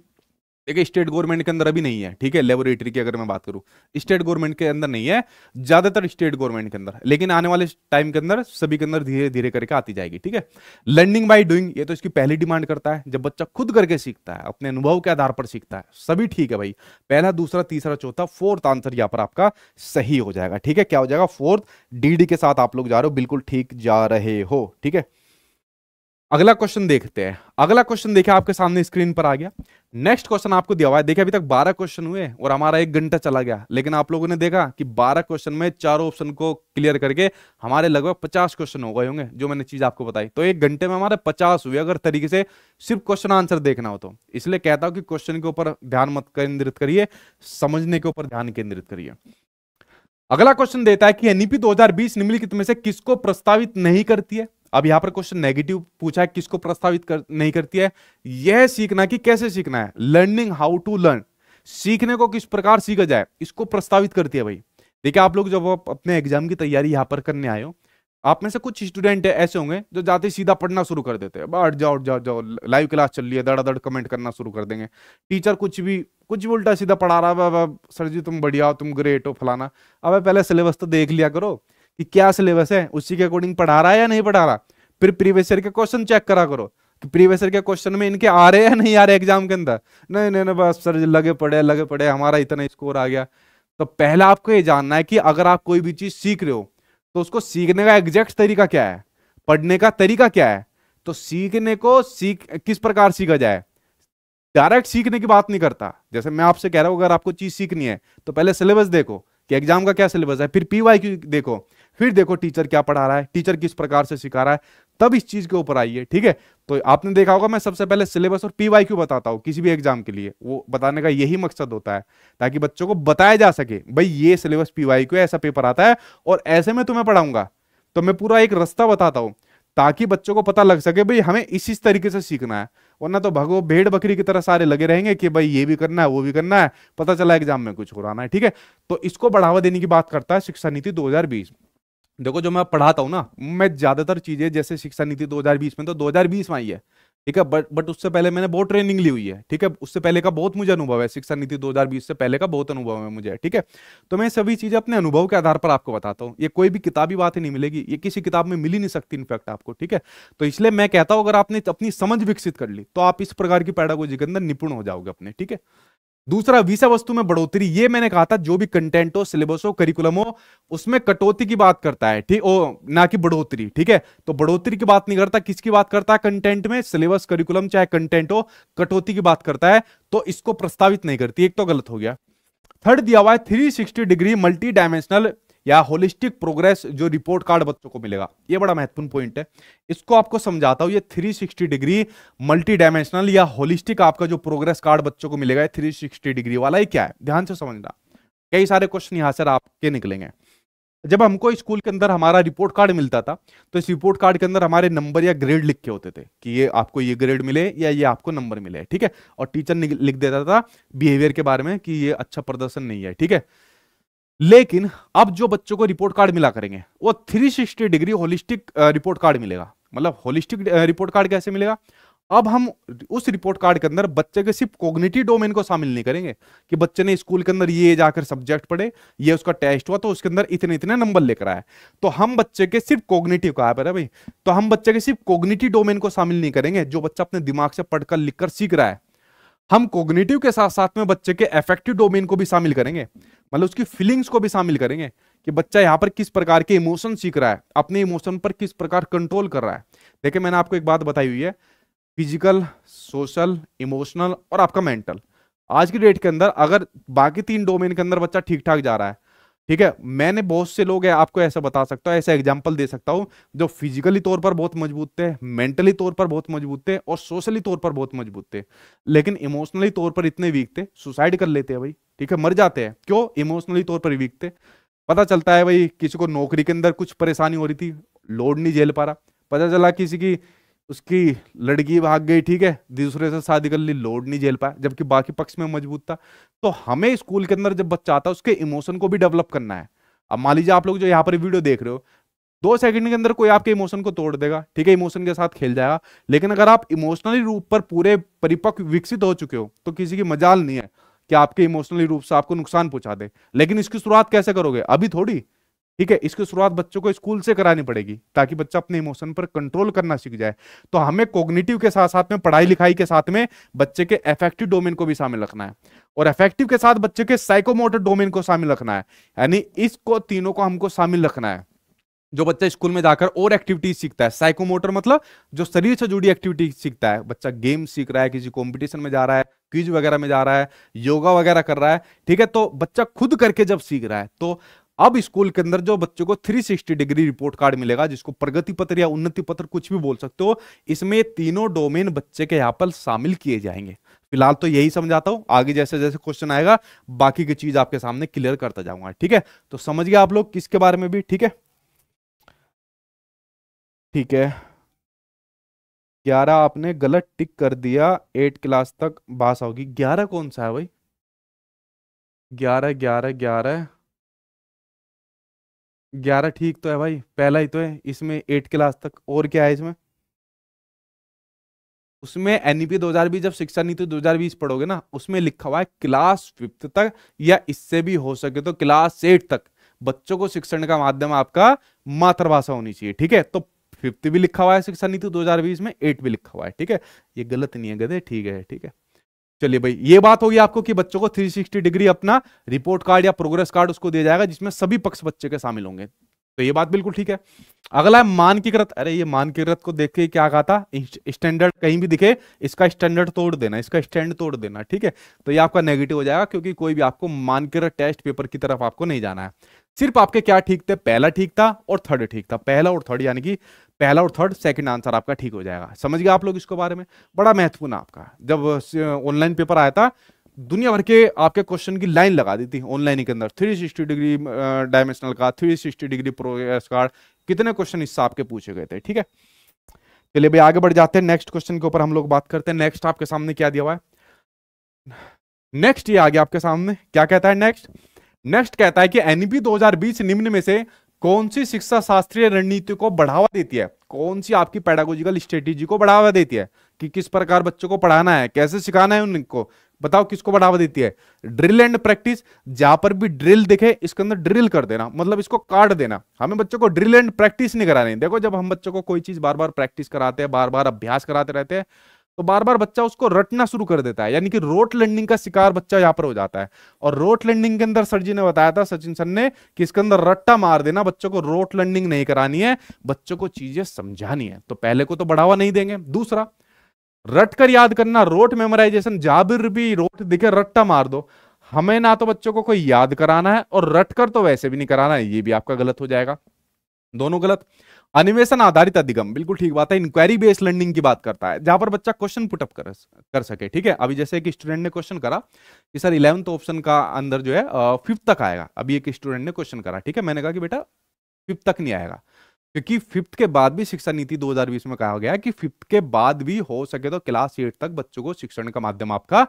देखिए स्टेट गवर्नमेंट के अंदर अभी नहीं है ठीक है लेबोरेटरी की अगर मैं बात करूँ स्टेट गवर्नमेंट के अंदर नहीं है ज्यादातर स्टेट गवर्नमेंट के अंदर लेकिन आने वाले टाइम के अंदर सभी के अंदर धीरे धीरे करके आती जाएगी ठीक है लर्निंग बाय डूइंग ये तो इसकी पहली डिमांड करता है जब बच्चा खुद करके सीखता है अपने अनुभव के आधार पर सीखता है सभी ठीक है भाई पहला दूसरा तीसरा चौथा फोर्थ आंसर यहाँ पर आपका सही हो जाएगा ठीक है क्या हो जाएगा फोर्थ डी के साथ आप लोग जा रहे हो बिल्कुल ठीक जा रहे हो ठीक है अगला क्वेश्चन देखते हैं अगला क्वेश्चन देखिए आपके सामने स्क्रीन पर आ गया नेक्स्ट क्वेश्चन आपको दिया हुआ है देखिए अभी तक 12 क्वेश्चन हुए और हमारा एक घंटा चला गया लेकिन आप लोगों ने देखा कि 12 क्वेश्चन में चारों ऑप्शन को क्लियर करके हमारे लगभग 50 क्वेश्चन हो गए होंगे जो मैंने चीज आपको बताई तो एक घंटे में हमारे 50 हुए अगर तरीके से सिर्फ क्वेश्चन आंसर देखना हो तो इसलिए कहता हूं कि क्वेश्चन के ऊपर ध्यान मत केंद्रित करिए समझने के ऊपर ध्यान केंद्रित करिए अगला क्वेश्चन देता है कि एनईपी दो निम्नलिखित में से किसको प्रस्तावित नहीं करती है अब यहां पर क्वेश्चन नेगेटिव पूछा है किसको प्रस्तावित कर, नहीं करती है यह सीखना कि कैसे सीखना है लर्निंग हाउ टू लर्न सीखने को किस प्रकार सीखा जाए इसको प्रस्तावित करती है भाई देखिए आप लोग जब आप अपने एग्जाम की तैयारी यहां पर करने आए हो आप में से कुछ स्टूडेंट ऐसे होंगे जो जाते सीधा पढ़ना शुरू कर देते हैं हट जाओ जाओ जाओ लाइव क्लास चल रही है दड़ कमेंट करना शुरू कर देंगे टीचर कुछ भी कुछ भी उल्टा सीधा पढ़ा रहा है सर जी तुम बढ़िया हो तुम ग्रेट हो फलाना अब पहले सिलेबस तो देख लिया करो कि क्या सिलेबस है उसी के अकॉर्डिंग पढ़ा रहा है या नहीं पढ़ा रहा फिर प्रीवियस ईयर के क्वेश्चन चेक करा करो कि प्रीवियस ईयर के क्वेश्चन में इनके आ रहे हैं नहीं आ रहे एग्जाम के अंदर नहीं नहीं नहीं बस सर लगे पड़े लगे पड़े हमारा इतना स्कोर आ गया तो पहला आपको ये जानना है कि अगर आप कोई भी चीज सीख रहे हो तो उसको सीखने का एग्जैक्ट तरीका क्या है पढ़ने का तरीका क्या है तो सीखने को सीख किस प्रकार सीखा जाए डायरेक्ट सीखने की बात नहीं करता जैसे मैं आपसे कह रहा हूं अगर आपको चीज सीखनी है तो पहले सिलेबस देखो कि एग्जाम का क्या सिलेबस है फिर क्यू देखो फिर देखो टीचर क्या पढ़ा रहा है टीचर किस प्रकार से सिखा रहा है तब इस चीज के ऊपर आइए ठीक है तो आपने देखा होगा मैं सबसे पहले सिलेबस और पीवाई क्यू बताता हूँ किसी भी एग्जाम के लिए वो बताने का यही मकसद होता है ताकि बच्चों को बताया जा सके भाई ये सिलेबस क्यू ऐसा पेपर आता है और ऐसे में तुम्हें पढ़ाऊंगा तो मैं पूरा एक रास्ता बताता हूँ ताकि बच्चों को पता लग सके भाई हमें इस इस तरीके से सीखना है वरना तो भगो भेड़ बकरी की तरह सारे लगे रहेंगे कि भाई ये भी करना है वो भी करना है पता चला एग्जाम में कुछ हो रहा है ठीक है तो इसको बढ़ावा देने की बात करता है शिक्षा नीति 2020 देखो जो मैं पढ़ाता हूँ ना मैं ज्यादातर चीजें जैसे शिक्षा नीति 2020 में तो 2020 में आई है ठीक है बट बट उससे पहले मैंने बहुत ट्रेनिंग ली हुई है ठीक है उससे पहले का बहुत मुझे अनुभव है शिक्षा नीति 2020 से पहले का बहुत अनुभव है मुझे ठीक है तो मैं सभी चीजें अपने अनुभव के आधार पर आपको बताता हूँ ये कोई भी किताबी बात ही नहीं मिलेगी ये किसी किताब में मिल ही नहीं सकती इनफैक्ट आपको ठीक है तो इसलिए मैं कहता हूँ अगर आपने अपनी समझ विकसित कर ली तो आप इस प्रकार की पैडागोजी के अंदर निपुण हो जाओगे अपने ठीक है दूसरा वीसा वस्तु में बढ़ोतरी ये मैंने कहा था जो भी कंटेंट हो सिलेबस हो करिकुलम हो उसमें कटौती की बात करता है ठीक ओ ना कि बढ़ोतरी ठीक है तो बढ़ोतरी की बात नहीं करता किसकी बात करता है कंटेंट में सिलेबस करिकुलम चाहे कंटेंट हो कटौती की बात करता है तो इसको प्रस्तावित नहीं करती एक तो गलत हो गया थर्ड दिया हुआ है थ्री डिग्री मल्टी डायमेंशनल या होलिस्टिक प्रोग्रेस जो रिपोर्ट कार्ड बच्चों को मिलेगा ये बड़ा महत्वपूर्ण पॉइंट है इसको आपको समझाता हूँ ये 360 डिग्री मल्टी डायमेंशनल या होलिस्टिक आपका जो प्रोग्रेस कार्ड बच्चों को मिलेगा थ्री सिक्सटी डिग्री वाला ये क्या है ध्यान से समझना कई सारे क्वेश्चन यहाँ से आपके निकलेंगे जब हमको स्कूल के अंदर हमारा रिपोर्ट कार्ड मिलता था तो इस रिपोर्ट कार्ड के अंदर हमारे नंबर या ग्रेड लिख के होते थे कि ये आपको ये ग्रेड मिले या ये आपको नंबर मिले ठीक है और टीचर लिख देता था बिहेवियर के बारे में कि ये अच्छा प्रदर्शन नहीं है ठीक है लेकिन अब जो बच्चों को रिपोर्ट कार्ड मिला करेंगे वो 360 डिग्री होलिस्टिक रिपोर्ट कार्ड मिलेगा मतलब होलिस्टिक रिपोर्ट कार्ड कैसे मिलेगा अब हम उस रिपोर्ट कार्ड के अंदर बच्चे के सिर्फ कोग्निटिव डोमेन को शामिल नहीं करेंगे कि बच्चे ने स्कूल के अंदर ये जाकर सब्जेक्ट पढ़े ये उसका टेस्ट हुआ तो उसके अंदर इतने इतने नंबर लेकर आए तो हम बच्चे के सिर्फ कोग्निटिव का है भाई तो हम बच्चे के सिर्फ कोग्निटिव डोमेन को शामिल नहीं करेंगे जो बच्चा अपने दिमाग से पढ़कर लिखकर सीख रहा है हम कोग्नेटिव के साथ साथ में बच्चे के एफेक्टिव डोमेन को भी शामिल करेंगे मतलब उसकी फीलिंग्स को भी शामिल करेंगे कि बच्चा यहाँ पर किस प्रकार के इमोशन सीख रहा है अपने इमोशन पर किस प्रकार कंट्रोल कर रहा है देखिए मैंने आपको एक बात बताई हुई है फिजिकल सोशल इमोशनल और आपका मेंटल आज की डेट के अंदर अगर बाकी तीन डोमेन के अंदर बच्चा ठीक ठाक जा रहा है ठीक है मैंने बहुत से लोग हैं आपको ऐसा बता सकता हूँ ऐसा एग्जाम्पल दे सकता हूँ जो फिजिकली तौर पर बहुत मजबूत थे मेंटली तौर पर बहुत मजबूत थे और सोशली तौर पर बहुत मजबूत थे लेकिन इमोशनली तौर पर इतने वीक थे सुसाइड कर लेते हैं भाई ठीक है मर जाते हैं क्यों इमोशनली तौर पर वीक थे पता चलता है भाई किसी को नौकरी के अंदर कुछ परेशानी हो रही थी लोड नहीं झेल पा रहा पता चला किसी की उसकी लड़की भाग गई ठीक है दूसरे से शादी कर ली लोड नहीं झेल पाया जबकि बाकी पक्ष में मजबूत था तो हमें स्कूल के अंदर जब बच्चा आता है उसके इमोशन को भी डेवलप करना है अब मान लीजिए आप लोग जो यहाँ पर वीडियो देख रहे हो दो सेकंड के अंदर कोई आपके इमोशन को तोड़ देगा ठीक है इमोशन के साथ खेल जाएगा लेकिन अगर आप इमोशनली रूप पर पूरे परिपक्व विकसित हो चुके हो तो किसी की मजाल नहीं है कि आपके इमोशनली रूप से आपको नुकसान पहुंचा दे लेकिन इसकी शुरुआत कैसे करोगे अभी थोड़ी ठीक है इसकी शुरुआत बच्चों को स्कूल से करानी पड़ेगी ताकि बच्चा अपने इमोशन पर कंट्रोल करना सीख जाए तो हमें कोग्निटिव के साथ साथ में पढ़ाई लिखाई के साथ में बच्चे के एफेक्टिव डोमेन को भी शामिल रखना है और एफेक्टिव के साथ बच्चे के साइकोमोटर डोमेन को शामिल रखना है यानी इसको तीनों को हमको शामिल रखना है जो बच्चा स्कूल में जाकर और एक्टिविटीज सीखता है साइकोमोटर मतलब जो शरीर से जुड़ी एक्टिविटी सीखता है बच्चा गेम सीख रहा है किसी कंपटीशन में जा रहा है क्विज वगैरह में जा रहा है योगा वगैरह कर रहा है ठीक है तो बच्चा खुद करके जब सीख रहा है तो अब स्कूल के अंदर जो बच्चों को 360 डिग्री रिपोर्ट कार्ड मिलेगा जिसको प्रगति पत्र या उन्नति पत्र कुछ भी बोल सकते हो इसमें तीनों डोमेन बच्चे के यहाँ पर शामिल किए जाएंगे फिलहाल तो यही समझाता हूँ आगे जैसे जैसे क्वेश्चन आएगा बाकी की चीज आपके सामने क्लियर करता जाऊंगा ठीक है तो समझ गया आप लोग किसके बारे में भी ठीक है ठीक है ग्यारह आपने गलत टिक कर दिया एट क्लास तक बास होगी ग्यारह कौन सा है भाई ग्यारह ग्यारह ग्यारह ग्यारह ठीक तो है भाई पहला ही तो है इसमें एट क्लास तक और क्या है इसमें उसमें एन पी e दो जब शिक्षा नीति दो हजार बीस पढ़ोगे ना उसमें लिखा हुआ है क्लास फिफ्थ तक या इससे भी हो सके तो क्लास एट तक बच्चों को शिक्षण का माध्यम आपका मातृभाषा होनी चाहिए ठीक है तो फिफ्थ भी लिखा हुआ है शिक्षा नीति 2020 में एट भी लिखा हुआ है ठीक है ये गलत नहीं है गधे ठीक है ठीक है चलिए भाई ये बात होगी आपको कि बच्चों को 360 डिग्री अपना रिपोर्ट कार्ड या प्रोग्रेस कार्ड उसको दिया जाएगा जिसमें सभी पक्ष बच्चे के शामिल होंगे तो ये बात बिल्कुल ठीक है अगला है मानकीकृत अरे ये मानकीकृत को देख के क्या कहा था स्टैंडर्ड कहीं भी दिखे इसका स्टैंडर्ड तोड़ देना इसका स्टैंड तोड़ देना ठीक है तो ये आपका नेगेटिव हो जाएगा क्योंकि कोई भी आपको मानकीकृत टेस्ट पेपर की तरफ आपको नहीं जाना है सिर्फ आपके क्या ठीक थे पहला ठीक था और थर्ड ठीक था पहला और थर्ड यानी कि पहला और थर्ड सेकंड आंसर आपका ठीक हो जाएगा समझ गया आप लोग इसको बारे में बड़ा महत्वपूर्ण आपका जब ऑनलाइन पेपर आया था दुनिया भर के आपके क्वेश्चन की लाइन लगा दी थी ऑनलाइन के अंदर थ्री सिक्सटी डिग्री डायमेंशनल का three sixty degree progress card कितने क्वेश्चन इससे आपके पूछे गए थे ठीक है चलिए भाई आगे बढ़ जाते हैं नेक्स्ट क्वेश्चन के ऊपर हम लोग बात करते हैं नेक्स्ट आपके सामने क्या दिया हुआ है नेक्स्ट ये आ गया आपके सामने क्या कहता है नेक्स्ट नेक्स्ट कहता है कि एनपी 2020 निम्न में से कौन सी शिक्षा शास्त्रीय रणनीति को बढ़ावा देती है कौन सी आपकी पैडागोजिकल स्ट्रेटेजी को बढ़ावा देती है कि किस प्रकार बच्चों को पढ़ाना है कैसे सिखाना है उनको बताओ किसको बढ़ावा देती है ड्रिल एंड प्रैक्टिस जहां पर भी ड्रिल दिखे इसके अंदर ड्रिल कर देना मतलब इसको काट देना हमें बच्चों को ड्रिल एंड प्रैक्टिस नहीं करानी देखो जब हम बच्चों को कोई चीज बार बार प्रैक्टिस कराते हैं बार बार अभ्यास कराते रहते हैं तो बार बार बच्चा उसको रटना शुरू कर देता है यानी कि रोट लैंडिंग का शिकार बच्चा यहाँ पर हो जाता है और रोट लैंडिंग के अंदर सर जी ने बताया था सचिन सर ने कि इसके अंदर रट्टा मार देना बच्चों को रोट लैंडिंग नहीं करानी है बच्चों को चीजें समझानी है तो पहले को तो बढ़ावा नहीं देंगे दूसरा रट कर याद करना रोट मेमोराइजेशन जाबिर भी रोट दिखे रट्टा मार दो हमें ना तो बच्चों को कोई याद कराना है और रट कर तो वैसे भी नहीं कराना है ये भी आपका गलत हो जाएगा दोनों गलत अनिवेशन आधारित अधिगम बिल्कुल ठीक बात है इंक्वायरी बेस्ड लर्निंग की बात करता है जहां पर बच्चा क्वेश्चन पुटअप कर कर सके ठीक है अभी जैसे एक स्टूडेंट ने क्वेश्चन करा कि सर इलेवंथ ऑप्शन का अंदर जो है फिफ्थ तक आएगा अभी एक स्टूडेंट ने क्वेश्चन करा ठीक है मैंने कहा कि बेटा फिफ्थ तक नहीं आएगा क्योंकि फिफ्थ के बाद भी शिक्षा नीति 2020 में कहा गया कि फिफ्थ के बाद भी हो सके तो क्लास एट तक बच्चों को शिक्षण का माध्यम आपका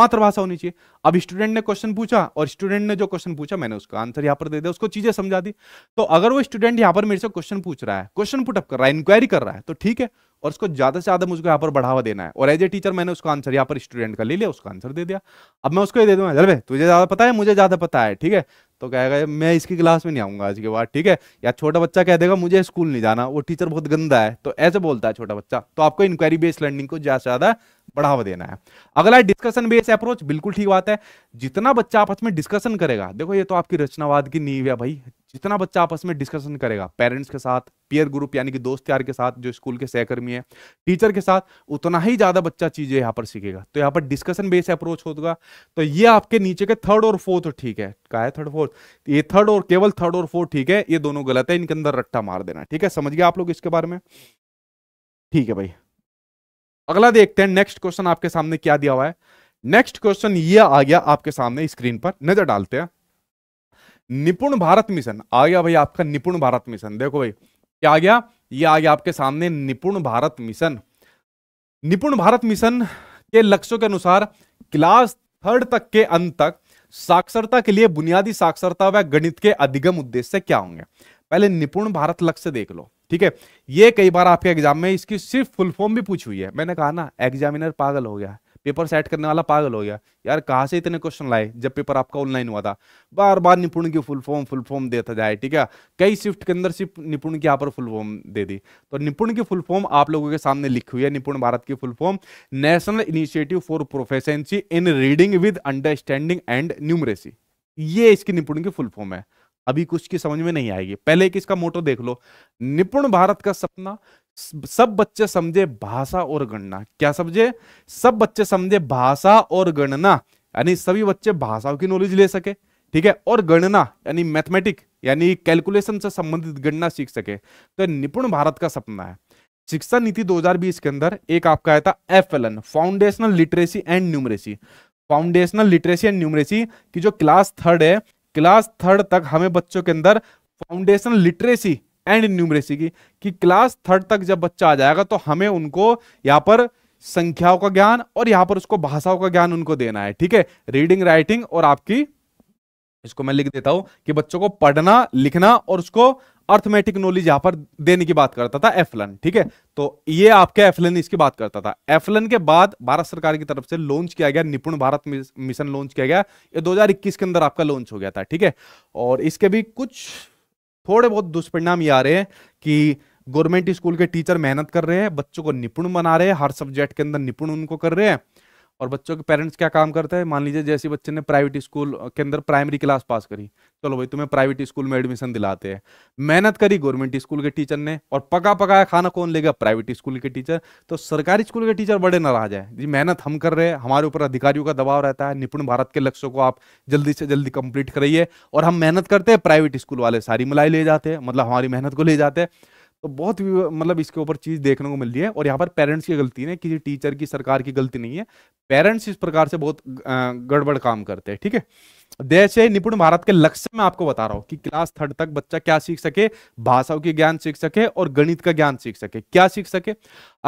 मातृभाषा होनी चाहिए अब स्टूडेंट ने क्वेश्चन पूछा और स्टूडेंट ने जो क्वेश्चन पूछा मैंने उसका आंसर यहाँ पर दे दिया उसको चीजें समझा दी तो अगर वो स्टूडेंट यहाँ पर मेरे से क्वेश्चन पूछ रहा है क्वेश्चन पुटअप कर रहा है इंक्वायरी कर रहा है तो ठीक है और उसको ज़्यादा से ज़्यादा मुझको यहाँ पर बढ़ावा देना है और एज ए टीचर मैंने उसका आंसर यहाँ पर स्टूडेंट का ले लिया उसका आंसर दे दिया अब मैं उसको ये दे दूंगा चल भाई तुझे ज़्यादा पता है मुझे ज़्यादा पता है ठीक है तो कहेगा मैं इसकी क्लास में नहीं आऊंगा आज के बाद ठीक है या छोटा बच्चा कह देगा मुझे स्कूल नहीं जाना वो टीचर बहुत गंदा है तो ऐसे बोलता है छोटा बच्चा तो आपको इंक्वायरी बेस्ड लर्निंग को ज़्यादा से ज़्यादा बढ़ावा देना है अगला है डिस्कशन बेस्ड अप्रोच बिल्कुल ठीक बात है जितना बच्चा आपस में डिस्कशन करेगा देखो ये तो आपकी रचनावाद की नींव है भाई जितना बच्चा आपस में डिस्कशन करेगा पेरेंट्स के साथ पियर ग्रुप यानी कि दोस्त यार के साथ जो स्कूल के सहकर्मी है टीचर के साथ उतना ही ज्यादा बच्चा चीजें यहाँ पर सीखेगा तो यहाँ पर डिस्कशन बेस अप्रोच होगा तो ये आपके नीचे के थर्ड और फोर्थ ठीक है क्या है थर्ड फोर्थ ये थर्ड और केवल थर्ड और फोर्थ ठीक है ये दोनों गलत है इनके अंदर रट्टा मार देना ठीक है समझ गया आप लोग इसके बारे में ठीक है भाई अगला देखते हैं नेक्स्ट क्वेश्चन आपके सामने क्या दिया हुआ है नेक्स्ट क्वेश्चन ये आ गया आपके सामने स्क्रीन पर नजर डालते हैं निपुण भारत मिशन आ गया भाई आपका निपुण भारत मिशन देखो भाई क्या आ गया ये आ गया आपके सामने निपुण भारत मिशन निपुण भारत मिशन के लक्ष्यों के अनुसार क्लास थर्ड तक के अंत तक साक्षरता के लिए बुनियादी साक्षरता व गणित के अधिगम उद्देश्य क्या होंगे पहले निपुण भारत लक्ष्य देख लो ठीक है ये कई बार आपके एग्जाम में इसकी सिर्फ फुल फॉर्म भी पूछी हुई है मैंने कहा ना एग्जामिनर पागल हो गया है पेपर सेट करने वाला पागल हो गया यार कहाँ से इतने क्वेश्चन लाए जब पेपर आपका ऑनलाइन हुआ था बार बार निपुण की फुल फॉर्म फुल फॉर्म देता जाए ठीक है कई शिफ्ट के अंदर सिर्फ निपुण की यहाँ पर फुल फॉर्म दे दी तो निपुण की फुल फॉर्म आप लोगों के सामने लिखी हुई है निपुण भारत की full form national initiative for proficiency in reading with understanding and numeracy ये इसकी निपुण की फुल फॉर्म है अभी कुछ की समझ में नहीं आएगी पहले एक इसका मोटो देख लो निपुण भारत का सपना सब बच्चे समझे भाषा और गणना क्या समझे सब बच्चे समझे भाषा और गणना यानी सभी बच्चे भाषाओं की नॉलेज ले सके ठीक है और गणना यानी मैथमेटिक यानी कैलकुलेशन से संबंधित गणना सीख सके तो निपुण भारत का सपना है शिक्षा नीति 2020 के अंदर एक आपका आया था F L N foundational literacy and numeracy foundational literacy and numeracy की जो क्लास थर्ड है क्लास थर्ड तक हमें बच्चों के अंदर फाउंडेशनल लिटरेसी एंड न्यूमरेसी की कि क्लास थर्ड तक जब बच्चा आ जाएगा तो हमें उनको यहाँ पर संख्याओं का ज्ञान और यहाँ पर उसको भाषाओं का ज्ञान उनको देना है ठीक है रीडिंग राइटिंग और आपकी इसको मैं लिख देता हूं कि बच्चों को पढ़ना लिखना और उसको अर्थमेटिक नॉलेज यहां पर देने की बात करता था एफलन ठीक है तो ये आपके एफलन इसकी बात करता था एफलन के बाद भारत सरकार की तरफ से लॉन्च किया गया निपुण भारत मिशन लॉन्च किया गया ये 2021 के अंदर आपका लॉन्च हो गया था ठीक है और इसके भी कुछ थोड़े बहुत दुष्परिणाम ये आ रहे हैं कि गवर्नमेंट स्कूल के टीचर मेहनत कर रहे हैं बच्चों को निपुण बना रहे हैं हर सब्जेक्ट के अंदर निपुण उनको कर रहे हैं और बच्चों के पेरेंट्स क्या काम करते हैं मान लीजिए जैसे बच्चे ने प्राइवेट स्कूल के अंदर प्राइमरी क्लास पास करी चलो भाई तुम्हें प्राइवेट स्कूल में एडमिशन दिलाते हैं मेहनत करी गवर्नमेंट स्कूल के टीचर ने और पका पकाया खाना कौन लेगा प्राइवेट स्कूल के टीचर तो सरकारी स्कूल के टीचर बड़े नाराज है जी मेहनत हम कर रहे हैं हमारे ऊपर अधिकारियों का दबाव रहता है निपुण भारत के लक्ष्यों को आप जल्दी से जल्दी कंप्लीट कराइए और हम मेहनत करते हैं प्राइवेट स्कूल वाले सारी मलाई ले जाते हैं मतलब हमारी मेहनत को ले जाते हैं तो बहुत मतलब इसके ऊपर चीज़ देखने को मिल रही है और यहाँ पर पेरेंट्स की गलती नहीं है किसी टीचर की सरकार की गलती नहीं है पेरेंट्स इस प्रकार से बहुत गड़बड़ काम करते हैं ठीक है देश निपुण भारत के लक्ष्य में आपको बता रहा हूँ कि क्लास थर्ड तक बच्चा क्या सीख सके भाषाओं की ज्ञान सीख सके और गणित का ज्ञान सीख सके क्या सीख सके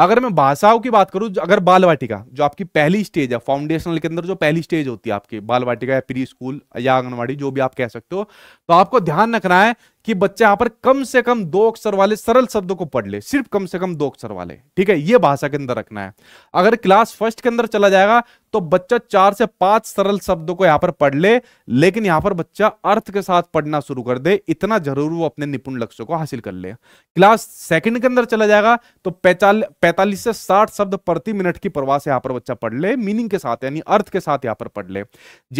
अगर मैं भाषाओं की बात करूं अगर बाल वाटिका जो आपकी पहली स्टेज है फाउंडेशनल के अंदर जो पहली स्टेज होती है आपकी बाल वाटिका या प्री स्कूल या आंगनबाड़ी जो भी आप कह सकते हो तो आपको ध्यान रखना है कि बच्चा यहां पर कम से कम दो अक्षर वाले सरल शब्दों को पढ़ ले सिर्फ कम से कम दो अक्षर वाले ठीक है ये भाषा के अंदर रखना है अगर क्लास फर्स्ट के अंदर चला जाएगा तो बच्चा चार से पांच सरल शब्दों को यहां पर पढ़ ले लेकिन यहां पर बच्चा अर्थ के साथ पढ़ना शुरू कर दे इतना जरूर वो अपने निपुण लक्ष्य को हासिल कर ले क्लास सेकंड के अंदर चला जाएगा तो पैंतालीस से साठ शब्द प्रति मिनट की प्रवाह से यहां पर बच्चा पढ़ ले मीनिंग के साथ यानी अर्थ के साथ यहां पर पढ़ ले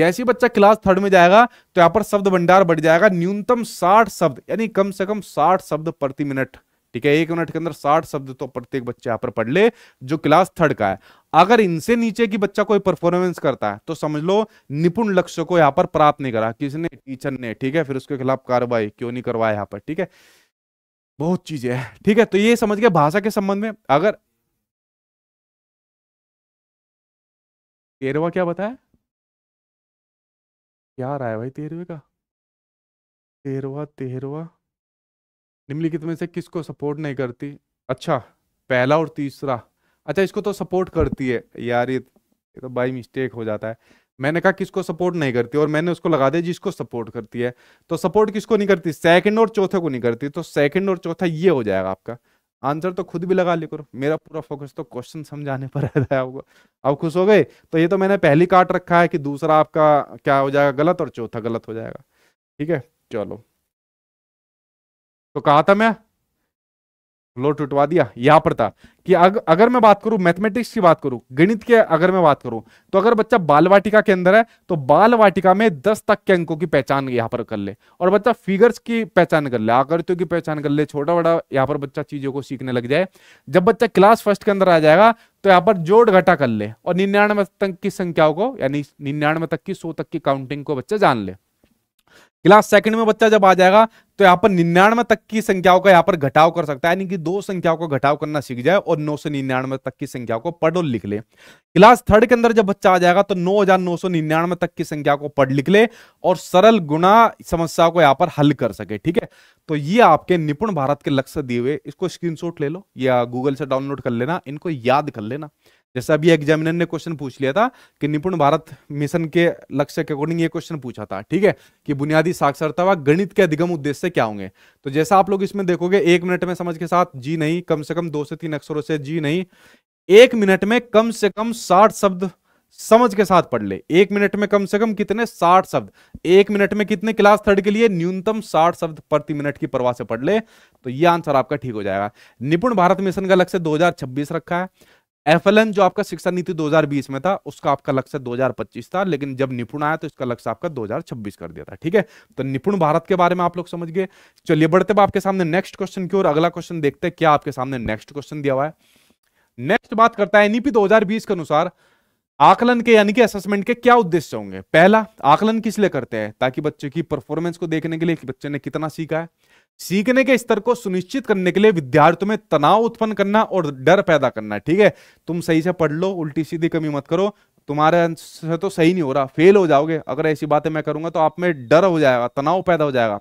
जैसे बच्चा क्लास थर्ड में जाएगा तो यहां पर शब्द भंडार बढ़ जाएगा न्यूनतम साठ शब्द शब्द यानी कम से कम साठ शब्द प्रति मिनट ठीक है एक मिनट के अंदर साठ शब्द तो प्रत्येक बच्चे यहाँ पर पढ़ ले जो क्लास थर्ड का है अगर इनसे नीचे की बच्चा कोई परफॉर्मेंस करता है तो समझ लो निपुण लक्ष्य को यहाँ पर प्राप्त नहीं करा किसने टीचर ने ठीक है फिर उसके खिलाफ कार्रवाई क्यों नहीं करवाया यहाँ पर ठीक है बहुत चीजें हैं ठीक है तो ये समझ गया भाषा के संबंध में अगर तेरवा क्या बताया क्या रहा है भाई तेरहवे का तेरवा तेरवा निम्नलिखित में से किसको सपोर्ट नहीं करती अच्छा पहला और तीसरा अच्छा इसको तो सपोर्ट करती है यार ये तो बाई मिस्टेक हो जाता है मैंने कहा किसको सपोर्ट नहीं करती और मैंने उसको लगा दिया जिसको सपोर्ट करती है तो सपोर्ट किसको नहीं करती सेकंड और चौथे को नहीं करती तो सेकंड और चौथा ये हो जाएगा आपका आंसर तो खुद भी लगा ले करो मेरा पूरा फोकस तो क्वेश्चन समझाने पर रहता है आपको अब खुश हो गए तो ये तो मैंने पहली काट रखा है कि दूसरा आपका क्या हो जाएगा गलत और चौथा गलत हो जाएगा ठीक है चलो तो कहा था मैं फ्लोर टूटवा दिया यहां पर था कि अग, अगर मैं बात करूं मैथमेटिक्स की बात करूं गणित के अगर मैं बात करूं तो अगर बच्चा बाल वाटिका के अंदर है तो बाल वाटिका में दस तक के अंकों की पहचान यहां पर कर ले और बच्चा फिगर्स की पहचान कर ले आकृतियों की पहचान कर ले छोटा बड़ा यहां पर बच्चा चीजों को सीखने लग जाए जब बच्चा क्लास फर्स्ट के अंदर आ जाएगा तो यहां पर जोड़ घटा कर ले और निन्यानवे तक की संख्याओं को यानी निन्यानवे तक की सौ तक की काउंटिंग को बच्चा जान ले क्लास सेकंड में बच्चा जब आ जाएगा तो यहाँ पर निन्यानवे तक की संख्याओं का यहाँ पर घटाव कर सकता है यानी कि दो संख्याओं का घटाव करना सीख जाए और नौ सौ निन्यानवे तक की संख्या को पढ़ और लिख ले क्लास थर्ड के अंदर जब बच्चा आ जाएगा तो नौ हजार नौ सौ निन्यानवे तक की संख्या को पढ़ लिख ले और सरल गुणा समस्या को यहाँ पर हल कर सके ठीक है तो ये आपके निपुण भारत के लक्ष्य दिए हुए इसको स्क्रीन ले लो या गूगल से डाउनलोड कर लेना इनको याद कर लेना जैसे अभी एग्जामिनर ने क्वेश्चन पूछ लिया था कि निपुण भारत मिशन के लक्ष्य के अकॉर्डिंग ये क्वेश्चन पूछा था ठीक है कि बुनियादी साक्षरता व गणित के अधिगम उद्देश्य क्या होंगे तो जैसा आप लोग इसमें देखोगे एक मिनट में समझ के साथ जी नहीं कम से कम दो से तीन अक्षरों से जी नहीं एक मिनट में कम से कम साठ शब्द समझ के साथ पढ़ ले एक मिनट में कम से कम कितने साठ शब्द एक मिनट में कितने क्लास थर्ड के लिए न्यूनतम साठ शब्द प्रति मिनट की परवाह से पढ़ ले तो ये आंसर आपका ठीक हो जाएगा निपुण भारत मिशन का लक्ष्य 2026 रखा है एफ जो आपका शिक्षा नीति 2020 में था उसका आपका लक्ष्य 2025 था लेकिन जब निपुण आया तो इसका लक्ष्य आपका 2026 कर दिया था ठीक है तो निपुण भारत के बारे में आप लोग समझ गए चलिए बढ़ते आपके सामने नेक्स्ट क्वेश्चन की ओर अगला क्वेश्चन देखते हैं क्या आपके सामने नेक्स्ट क्वेश्चन दिया हुआ है नेक्स्ट बात करता है एनईपी दो के अनुसार आकलन के यानी कि असेसमेंट के क्या उद्देश्य होंगे पहला आकलन किस लिए करते हैं ताकि बच्चे की परफॉर्मेंस को देखने के लिए कि बच्चे ने कितना सीखा है सीखने के स्तर को सुनिश्चित करने के लिए विद्यार्थियों में तनाव उत्पन्न करना और डर पैदा करना ठीक है तुम सही से पढ़ लो उल्टी सीधी कमी मत करो तुम्हारे से तो सही नहीं हो रहा फेल हो जाओगे अगर ऐसी बातें मैं करूंगा तो आप में डर हो जाएगा तनाव पैदा हो जाएगा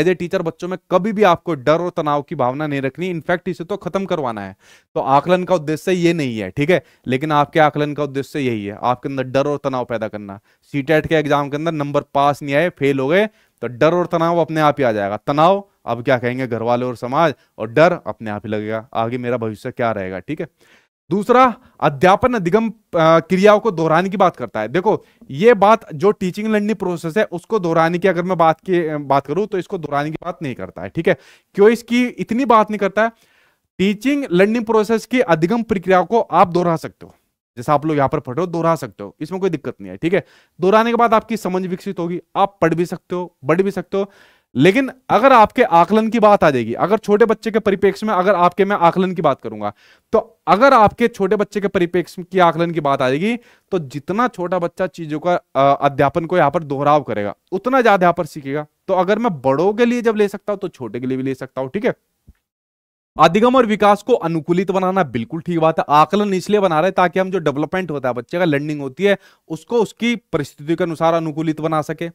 एज ए टीचर बच्चों में कभी भी आपको डर और तनाव की भावना नहीं रखनी इनफैक्ट इसे तो खत्म करवाना है तो आकलन का उद्देश्य ये नहीं है ठीक है लेकिन आपके आकलन का उद्देश्य यही है आपके अंदर डर और तनाव पैदा करना सी e के एग्जाम के अंदर नंबर पास नहीं आए फेल हो गए तो डर और तनाव अपने आप ही आ जाएगा तनाव अब क्या कहेंगे घर वाले और समाज और डर अपने आप ही लगेगा आगे मेरा भविष्य क्या रहेगा ठीक है दूसरा अध्यापन अधिगम क्रियाओं को दोहराने की बात करता है देखो ये बात जो टीचिंग लर्निंग प्रोसेस है उसको दोहराने की अगर मैं बात की बात करूं तो इसको दोहराने की बात नहीं करता है ठीक है क्यों इसकी इतनी बात नहीं करता है टीचिंग लर्निंग प्रोसेस की अधिगम प्रक्रिया को आप दोहरा सकते हो जैसा आप लोग यहाँ पर पढ़ रहे हो दोहरा सकते हो इसमें कोई दिक्कत नहीं है ठीक है दोहराने के बाद आपकी समझ विकसित होगी आप पढ़ भी सकते हो बढ़ भी सकते हो लेकिन अगर आपके आकलन की बात आ जाएगी अगर छोटे बच्चे के परिपेक्ष में अगर आपके मैं आकलन की बात करूंगा तो अगर आपके छोटे बच्चे के परिपेक्ष की आकलन की बात आ जाएगी तो जितना छोटा बच्चा चीजों का अध्यापन को यहाँ पर दोहराव करेगा उतना ज्यादा यहाँ पर सीखेगा तो अगर मैं बड़ों के लिए जब ले सकता हूं तो छोटे के लिए भी ले सकता हूँ ठीक है अधिगम और विकास को अनुकूलित बनाना बिल्कुल ठीक बात है आकलन इसलिए बना रहे ताकि हम जो डेवलपमेंट होता है बच्चे का लर्निंग होती है उसको उसकी परिस्थितियों के अनुसार अनुकूलित बना सके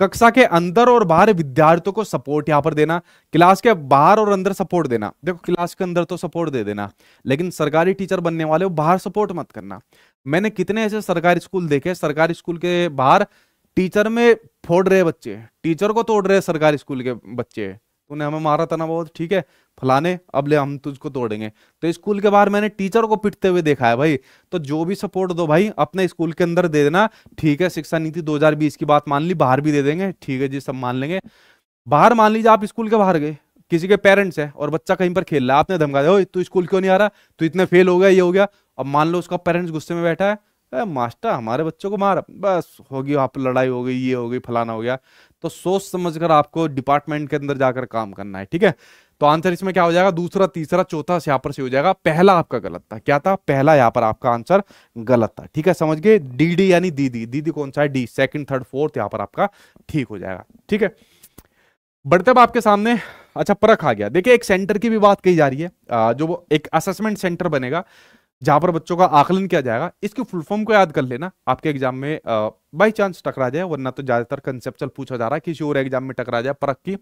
कक्षा के अंदर और बाहर विद्यार्थियों को सपोर्ट यहाँ पर देना क्लास के बाहर और अंदर सपोर्ट देना देखो क्लास के अंदर तो सपोर्ट दे देना लेकिन सरकारी टीचर बनने वाले वो बाहर सपोर्ट मत करना मैंने कितने ऐसे सरकारी स्कूल देखे सरकारी स्कूल के बाहर टीचर में फोड़ रहे बच्चे टीचर को तोड़ रहे सरकारी स्कूल के बच्चे उन्हें हमें मारा था ना बहुत ठीक है फलाने अब ले हम तुझको तोड़ेंगे तो स्कूल के बाहर मैंने टीचर को पिटते हुए देखा है भाई तो जो भी सपोर्ट दो भाई अपने स्कूल के अंदर दे देना ठीक है शिक्षा नीति 2020 की बात मान ली बाहर भी दे देंगे ठीक है जी सब मान लेंगे बाहर मान लीजिए आप स्कूल के बाहर गए किसी के पेरेंट्स है और बच्चा कहीं पर खेल रहा है आपने धमका दिया तू स्कूल क्यों नहीं आ रहा तू इतने फेल हो गया ये हो गया अब मान लो उसका पेरेंट्स गुस्से में बैठा है मास्टर हमारे बच्चों को मार बस होगी आप लड़ाई हो गई ये हो गई फलाना हो गया तो सोच समझकर आपको डिपार्टमेंट के अंदर जाकर काम करना है ठीक है तो आंसर इसमें क्या हो जाएगा दूसरा तीसरा चौथा यहाँ पर से हो जाएगा पहला आपका गलत था क्या था पहला यहाँ पर आपका आंसर गलत था ठीक है समझ गए डी डी यानी दीदी दीदी कौन सा है डी सेकंड थर्ड फोर्थ यहाँ पर आपका ठीक हो जाएगा ठीक है बढ़ते आपके सामने अच्छा परख आ गया देखिए एक सेंटर की भी बात कही जा रही है जो एक असेसमेंट सेंटर बनेगा जहां पर बच्चों का आकलन किया जाएगा इसके फुल फॉर्म को याद कर लेना आपके एग्जाम में बाई चांस टकरा जाए वरना तो ज्यादातर कंसेप्चुअल पूछा जा रहा है किसी और एग्जाम में टकरा जाए परख की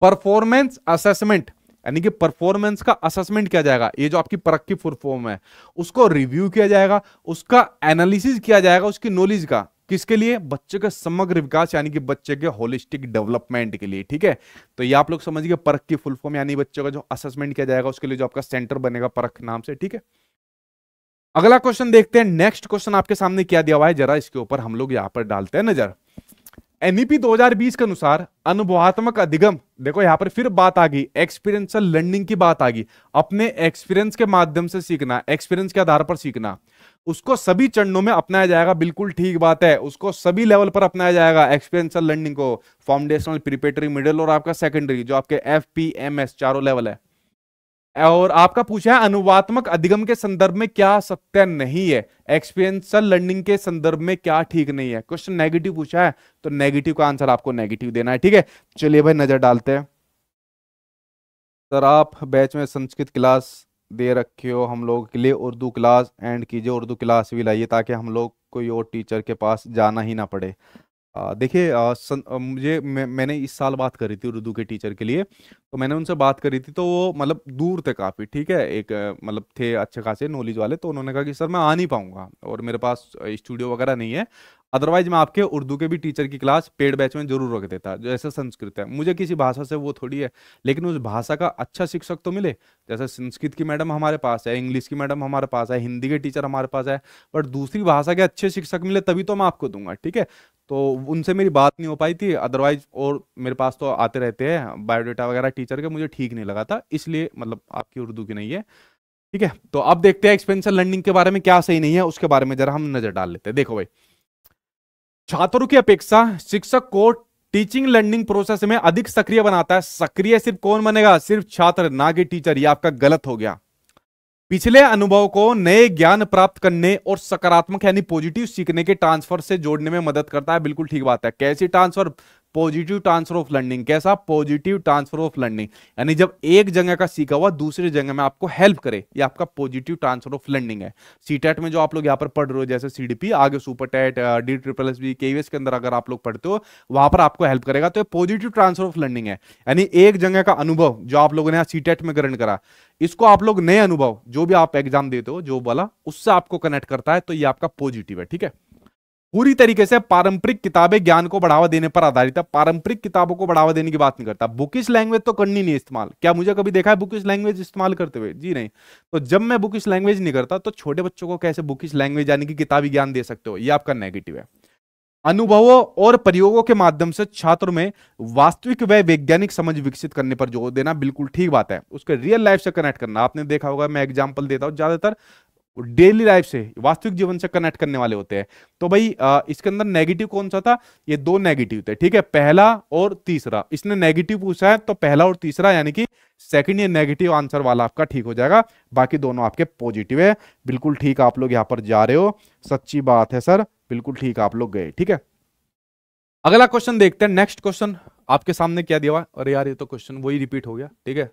परफॉर्मेंस असेसमेंट यानी कि परफॉर्मेंस का असेसमेंट किया जाएगा ये जो आपकी परख की फुल फॉर्म है उसको रिव्यू किया जाएगा उसका एनालिसिस किया जाएगा उसकी नॉलेज का किसके लिए बच्चे का समग्र विकास यानी कि बच्चे के होलिस्टिक डेवलपमेंट के लिए ठीक है तो ये आप लोग समझिए परख की फुल फॉर्म यानी बच्चों का जो असेसमेंट किया जाएगा उसके लिए जो आपका सेंटर बनेगा परख नाम से ठीक है अगला क्वेश्चन देखते हैं नेक्स्ट क्वेश्चन आपके सामने क्या दिया हुआ है जरा इसके ऊपर हम लोग यहाँ पर डालते हैं नजर एनईपी 2020 के अनुसार अनुभवात्मक अधिगम देखो यहाँ पर फिर बात आ गई एक्सपीरियंसल लर्निंग की बात आ गई अपने एक्सपीरियंस के माध्यम से सीखना एक्सपीरियंस के आधार पर सीखना उसको सभी चरणों में अपनाया जाएगा बिल्कुल ठीक बात है उसको सभी लेवल पर अपनाया जाएगा एक्सपीरियंसल लर्निंग को फाउंडेशनल प्रिपेटरी मिडिल और आपका सेकेंडरी जो आपके एफ पी एम एस चारों लेवल है और आपका पूछा है अनुवात्मक अधिगम के संदर्भ में क्या सत्य नहीं है एक्सपीरियंसल लर्निंग के संदर्भ में क्या ठीक नहीं है क्वेश्चन नेगेटिव पूछा है तो नेगेटिव का आंसर आपको नेगेटिव देना है ठीक है चलिए भाई नजर डालते हैं सर आप बैच में संस्कृत क्लास दे रखे हो हम लोग के लिए उर्दू क्लास एंड कीजिए उर्दू क्लास भी लाइए ताकि हम लोग कोई और टीचर के पास जाना ही ना पड़े देखिए मुझे मैं, मैंने इस साल बात करी थी उर्दू के टीचर के लिए तो मैंने उनसे बात करी थी तो वो मतलब दूर थे काफ़ी ठीक है एक मतलब थे अच्छे खासे नॉलेज वाले तो उन्होंने कहा कि सर मैं आ नहीं पाऊंगा और मेरे पास स्टूडियो वगैरह नहीं है अदरवाइज मैं आपके उर्दू के भी टीचर की क्लास पेड बैच में जरूर रख देता जैसे संस्कृत है मुझे किसी भाषा से वो थोड़ी है लेकिन उस भाषा का अच्छा शिक्षक तो मिले जैसे संस्कृत की मैडम हमारे पास है इंग्लिश की मैडम हमारे पास है हिंदी के टीचर हमारे पास है बट दूसरी भाषा के अच्छे शिक्षक मिले तभी तो मैं आपको दूंगा ठीक है तो उनसे मेरी बात नहीं हो पाई थी अदरवाइज और मेरे पास तो आते रहते हैं बायोडाटा वगैरह टीचर के मुझे ठीक नहीं लगा था इसलिए मतलब आपकी उर्दू की नहीं है ठीक है तो अब देखते हैं एक्सपेंशन लर्निंग के बारे में क्या सही नहीं है उसके बारे में जरा हम नजर डाल लेते हैं देखो भाई छात्रों की अपेक्षा शिक्षक को टीचिंग लर्निंग प्रोसेस में अधिक सक्रिय बनाता है सक्रिय सिर्फ कौन बनेगा सिर्फ छात्र ना कि टीचर ये आपका गलत हो गया पिछले अनुभव को नए ज्ञान प्राप्त करने और सकारात्मक यानी पॉजिटिव सीखने के ट्रांसफर से जोड़ने में मदद करता है बिल्कुल ठीक बात है कैसी transfer positive transfer of learning कैसा पॉजिटिव ट्रांसफर ऑफ लर्निंग यानी जब एक जगह का सीखा हुआ दूसरे जगह में आपको हेल्प करे ये आपका पॉजिटिव ट्रांसफर ऑफ लर्निंग है सी में जो आप लोग यहाँ पर पढ़ रहे हो जैसे सी आगे super TET D triple S B के के अंदर अगर आप लोग पढ़ते हो वहां पर आपको हेल्प करेगा तो पॉजिटिव ट्रांसफर ऑफ लर्निंग है यानी एक जगह का अनुभव जो आप लोगों ने यहाँ सी में ग्रहण करा इसको आप लोग नए अनुभव जो भी आप एग्जाम देते हो जो बोला उससे आपको कनेक्ट करता है तो ये आपका पॉजिटिव है ठीक है पूरी तरीके से पारंपरिक किताबें ज्ञान को बढ़ावा देने पर आधारित है पारंपरिक किताबों को बढ़ावा देने की बात नहीं करता बुकिश लैंग्वेज तो करनी नहीं इस्तेमाल क्या मुझे कभी देखा है बुकिश लैंग्वेज इस्तेमाल करते हुए जी नहीं तो जब मैं बुकिश लैंग्वेज नहीं करता तो छोटे बच्चों को कैसे बुकिश लैंग्वेज यानी कि किताबी ज्ञान दे सकते हो ये आपका नेगेटिव है अनुभवों और प्रयोगों के माध्यम से छात्र में वास्तविक व वैज्ञानिक समझ विकसित करने पर जोर देना बिल्कुल ठीक बात है उसके रियल लाइफ से कनेक्ट करना आपने देखा होगा मैं एग्जाम्पल देता हूं ज्यादातर डेली लाइफ से वास्तविक जीवन से कनेक्ट करने वाले होते हैं तो भाई इसके अंदर नेगेटिव कौन सा था ये दो नेगेटिव थे ठीक है पहला और तीसरा इसने नेगेटिव पूछा है तो पहला और तीसरा यानी कि सेकंड ये नेगेटिव आंसर वाला आपका ठीक हो जाएगा बाकी दोनों आपके पॉजिटिव है बिल्कुल ठीक आप लोग यहाँ पर जा रहे हो सच्ची बात है सर बिल्कुल ठीक आप लोग गए ठीक है अगला क्वेश्चन देखते हैं नेक्स्ट क्वेश्चन आपके सामने क्या दिया हुआ अरे यार ये तो क्वेश्चन वही रिपीट हो गया ठीक है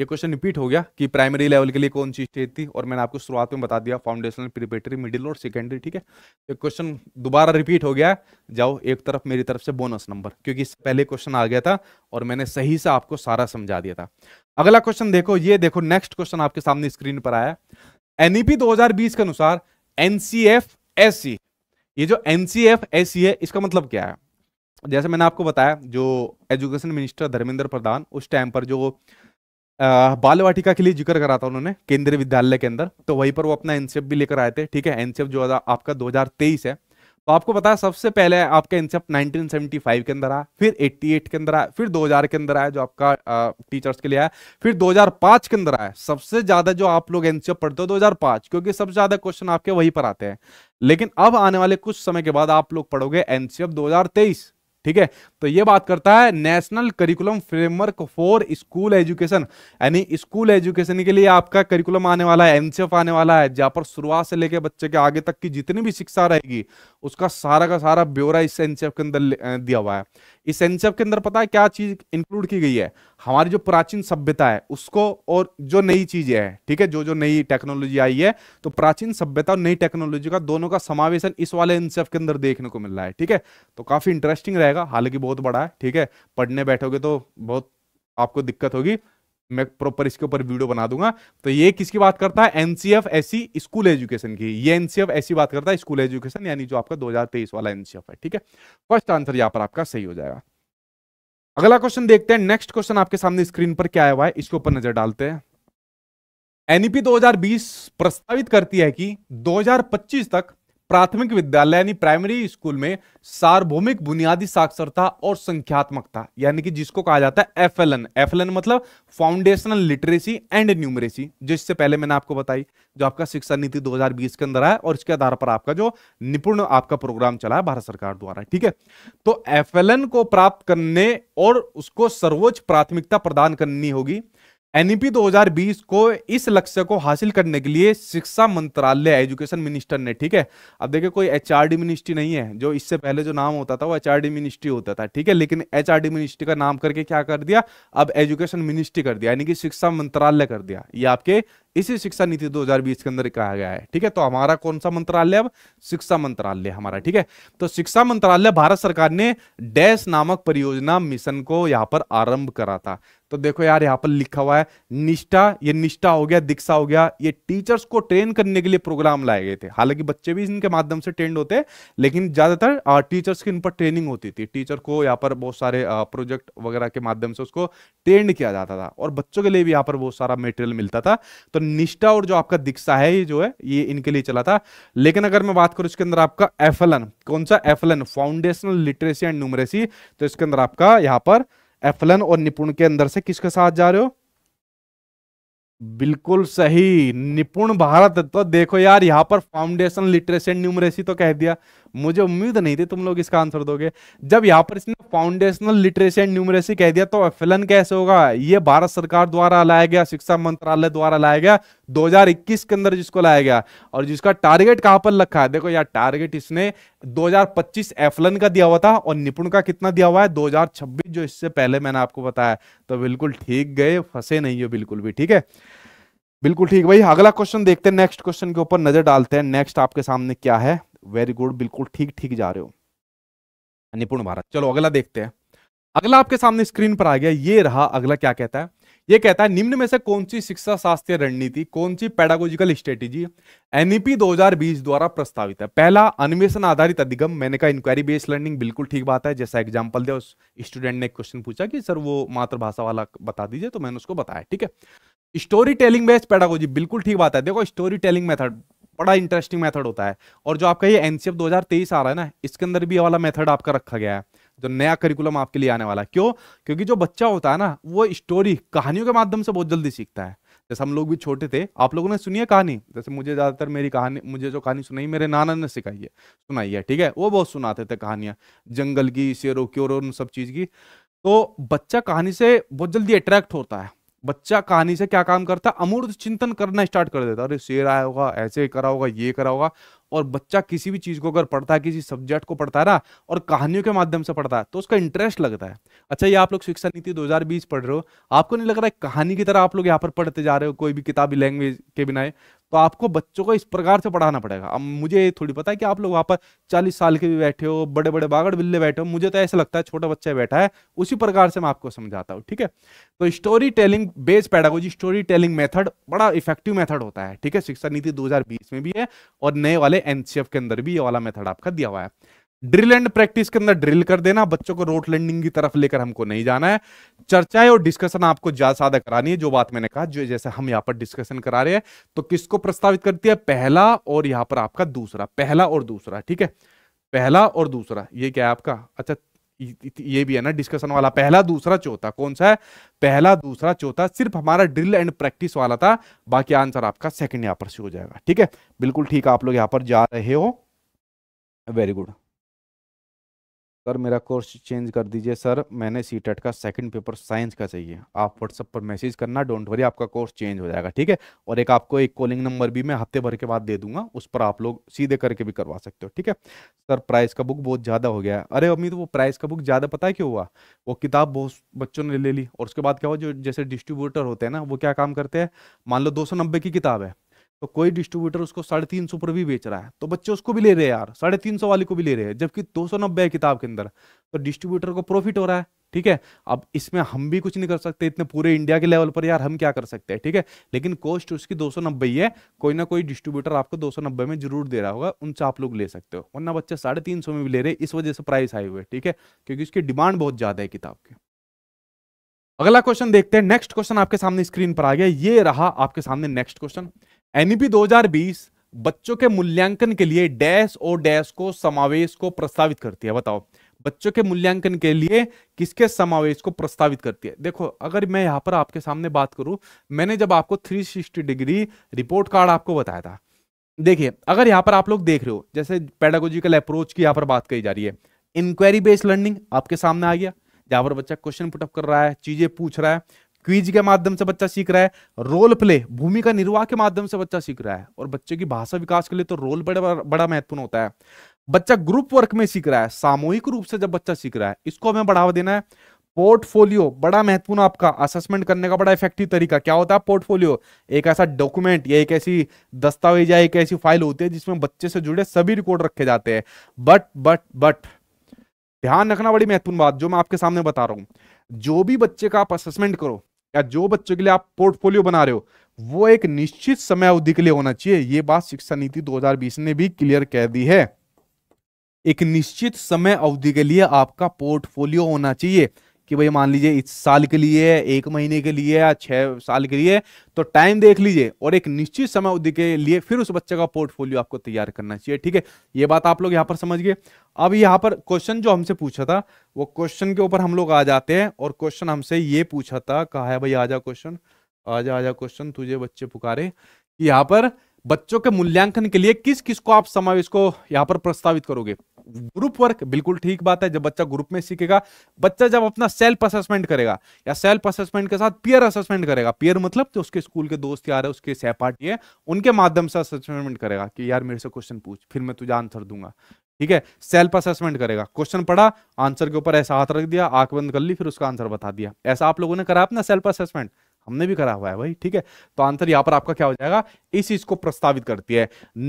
ये क्वेश्चन रिपीट हो गया कि प्राइमरी लेवल के लिए कौन सी स्टेज थी और मैंने आपको शुरुआत में बता दिया फाउंडेशनल प्रिपेटरी मिडिल और सेकेंडरी ठीक है ये तो क्वेश्चन दोबारा रिपीट हो गया जाओ एक तरफ मेरी तरफ से बोनस नंबर क्योंकि इससे पहले क्वेश्चन आ गया था और मैंने सही से आपको सारा समझा दिया था अगला क्वेश्चन देखो ये देखो नेक्स्ट क्वेश्चन आपके सामने स्क्रीन पर आया एनईपी e दो के अनुसार एनसीएफ एससी e, ये जो एनसीएफ एससी e है इसका मतलब क्या है जैसे मैंने आपको बताया जो एजुकेशन मिनिस्टर धर्मेंद्र प्रधान उस टाइम पर जो बाल वाटिका के लिए जिक्र करा था उन्होंने केंद्रीय विद्यालय के अंदर तो वहीं पर वो अपना एनसीएफ भी लेकर आए थे ठीक है एनसीएफ जो आपका 2023 है तो आपको पता है सबसे पहले आपका एनसीएफ 1975 के अंदर आया फिर 88 के अंदर आया फिर 2000 के अंदर आया जो आपका टीचर्स के लिए आया फिर 2005 के अंदर आया सबसे ज्यादा जो आप लोग एनसीएफ पढ़ते हो दो क्योंकि सबसे ज्यादा क्वेश्चन आपके वहीं पर आते हैं लेकिन अब आने वाले कुछ समय के बाद आप लोग पढ़ोगे एनसीएफ 2023 ठीक है तो ये बात करता है national curriculum framework for school education यानी स्कूल एजुकेशन के लिए आपका करिकुलम आने वाला है एनसीएफ आने वाला है जहां पर शुरुआत से लेकर बच्चे के आगे तक की जितनी भी शिक्षा रहेगी उसका सारा का सारा ब्यौरा इस एनसीएफ के अंदर दिया हुआ है इस एनसीएफ के अंदर पता है क्या चीज इंक्लूड की गई है हमारी जो प्राचीन सभ्यता है उसको और जो नई चीजें हैं ठीक है जो जो नई टेक्नोलॉजी आई है तो प्राचीन सभ्यता और नई टेक्नोलॉजी का दोनों का समावेशन इस वाले एनसीएफ के अंदर देखने को मिल रहा है ठीक है तो काफी इंटरेस्टिंग रहेगा जाएगा हालांकि बहुत बड़ा है ठीक है पढ़ने बैठोगे तो बहुत आपको दिक्कत होगी मैं प्रॉपर इसके ऊपर वीडियो बना दूंगा तो ये किसकी बात करता है एनसीएफ एसी स्कूल एजुकेशन की ये एनसीएफ एसी बात करता है स्कूल एजुकेशन यानी जो आपका 2023 वाला एनसीएफ है ठीक है फर्स्ट आंसर यहां पर आपका सही हो जाएगा अगला क्वेश्चन देखते हैं नेक्स्ट क्वेश्चन आपके सामने स्क्रीन पर क्या आया हुआ है इसके ऊपर नजर डालते हैं एनईपी e दो प्रस्तावित करती है कि दो तक प्राथमिक विद्यालय यानी प्राइमरी स्कूल में सार्वभौमिक बुनियादी साक्षरता और संख्यात्मकता यानी कि जिसको कहा जाता है एफएलएन एफएलएन मतलब फाउंडेशनल लिटरेसी एंड न्यूमरेसी जिससे पहले मैंने आपको बताई जो आपका शिक्षा नीति 2020 के अंदर आया और इसके आधार पर आपका जो निपुण आपका प्रोग्राम चला है भारत सरकार द्वारा ठीक है तो एफ को प्राप्त करने और उसको सर्वोच्च प्राथमिकता प्रदान करनी होगी एनईपी 2020 को इस लक्ष्य को हासिल करने के लिए शिक्षा मंत्रालय एजुकेशन मिनिस्टर ने ठीक है अब देखिए कोई एचआरडी मिनिस्ट्री नहीं है जो इससे पहले जो नाम होता था वो एचआरडी मिनिस्ट्री होता था ठीक है लेकिन एचआरडी मिनिस्ट्री का नाम करके क्या कर दिया अब एजुकेशन मिनिस्ट्री कर दिया यानी कि शिक्षा मंत्रालय कर दिया ये आपके इसी शिक्षा नीति दो के अंदर कहा गया है ठीक है तो हमारा कौन सा मंत्रालय अब शिक्षा मंत्रालय हमारा ठीक है तो शिक्षा मंत्रालय भारत सरकार ने डैश नामक परियोजना मिशन को यहाँ पर आरंभ करा था तो देखो यार यहाँ पर लिखा हुआ है निष्ठा ये निष्ठा हो गया दीक्षा हो गया ये टीचर्स को ट्रेन करने के लिए प्रोग्राम लाए गए थे हालांकि बच्चे भी इनके माध्यम से ट्रेंड होते लेकिन ज्यादातर टीचर्स की इन पर ट्रेनिंग होती थी टीचर को यहाँ पर बहुत सारे प्रोजेक्ट वगैरह के माध्यम से उसको ट्रेंड किया जाता था और बच्चों के लिए भी यहाँ पर बहुत सारा मेटेरियल मिलता था तो निष्ठा और जो आपका दीक्षा है ये जो है ये इनके लिए चला था लेकिन अगर मैं बात करूँ इसके अंदर आपका एफलन कौन सा FLN foundational literacy and numeracy तो इसके अंदर आपका यहाँ पर एफलन और निपुण के अंदर से किसके साथ जा रहे हो बिल्कुल सही निपुण भारत तो देखो यार यहां पर फाउंडेशन लिटरेसी एंड न्यूमरेसी तो कह दिया मुझे उम्मीद नहीं थी तुम लोग इसका आंसर दोगे जब यहाँ पर इसने फाउंडेशनल लिटरेसी एंड न्यूमरेसी कह दिया तो एफएलएन कैसे होगा ये भारत सरकार द्वारा लाया गया शिक्षा मंत्रालय द्वारा लाया गया 2021 के अंदर जिसको लाया गया और जिसका टारगेट कहां पर रखा है देखो यार टारगेट इसने 2025 एफलन का दिया हुआ था और निपुण का कितना दिया हुआ है 2026 जो इससे पहले मैंने आपको बताया तो बिल्कुल ठीक गए फंसे नहीं हो बिल्कुल भी ठीक है बिल्कुल ठीक भाई अगला क्वेश्चन देखते हैं नेक्स्ट क्वेश्चन के ऊपर नजर डालते हैं नेक्स्ट आपके सामने क्या है वेरी गुड बिल्कुल ठीक ठीक जा रहे हो निपुण भारत चलो अगला देखते हैं अगला आपके सामने स्क्रीन पर आ गया ये रहा अगला क्या कहता है ये कहता है निम्न में से कौन सी शिक्षा शास्त्रीय रणनीति कौन सी पेडागोजिकल स्ट्रेटेजी एनईपी 2020 द्वारा प्रस्तावित है पहला अन्वेषण आधारित अधिगम मैंने कहा इंक्वायरी बेस्ड लर्निंग बिल्कुल ठीक बात है जैसा एग्जांपल दिया उस स्टूडेंट ने क्वेश्चन पूछा कि सर वो मातृभाषा वाला बता दीजिए तो मैंने उसको बताया ठीक है स्टोरी टेलिंग बेस्ड पेडागोजी बिल्कुल ठीक बात है देखो स्टोरी टेलिंग मेथड बड़ा इंटरेस्टिंग मेथड होता है और जो आपका ये एनसीएफ 2023 आ रहा है ना इसके अंदर भी ये वाला मेथड आपका रखा गया है जो नया करिकुलम आपके लिए आने वाला है क्यों क्योंकि जो बच्चा होता है ना वो स्टोरी कहानियों के माध्यम से बहुत जल्दी सीखता है जैसे हम लोग भी छोटे थे आप लोगों ने सुनी है कहानी जैसे मुझे ज़्यादातर मेरी कहानी मुझे जो कहानी सुनाई मेरे नाना ने सिखाई है सुनाई है ठीक है वो बहुत सुनाते थे कहानियां जंगल की शेरों क्योरों उन सब चीज़ की तो बच्चा कहानी से बहुत जल्दी अट्रैक्ट होता है बच्चा कहानी से क्या काम करता अमूर्त चिंतन करना स्टार्ट कर देता अरे शेर आया होगा ऐसे करा होगा ये करा होगा और बच्चा किसी भी चीज़ को अगर पढ़ता है किसी सब्जेक्ट को पढ़ता है ना और कहानियों के माध्यम से पढ़ता है तो उसका इंटरेस्ट लगता है अच्छा ये आप लोग शिक्षा नीति 2020 पढ़ रहे हो आपको नहीं लग रहा है कहानी की तरह आप लोग यहाँ पर पढ़ते जा रहे हो कोई भी किताबी लैंग्वेज के बिना तो आपको बच्चों को इस प्रकार से पढ़ाना पड़ेगा अब मुझे थोड़ी पता है कि आप लोग वहाँ पर चालीस साल के भी बैठे हो बड़े बड़े बागड़ बिल्ले बैठे हो मुझे तो ऐसा लगता है छोटा बच्चा बैठा है उसी प्रकार से मैं आपको समझाता हूँ ठीक है तो story telling based pedagogy story telling method बड़ा इफेक्टिव मेथड होता है ठीक है शिक्षा नीति 2020 में भी है और नए वाले एनसीएफ के अंदर भी ये वाला मेथड आपका दिया हुआ है ड्रिल एंड प्रैक्टिस के अंदर ड्रिल कर देना बच्चों को रोट लैंडिंग की तरफ लेकर हमको नहीं जाना है चर्चाएं और डिस्कशन आपको ज्यादा ज्यादा करानी है जो बात मैंने कहा जो जैसे हम यहाँ पर डिस्कशन करा रहे हैं तो किसको प्रस्तावित करती है पहला और यहाँ पर आपका दूसरा पहला और दूसरा ठीक है पहला और दूसरा ये क्या है आपका अच्छा ये भी है ना डिस्कशन वाला पहला दूसरा चौथा कौन सा है पहला दूसरा चौथा सिर्फ हमारा ड्रिल एंड प्रैक्टिस वाला था बाकी आंसर आपका सेकंड यहां पर से हो जाएगा ठीक है बिल्कुल ठीक है आप लोग यहां पर जा रहे हो वेरी गुड सर मेरा कोर्स चेंज कर दीजिए सर मैंने सी टेट e का सेकंड पेपर साइंस का चाहिए आप व्हाट्सअप पर मैसेज करना डोंट वरी आपका कोर्स चेंज हो जाएगा ठीक है और एक आपको एक कॉलिंग नंबर भी मैं हफ्ते भर के बाद दे दूंगा उस पर आप लोग सीधे करके भी करवा सकते हो ठीक है सर प्राइस का बुक बहुत ज़्यादा हो गया है अरे अम्मी तो वो प्राइस का बुक ज़्यादा पता है क्यों हुआ वो किताब बहुत बच्चों ने ले ली और उसके बाद क्या हुआ जो जैसे डिस्ट्रीब्यूटर होते हैं ना वो क्या काम करते हैं मान लो दो की किताब है तो कोई डिस्ट्रीब्यूटर उसको साढ़े तीन सौ पर भी बेच रहा है तो बच्चे उसको भी ले रहे हैं यार साढ़े तीन सौ वाली को भी ले रहे हैं जबकि दो सौ नब्बे किताब के अंदर तो डिस्ट्रीब्यूटर को प्रॉफिट हो रहा है ठीक है अब इसमें हम भी कुछ नहीं कर सकते इतने पूरे इंडिया के लेवल पर यार हम क्या कर सकते हैं ठीक है लेकिन कॉस्ट उसकी दो सौ नब्बे है कोई ना कोई डिस्ट्रीब्यूटर आपको दो सौ नब्बे में जरूर दे रहा होगा उनसे आप लोग ले सकते हो वरना बच्चे साढ़े तीन सौ में भी ले रहे इस वजह से प्राइस आए हुए ठीक है क्योंकि उसकी डिमांड बहुत ज्यादा है किताब की अगला क्वेश्चन देखते हैं नेक्स्ट क्वेश्चन आपके सामने स्क्रीन पर आ गया ये रहा आपके सामने नेक्स्ट क्वेश्चन एनईपी 2020 बच्चों के मूल्यांकन के लिए डैश और डैश को समावेश को प्रस्तावित करती है बताओ बच्चों के मूल्यांकन के लिए किसके समावेश को प्रस्तावित करती है देखो अगर मैं यहाँ पर आपके सामने बात करूं मैंने जब आपको 360 डिग्री रिपोर्ट कार्ड आपको बताया था देखिए अगर यहाँ पर आप लोग देख रहे हो जैसे पेडागोजिकल अप्रोच की यहाँ पर बात कही जा रही है इंक्वायरी बेस्ड लर्निंग आपके सामने आ गया जहां पर बच्चा क्वेश्चन पुटअप कर रहा है चीजें पूछ रहा है क्वीज के माध्यम से बच्चा सीख रहा है रोल प्ले भूमिका निर्वाह के माध्यम से बच्चा सीख रहा है और बच्चे की भाषा विकास के लिए तो रोल बड़ा बड़ा महत्वपूर्ण होता है बच्चा ग्रुप वर्क में सीख रहा है सामूहिक रूप से जब बच्चा सीख रहा है इसको हमें बढ़ावा देना है पोर्टफोलियो बड़ा महत्वपूर्ण आपका असेसमेंट करने का बड़ा इफेक्टिव तरीका क्या होता है पोर्टफोलियो एक ऐसा डॉक्यूमेंट या एक ऐसी दस्तावेज या एक ऐसी फाइल होती है जिसमें बच्चे से जुड़े सभी रिकॉर्ड रखे जाते हैं बट बट बट ध्यान रखना बड़ी महत्वपूर्ण बात जो मैं आपके सामने बता रहा हूं जो भी बच्चे का आप असेसमेंट करो या जो बच्चों के लिए आप पोर्टफोलियो बना रहे हो वो एक निश्चित समय अवधि के लिए होना चाहिए ये बात शिक्षा नीति 2020 ने भी क्लियर कह दी है एक निश्चित समय अवधि के लिए आपका पोर्टफोलियो होना चाहिए कि भाई मान लीजिए इस साल के लिए एक महीने के लिए या छः साल के लिए तो टाइम देख लीजिए और एक निश्चित समय अवधि के लिए फिर उस बच्चे का पोर्टफोलियो आपको तैयार करना चाहिए ठीक है ये बात आप लोग यहाँ पर समझ गए अब यहाँ पर क्वेश्चन जो हमसे पूछा था वो क्वेश्चन के ऊपर हम लोग आ जाते हैं और क्वेश्चन हमसे ये पूछा था कहा है भाई आ क्वेश्चन आ जा क्वेश्चन तुझे बच्चे पुकारे यहाँ पर बच्चों के मूल्यांकन के लिए किस किस को आप समावेश को यहाँ पर प्रस्तावित करोगे ग्रुप वर्क बिल्कुल ठीक बात है जब बच्चा ग्रुप में सीखेगा बच्चा जब अपना सेल्फ असेसमेंट करेगा या सेल्फ असेसमेंट के साथ पियर असेसमेंट करेगा पियर मतलब जो तो उसके स्कूल के दोस्त यार है उसके सहपाठी है उनके माध्यम से असेसमेंट करेगा कि यार मेरे से क्वेश्चन पूछ फिर मैं तुझे आंसर दूंगा ठीक है सेल्फ असेसमेंट करेगा क्वेश्चन पढ़ा आंसर के ऊपर ऐसा हाथ रख दिया आंख बंद कर ली फिर उसका आंसर बता दिया ऐसा आप लोगों ने करा अपना सेल्फ असेसमेंट हमने भी करा हुआ है भाई ठीक है तो आंसर यहां पर आपका क्या हो जाएगा इस चीज को प्रस्तावित करती है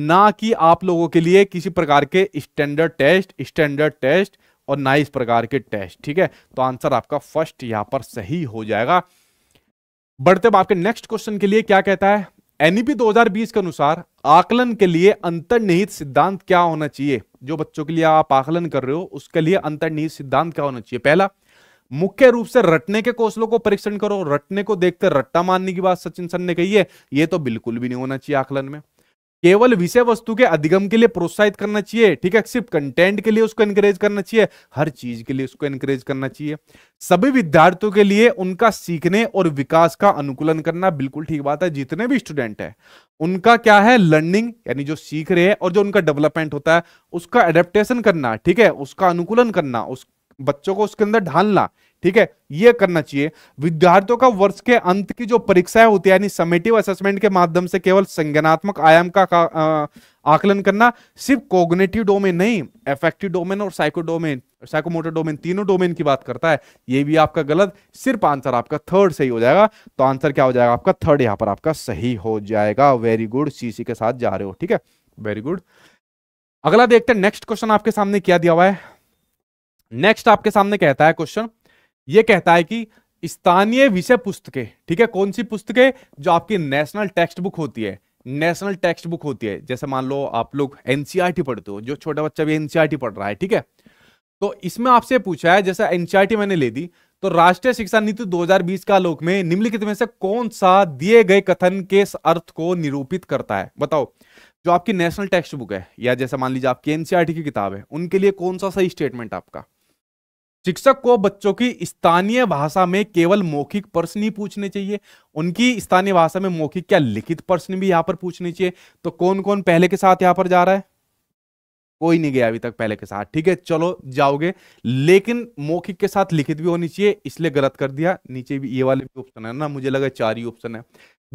ना कि आप लोगों के लिए किसी प्रकार के स्टैंडर्ड टेस्ट स्टैंडर्ड टेस्ट और ना इस प्रकार के टेस्ट ठीक है तो आंसर आपका फर्स्ट यहां पर सही हो जाएगा बढ़ते आपके नेक्स्ट क्वेश्चन के लिए क्या कहता है एनईपी 2020 के अनुसार आकलन के लिए अंतर्निहित सिद्धांत क्या होना चाहिए जो बच्चों के लिए आप आकलन कर रहे हो उसके लिए अंतर्निहित सिद्धांत क्या होना चाहिए पहला मुख्य रूप से रटने के कौशलों को परीक्षण करो रटने को देखते रट्टा मानने की बात सचिन सर ने कही है ये तो बिल्कुल भी नहीं होना चाहिए आकलन में केवल विषय वस्तु के अधिगम के लिए प्रोत्साहित करना चाहिए ठीक है सिर्फ कंटेंट के लिए उसको एनकरेज करना चाहिए हर चीज के लिए उसको एनकरेज करना चाहिए सभी विद्यार्थियों के लिए उनका सीखने और विकास का अनुकूलन करना बिल्कुल ठीक बात है जितने भी स्टूडेंट है उनका क्या है लर्निंग यानी जो सीख रहे हैं और जो उनका डेवलपमेंट होता है उसका एडेप्टेशन करना ठीक है उसका अनुकूलन करना उस बच्चों को उसके अंदर ढालना ठीक है ये करना चाहिए विद्यार्थियों का वर्ष के अंत की जो परीक्षाएं होती है यानी समेटिव असेसमेंट के माध्यम से केवल संज्ञानात्मक आयाम का, का आकलन करना सिर्फ कोग्नेटिव डोमेन नहीं एफेक्टिव डोमेन और साइको डोमेन साइकोमोटर डोमेन तीनों डोमेन की बात करता है ये भी आपका गलत सिर्फ आंसर आपका थर्ड सही हो जाएगा तो आंसर क्या हो जाएगा आपका थर्ड यहाँ पर आपका सही हो जाएगा वेरी गुड सीसी के साथ जा रहे हो ठीक है वेरी गुड अगला देखते हैं नेक्स्ट क्वेश्चन आपके सामने क्या दिया हुआ है नेक्स्ट आपके सामने कहता है क्वेश्चन ये कहता है कि स्थानीय विषय पुस्तकें ठीक है कौन सी पुस्तकें जो आपकी नेशनल टेक्स्ट बुक होती है नेशनल टेक्स्ट बुक होती है जैसे मान लो आप लोग एनसीईआरटी e पढ़ते हो जो छोटा बच्चा भी एनसीईआरटी e पढ़ रहा है ठीक है तो इसमें आपसे पूछा है जैसा एनसीईआरटी e मैंने ले दी तो राष्ट्रीय शिक्षा नीति 2020 का लोक में निम्नलिखित में से कौन सा दिए गए कथन के अर्थ को निरूपित करता है बताओ जो आपकी नेशनल टेक्स्ट बुक है या जैसे मान लीजिए आपकी एनसीईआरटी की किताब है उनके लिए कौन सा सही स्टेटमेंट आपका शिक्षक को बच्चों की स्थानीय भाषा में केवल मौखिक प्रश्न ही पूछने चाहिए उनकी स्थानीय भाषा में मौखिक क्या लिखित प्रश्न भी यहाँ पर पूछने चाहिए तो कौन कौन पहले के साथ यहाँ पर जा रहा है कोई नहीं गया अभी तक पहले के साथ ठीक है चलो जाओगे लेकिन मौखिक के साथ लिखित भी होनी चाहिए इसलिए गलत कर दिया नीचे भी ये वाले भी ऑप्शन है ना मुझे लगा चार ही ऑप्शन है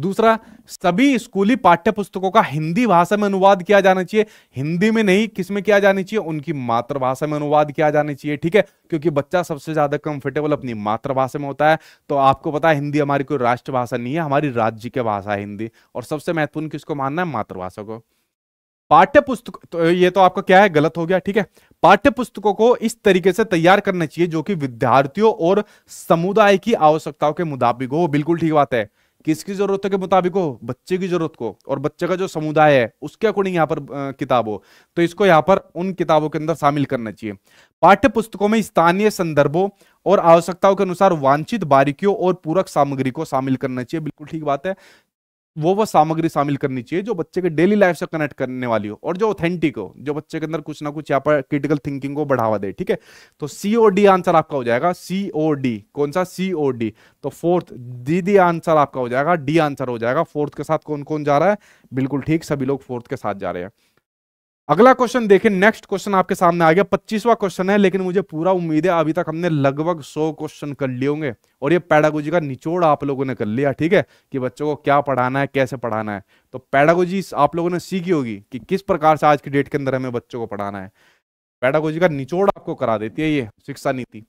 दूसरा सभी स्कूली पाठ्य पुस्तकों का हिंदी भाषा में अनुवाद किया जाना चाहिए हिंदी में नहीं किस में किया जाना चाहिए उनकी मातृभाषा में अनुवाद किया जाना चाहिए ठीक है क्योंकि बच्चा सबसे ज्यादा कंफर्टेबल अपनी मातृभाषा में होता है तो आपको पता है हिंदी हमारी कोई राष्ट्रभाषा नहीं है हमारी राज्य की भाषा है हिंदी और सबसे महत्वपूर्ण किसको मानना है मातृभाषा को पाठ्य पुस्तक तो ये तो आपका क्या है गलत हो गया ठीक है पाठ्य पुस्तकों को इस तरीके से तैयार करना चाहिए जो कि विद्यार्थियों और समुदाय की आवश्यकताओं के मुताबिक हो बिल्कुल ठीक बात है किसकी जरूरतों के मुताबिक हो बच्चे की जरूरत को और बच्चे का जो समुदाय है उसके अकॉर्डिंग यहाँ पर किताब हो तो इसको यहाँ पर उन किताबों के अंदर शामिल करना चाहिए पाठ्य पुस्तकों में स्थानीय संदर्भों और आवश्यकताओं के अनुसार वांछित बारीकियों और पूरक सामग्री को शामिल करना चाहिए बिल्कुल ठीक बात है वो वो सामग्री शामिल करनी चाहिए जो बच्चे के डेली लाइफ से कनेक्ट करने वाली हो और जो ऑथेंटिक हो जो बच्चे के अंदर कुछ ना कुछ यहाँ पर क्रिटिकल थिंकिंग को बढ़ावा दे ठीक है तो सी ओ डी आंसर आपका हो जाएगा सी ओ डी कौन सा सी ओ डी तो फोर्थ डी डी आंसर आपका हो जाएगा डी आंसर हो जाएगा फोर्थ के साथ कौन कौन जा रहा है बिल्कुल ठीक सभी लोग फोर्थ के साथ जा रहे हैं अगला क्वेश्चन देखें नेक्स्ट क्वेश्चन आपके सामने आ गया पच्चीसवा क्वेश्चन है लेकिन मुझे पूरा उम्मीद है अभी तक हमने लगभग सौ क्वेश्चन कर लिए होंगे और ये पैडागोजी का निचोड़ आप लोगों ने कर लिया ठीक है कि बच्चों को क्या पढ़ाना है कैसे पढ़ाना है तो पैडागोजी आप लोगों ने सीखी होगी कि किस प्रकार से आज की डेट के अंदर हमें बच्चों को पढ़ाना है पैडागोजी का निचोड़ आपको करा देती है ये शिक्षा नीति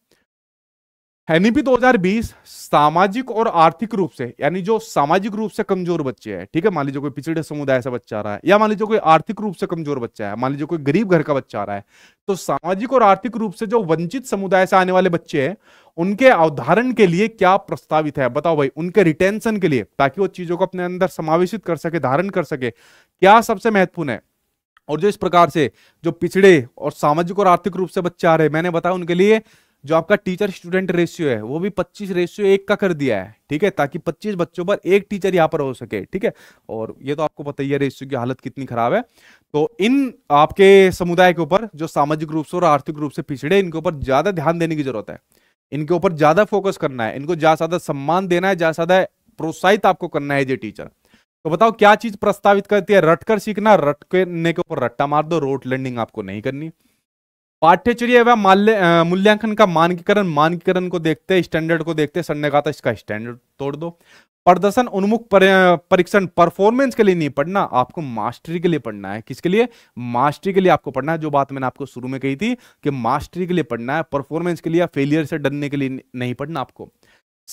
एनईपी 2020 सामाजिक और आर्थिक रूप से यानी जो सामाजिक रूप से कमजोर बच्चे हैं ठीक है मान लीजिए कोई पिछड़े समुदाय से बच्चा आ रहा है या मान लीजिए कोई आर्थिक रूप से कमजोर बच्चा है मान लीजिए कोई गरीब घर का बच्चा आ रहा है तो सामाजिक और आर्थिक रूप से जो वंचित समुदाय से आने वाले बच्चे हैं उनके अवधारण के लिए क्या प्रस्तावित है बताओ भाई उनके रिटेंशन के लिए ताकि वो चीजों को अपने अंदर समावेश कर सके धारण कर सके क्या सबसे महत्वपूर्ण है और जो इस प्रकार से जो पिछड़े और सामाजिक और आर्थिक रूप से बच्चे आ रहे हैं मैंने बताया उनके लिए जो आपका टीचर स्टूडेंट रेशियो है वो भी 25 रेशियो एक का कर दिया है ठीक है ताकि 25 बच्चों पर एक टीचर यहाँ पर हो सके ठीक है और ये तो आपको पता ही है रेशियो की हालत कितनी खराब है तो इन आपके समुदाय के ऊपर जो सामाजिक रूप से और आर्थिक रूप से पिछड़े इनके ऊपर ज्यादा ध्यान देने की जरूरत है इनके ऊपर ज्यादा फोकस करना है इनको ज्यादा ज्यादा सम्मान देना है ज्यादा प्रोत्साहित आपको करना है ये टीचर तो बताओ क्या चीज प्रस्तावित करती है रटकर सीखना रटने के ऊपर रट्टा मार दो रोट लर्निंग आपको नहीं करनी पाठ्यचर्या व माल्य मूल्यांकन का मानकीकरण मानकीकरण को देखते स्टैंडर्ड को देखते सर ने कहा था इसका स्टैंडर्ड तोड़ दो प्रदर्शन उन्मुख परीक्षण परफॉर्मेंस के लिए नहीं पढ़ना आपको मास्टरी के लिए पढ़ना है किसके लिए मास्टरी के लिए आपको पढ़ना है जो बात मैंने आपको शुरू में कही थी कि मास्टरी के लिए पढ़ना है परफॉर्मेंस के लिए फेलियर से डरने के लिए नहीं पढ़ना आपको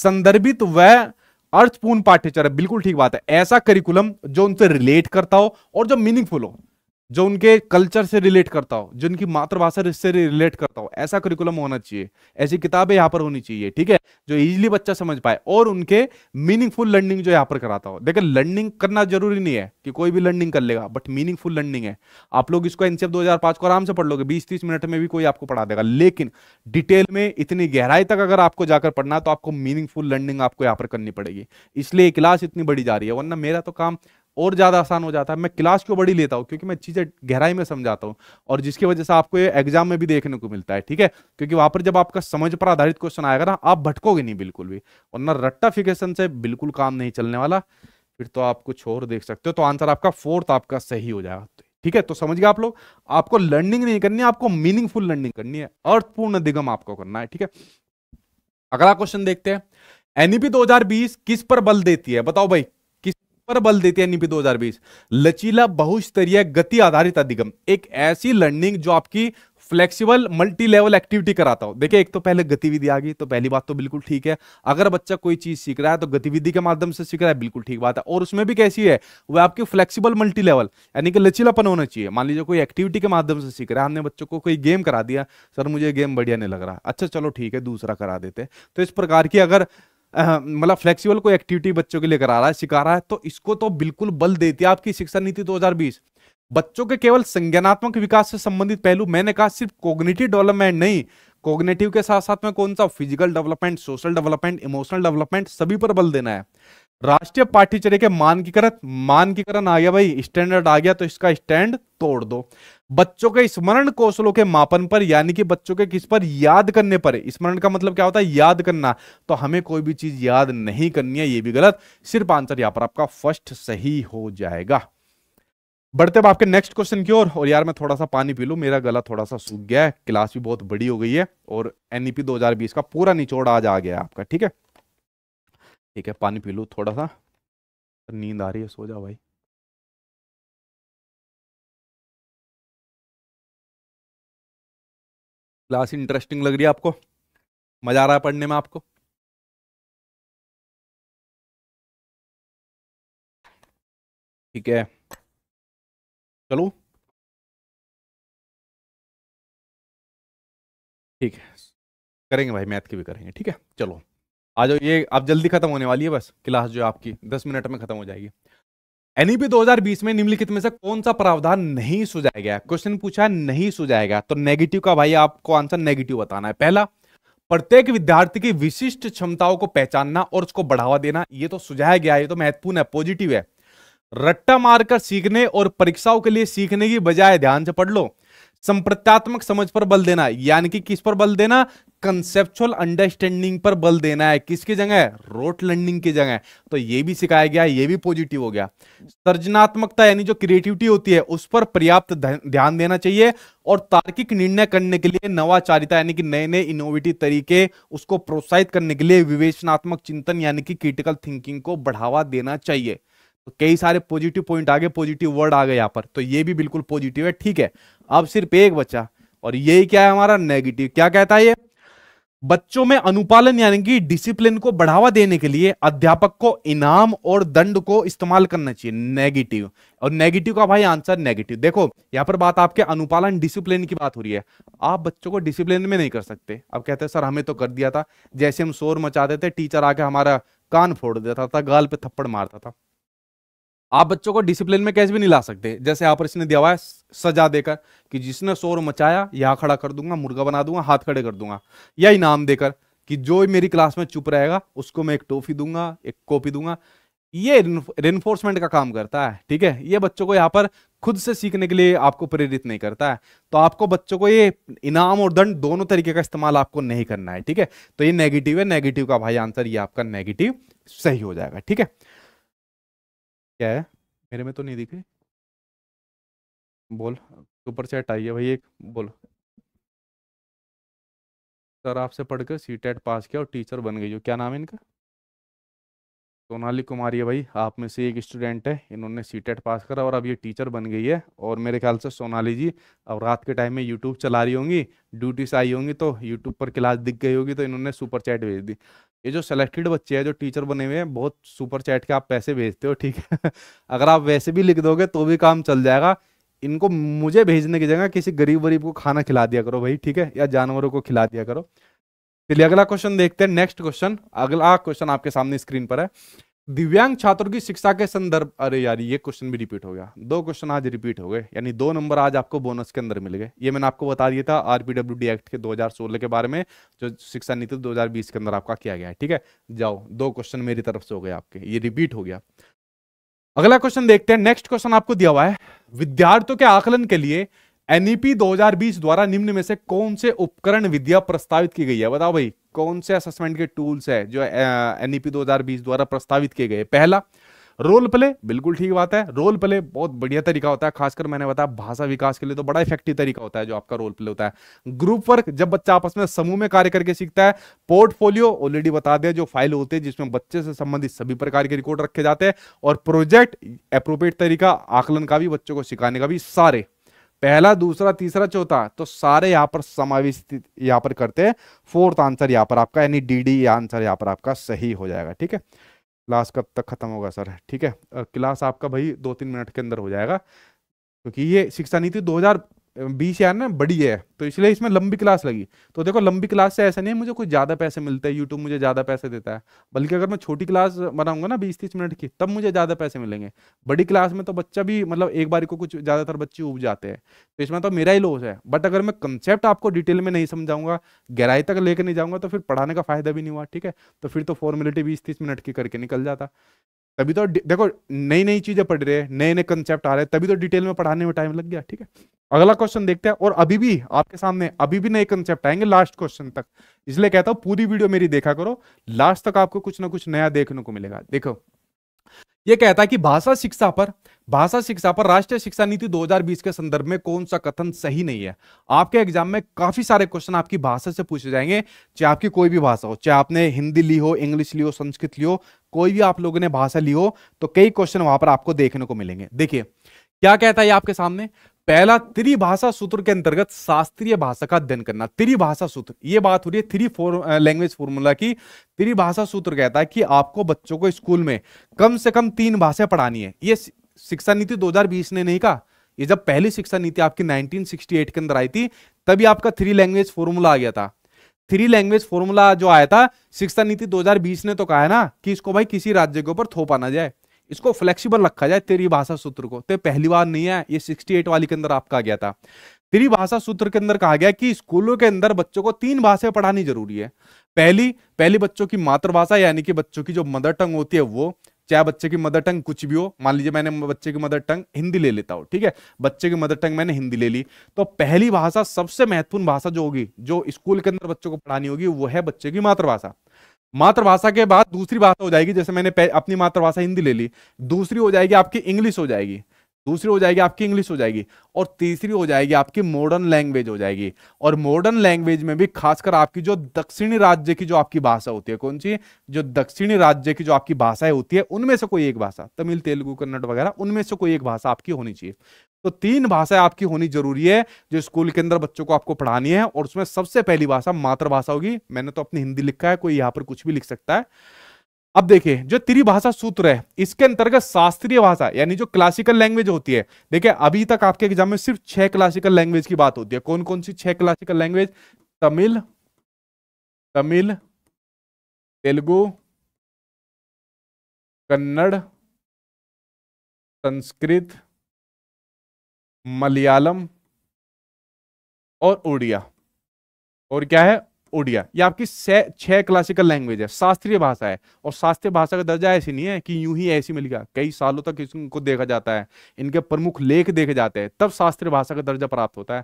संदर्भित व अर्थपूर्ण पाठ्यचर्या बिल्कुल ठीक बात है ऐसा करिकुलम जो उनसे रिलेट करता हो और जो मीनिंगफुल हो जो उनके कल्चर से रिलेट करता हो जिनकी मातृभाषा से रिलेट करता हो ऐसा करिकुलम होना चाहिए ऐसी किताबें यहाँ पर होनी चाहिए ठीक है जो इजीली बच्चा समझ पाए और उनके मीनिंगफुल लर्निंग जो यहाँ पर कराता हो देखिए लर्निंग करना जरूरी नहीं है कि कोई भी लर्निंग कर लेगा बट मीनिंगफुल लर्निंग है आप लोग इसको एनसीएफ दो को आराम से पढ़ लोगे बीस तीस मिनट में भी कोई आपको पढ़ा देगा लेकिन डिटेल में इतनी गहराई तक अगर आपको जाकर पढ़ना तो आपको मीनिंगफुल लर्निंग आपको यहाँ पर करनी पड़ेगी इसलिए क्लास इतनी बड़ी जा रही है वरना मेरा तो काम और ज़्यादा आसान हो जाता है मैं क्लास क्यों बड़ी लेता हूँ क्योंकि मैं चीज़ें गहराई में समझाता हूँ और जिसकी वजह से आपको ये एग्जाम में भी देखने को मिलता है ठीक है क्योंकि वहां पर जब आपका समझ पर आधारित क्वेश्चन आएगा ना आप भटकोगे नहीं बिल्कुल भी और ना फिकेशन से बिल्कुल काम नहीं चलने वाला फिर तो आप कुछ और देख सकते हो तो आंसर आपका फोर्थ आपका सही हो जाएगा ठीक है तो समझ गए आप लोग आपको लर्निंग नहीं करनी है आपको मीनिंगफुल लर्निंग करनी है अर्थपूर्ण दिगम आपको करना है ठीक है अगला क्वेश्चन देखते हैं एनईपी 2020 किस पर बल देती है बताओ भाई पर बल देती है निपी 2020 लचीला बहुस्तरीय गति आधारित अधिगम एक ऐसी लर्निंग जो आपकी फ्लेक्सिबल मल्टी लेवल एक्टिविटी कराता हो देखिए एक तो पहले गतिविधि आ गई तो पहली बात तो बिल्कुल ठीक है अगर बच्चा कोई चीज सीख रहा है तो गतिविधि के माध्यम से सीख रहा है बिल्कुल ठीक बात है और उसमें भी कैसी है वो आपकी फ्लेक्सिबल मल्टी लेवल यानी कि लचीलापन होना चाहिए मान लीजिए कोई एक्टिविटी के माध्यम से सीख रहा है हमने बच्चों को कोई गेम करा दिया सर मुझे गेम बढ़िया नहीं लग रहा अच्छा चलो ठीक है दूसरा करा देते तो इस प्रकार की अगर मतलब फ्लेक्सिबल कोई एक्टिविटी बच्चों के लिए करा रहा है सिखा रहा है तो इसको तो बिल्कुल बल देती है आपकी शिक्षा नीति 2020 बच्चों के केवल संज्ञानात्मक विकास से संबंधित पहलू मैंने कहा सिर्फ कोग्नेटिव डेवलपमेंट नहीं कोग्नेटिव के साथ साथ में कौन सा physical development social development emotional development सभी पर बल देना है राष्ट्रीय पाठ्यचर्या के मानकीकरण मानकीकरण आ गया भाई स्टैंडर्ड आ गया तो इसका स्टैंड तोड़ दो बच्चों के स्मरण कौशलों के मापन पर यानी कि बच्चों के किस पर याद करने पर स्मरण का मतलब क्या होता है याद करना तो हमें कोई भी चीज याद नहीं करनी है ये भी गलत सिर्फ आंसर यहां पर आपका फर्स्ट सही हो जाएगा बढ़ते अब आपके नेक्स्ट क्वेश्चन की ओर और, यार मैं थोड़ा सा पानी पी लू मेरा गला थोड़ा सा सूख गया है क्लास भी बहुत बड़ी हो गई है और एनईपी e दो का पूरा निचोड़ आज आ गया आपका ठीक है ठीक है पानी पी लो थोड़ा सा नींद आ रही है सो जा भाई क्लास इंटरेस्टिंग लग रही है आपको मज़ा आ रहा है पढ़ने में आपको ठीक है चलो ठीक है करेंगे भाई मैथ की भी करेंगे ठीक है चलो आ जाओ ये अब जल्दी खत्म होने वाली है बस क्लास जो आपकी दस मिनट में खत्म हो जाएगी एनईपी 2020 में निम्नलिखित में से कौन सा प्रावधान नहीं सुझाया गया क्वेश्चन पूछा नहीं सुझाया गया तो नेगेटिव का भाई आपको आंसर नेगेटिव बताना है पहला प्रत्येक विद्यार्थी की विशिष्ट क्षमताओं को पहचानना और उसको बढ़ावा देना ये तो सुझाया गया ये तो महत्वपूर्ण है पॉजिटिव है रट्टा मारकर सीखने और परीक्षाओं के लिए सीखने की बजाय ध्यान से पढ़ लो संप्रत्यात्मक समझ पर बल देना यानी कि किस पर बल देना कंसेप्चुअल अंडरस्टैंडिंग पर बल देना है किसकी जगह रोट लर्निंग की जगह तो ये भी सिखाया गया ये भी पॉजिटिव हो गया सृजनात्मकता यानी जो क्रिएटिविटी होती है उस पर पर्याप्त ध्यान देना चाहिए और तार्किक निर्णय करने के लिए नवाचारिता यानी कि नए नए इनोवेटिव तरीके उसको प्रोत्साहित करने के लिए विवेचनात्मक चिंतन यानी कि क्रिटिकल थिंकिंग को बढ़ावा देना चाहिए तो कई सारे पॉजिटिव पॉइंट आ गए पॉजिटिव वर्ड आ गए यहाँ पर तो ये भी बिल्कुल पॉजिटिव है ठीक है अब सिर्फ एक बच्चा और यही क्या है हमारा नेगेटिव क्या कहता है ये बच्चों में अनुपालन यानी कि डिसिप्लिन को बढ़ावा देने के लिए अध्यापक को इनाम और दंड को इस्तेमाल करना चाहिए नेगेटिव और नेगेटिव का भाई आंसर नेगेटिव देखो यहां पर बात आपके अनुपालन डिसिप्लिन की बात हो रही है आप बच्चों को डिसिप्लिन में नहीं कर सकते अब कहते हैं सर हमें तो कर दिया था जैसे हम शोर मचाते थे टीचर आके हमारा कान फोड़ देता था गाल पे थप्पड़ मारता था आप बच्चों को डिसिप्लिन में कैसे भी नहीं ला सकते जैसे आप इसने दिया हुआ है सजा देकर कि जिसने शोर मचाया यहाँ खड़ा कर दूंगा मुर्गा बना दूंगा हाथ खड़े कर दूंगा या इनाम देकर कि जो मेरी क्लास में चुप रहेगा उसको मैं एक टोफी दूंगा एक कॉपी दूंगा ये रेनफोर्समेंट का काम करता है ठीक है ये बच्चों को यहाँ पर खुद से सीखने के लिए आपको प्रेरित नहीं करता है तो आपको बच्चों को ये इनाम और दंड दोनों तरीके का इस्तेमाल आपको नहीं करना है ठीक है तो ये नेगेटिव है नेगेटिव का भाई आंसर ये आपका नेगेटिव सही हो जाएगा ठीक है क्या है मेरे में तो नहीं दिखे बोल सुपर चैट आई है भाई एक बोल सर आपसे पढ़कर सी टेट पास किया और टीचर बन गई हो क्या नाम है इनका सोनाली कुमारी है भाई आप में से एक स्टूडेंट है इन्होंने सी टेट पास करा और अब ये टीचर बन गई है और मेरे ख्याल से सोनाली जी अब रात के टाइम में यूट्यूब चला रही होंगी ड्यूटी से आई होंगी तो यूट्यूब पर क्लास दिख गई होगी तो इन्होंने सुपर चैट भेज दी ये जो सेलेक्टेड बच्चे हैं जो टीचर बने हुए हैं बहुत सुपर चैट के आप पैसे भेजते हो ठीक है <laughs> अगर आप वैसे भी लिख दोगे तो भी काम चल जाएगा इनको मुझे भेजने की जगह किसी गरीब वरीब को खाना खिला दिया करो भाई ठीक है या जानवरों को खिला दिया करो चलिए अगला क्वेश्चन देखते हैं नेक्स्ट क्वेश्चन अगला क्वेश्चन आपके सामने स्क्रीन पर है दिव्यांग छात्रों की शिक्षा के संदर्भ अरे यार ये क्वेश्चन भी रिपीट हो गया दो क्वेश्चन आज रिपीट हो गए यानी दो नंबर आज आपको बोनस के अंदर मिल गए ये मैंने आपको बता दिया था डी एक्ट के 2016 के बारे में जो शिक्षा नीति 2020 के अंदर आपका किया गया है ठीक है जाओ दो क्वेश्चन मेरी तरफ से हो गए आपके ये रिपीट हो गया अगला क्वेश्चन देखते हैं नेक्स्ट क्वेश्चन आपको दिया हुआ है विद्यार्थियों के आकलन के लिए एनईपी 2020 द्वारा निम्न में से कौन से उपकरण विद्या प्रस्तावित की गई है बताओ भाई कौन से असेसमेंट के टूल्स है जो एनईपी 2020 द्वारा प्रस्तावित किए गए पहला रोल प्ले बिल्कुल ठीक बात है रोल प्ले बहुत बढ़िया तरीका होता है खासकर मैंने बताया भाषा विकास के लिए तो बड़ा इफेक्टिव तरीका होता है जो आपका रोल प्ले होता है ग्रुप वर्क जब बच्चा आपस में समूह में कार्य करके सीखता है पोर्टफोलियो ऑलरेडी बता दिया जो फाइल होते हैं जिसमें बच्चे से संबंधित सभी प्रकार के रिकॉर्ड रखे जाते हैं और प्रोजेक्ट अप्रोप्रिएट तरीका आकलन का भी बच्चों को सिखाने का भी सारे पहला दूसरा तीसरा चौथा तो सारे यहाँ पर समावेश यहाँ पर करते हैं फोर्थ आंसर यहाँ पर आपका यानी डी डी e आंसर यहाँ पर आपका सही हो जाएगा ठीक है क्लास कब तक खत्म होगा सर ठीक है क्लास आपका भाई दो तीन मिनट के अंदर हो जाएगा क्योंकि ये शिक्षा नीति हजार बीस यार ना बड़ी है तो इसलिए इसमें लंबी क्लास लगी तो देखो लंबी क्लास से ऐसा नहीं है मुझे कुछ ज़्यादा पैसे मिलते हैं यूट्यूब मुझे ज़्यादा पैसे देता है बल्कि अगर मैं छोटी क्लास बनाऊंगा ना बीस तीस मिनट की तब मुझे ज़्यादा पैसे मिलेंगे बड़ी क्लास में तो बच्चा भी मतलब एक बार को कुछ ज़्यादातर बच्चे उब जाते हैं तो इसमें तो मेरा ही लॉस है बट अगर मैं कंसेप्ट आपको डिटेल में नहीं समझाऊंगा गहराई तक लेकर नहीं जाऊंगा तो फिर पढ़ाने का फायदा भी नहीं हुआ ठीक है तो फिर तो फॉर्मेलिटी बीस तीस मिनट की करके निकल जाता तभी तो देखो नई नई चीजें पढ़ रहे हैं नए नए कंसेप्ट आ रहे हैं तभी तो डिटेल में पढ़ाने में टाइम लग गया ठीक है अगला क्वेश्चन देखते हैं और अभी भी आपके सामने अभी भी नए कंसेप्ट आएंगे लास्ट क्वेश्चन तक इसलिए कहता हूं पूरी वीडियो मेरी देखा करो लास्ट तक आपको कुछ ना कुछ नया देखने को मिलेगा देखो ये कहता है कि भाषा शिक्षा पर भाषा शिक्षा पर राष्ट्रीय शिक्षा नीति 2020 के संदर्भ में कौन सा कथन सही नहीं है आपके एग्जाम में काफी सारे क्वेश्चन आपकी भाषा से पूछे जाएंगे चाहे आपकी कोई भी भाषा हो चाहे आपने हिंदी ली हो इंग्लिश ली हो संस्कृत ली हो कोई भी आप लोगों ने भाषा ली हो तो कई क्वेश्चन वहां पर आपको देखने को मिलेंगे देखिए क्या कहता है आपके सामने पहला त्रिभाषा सूत्र के अंतर्गत शास्त्रीय भाषा का अध्ययन करना त्रिभाषा सूत्र ये बात हो रही है थ्री फोर लैंग्वेज फॉर्मूला की त्रिभाषा सूत्र कहता है कि आपको बच्चों को स्कूल में कम से कम तीन भाषा पढ़ानी है ये शिक्षा नीति 2020 ने नहीं कहा ये जब पहली शिक्षा नीति आपकी 1968 के अंदर आई थी तभी आपका थ्री लैंग्वेज फॉर्मूला आ गया था थ्री लैंग्वेज फॉर्मूला जो आया था शिक्षा नीति 2020 ने तो कहा है ना कि इसको भाई किसी राज्य के ऊपर थोपा ना जाए इसको फ्लेक्सीबल रखा जाए तेरी भाषा सूत्र को तो पहली बार नहीं है ये सिक्सटी वाली के अंदर आपका गया था तेरी भाषा सूत्र के अंदर कहा गया कि स्कूलों के अंदर बच्चों को तीन भाषाएं पढ़ानी जरूरी है पहली पहली बच्चों की मातृभाषा यानी कि बच्चों की जो मदर टंग होती है वो चाहे बच्चे की मदर टंग कुछ भी हो मान लीजिए मैंने बच्चे की मदर टंग हिंदी ले लेता हूँ ठीक है बच्चे की मदर टंग मैंने हिंदी ले ली तो पहली भाषा सबसे महत्वपूर्ण भाषा जो होगी जो स्कूल के अंदर बच्चों को पढ़ानी होगी वो है बच्चे की मातृभाषा मातृभाषा के बाद दूसरी भाषा हो जाएगी जैसे मैंने अपनी मातृभाषा हिंदी ले ली दूसरी हो जाएगी आपकी इंग्लिश हो जाएगी दूसरी हो जाएगी आपकी इंग्लिश हो जाएगी और तीसरी हो जाएगी आपकी मॉडर्न लैंग्वेज हो जाएगी और मॉडर्न लैंग्वेज में भी खासकर आपकी जो दक्षिणी राज्य की जो आपकी भाषा होती है कौन सी जो दक्षिणी राज्य की जो आपकी भाषाएं होती है उनमें से कोई एक भाषा तमिल तेलुगु कन्नड़ वगैरह उनमें से कोई एक भाषा आपकी होनी चाहिए तो तीन भाषाएं आपकी होनी जरूरी है जो स्कूल के अंदर बच्चों को आपको पढ़ानी है और उसमें सबसे पहली भाषा मातृभाषा होगी मैंने तो अपनी हिंदी लिखा है कोई यहाँ पर कुछ भी लिख सकता है अब देखिए जो त्रिभाषा सूत्र है इसके अंतर्गत शास्त्रीय भाषा यानी जो क्लासिकल लैंग्वेज होती है देखिए अभी तक आपके एग्जाम में सिर्फ छह क्लासिकल लैंग्वेज की बात होती है कौन कौन सी छह क्लासिकल लैंग्वेज तमिल तमिल तेलुगु कन्नड़ संस्कृत मलयालम और उड़िया और क्या है ओडिया ये आपकी छह क्लासिकल लैंग्वेज है शास्त्रीय भाषा है और शास्त्रीय भाषा का दर्जा ऐसी नहीं है कि यूं ही ऐसी मिल गया कई सालों तक इसको देखा जाता है इनके प्रमुख लेख देखे जाते हैं तब शास्त्रीय भाषा का दर्जा प्राप्त होता है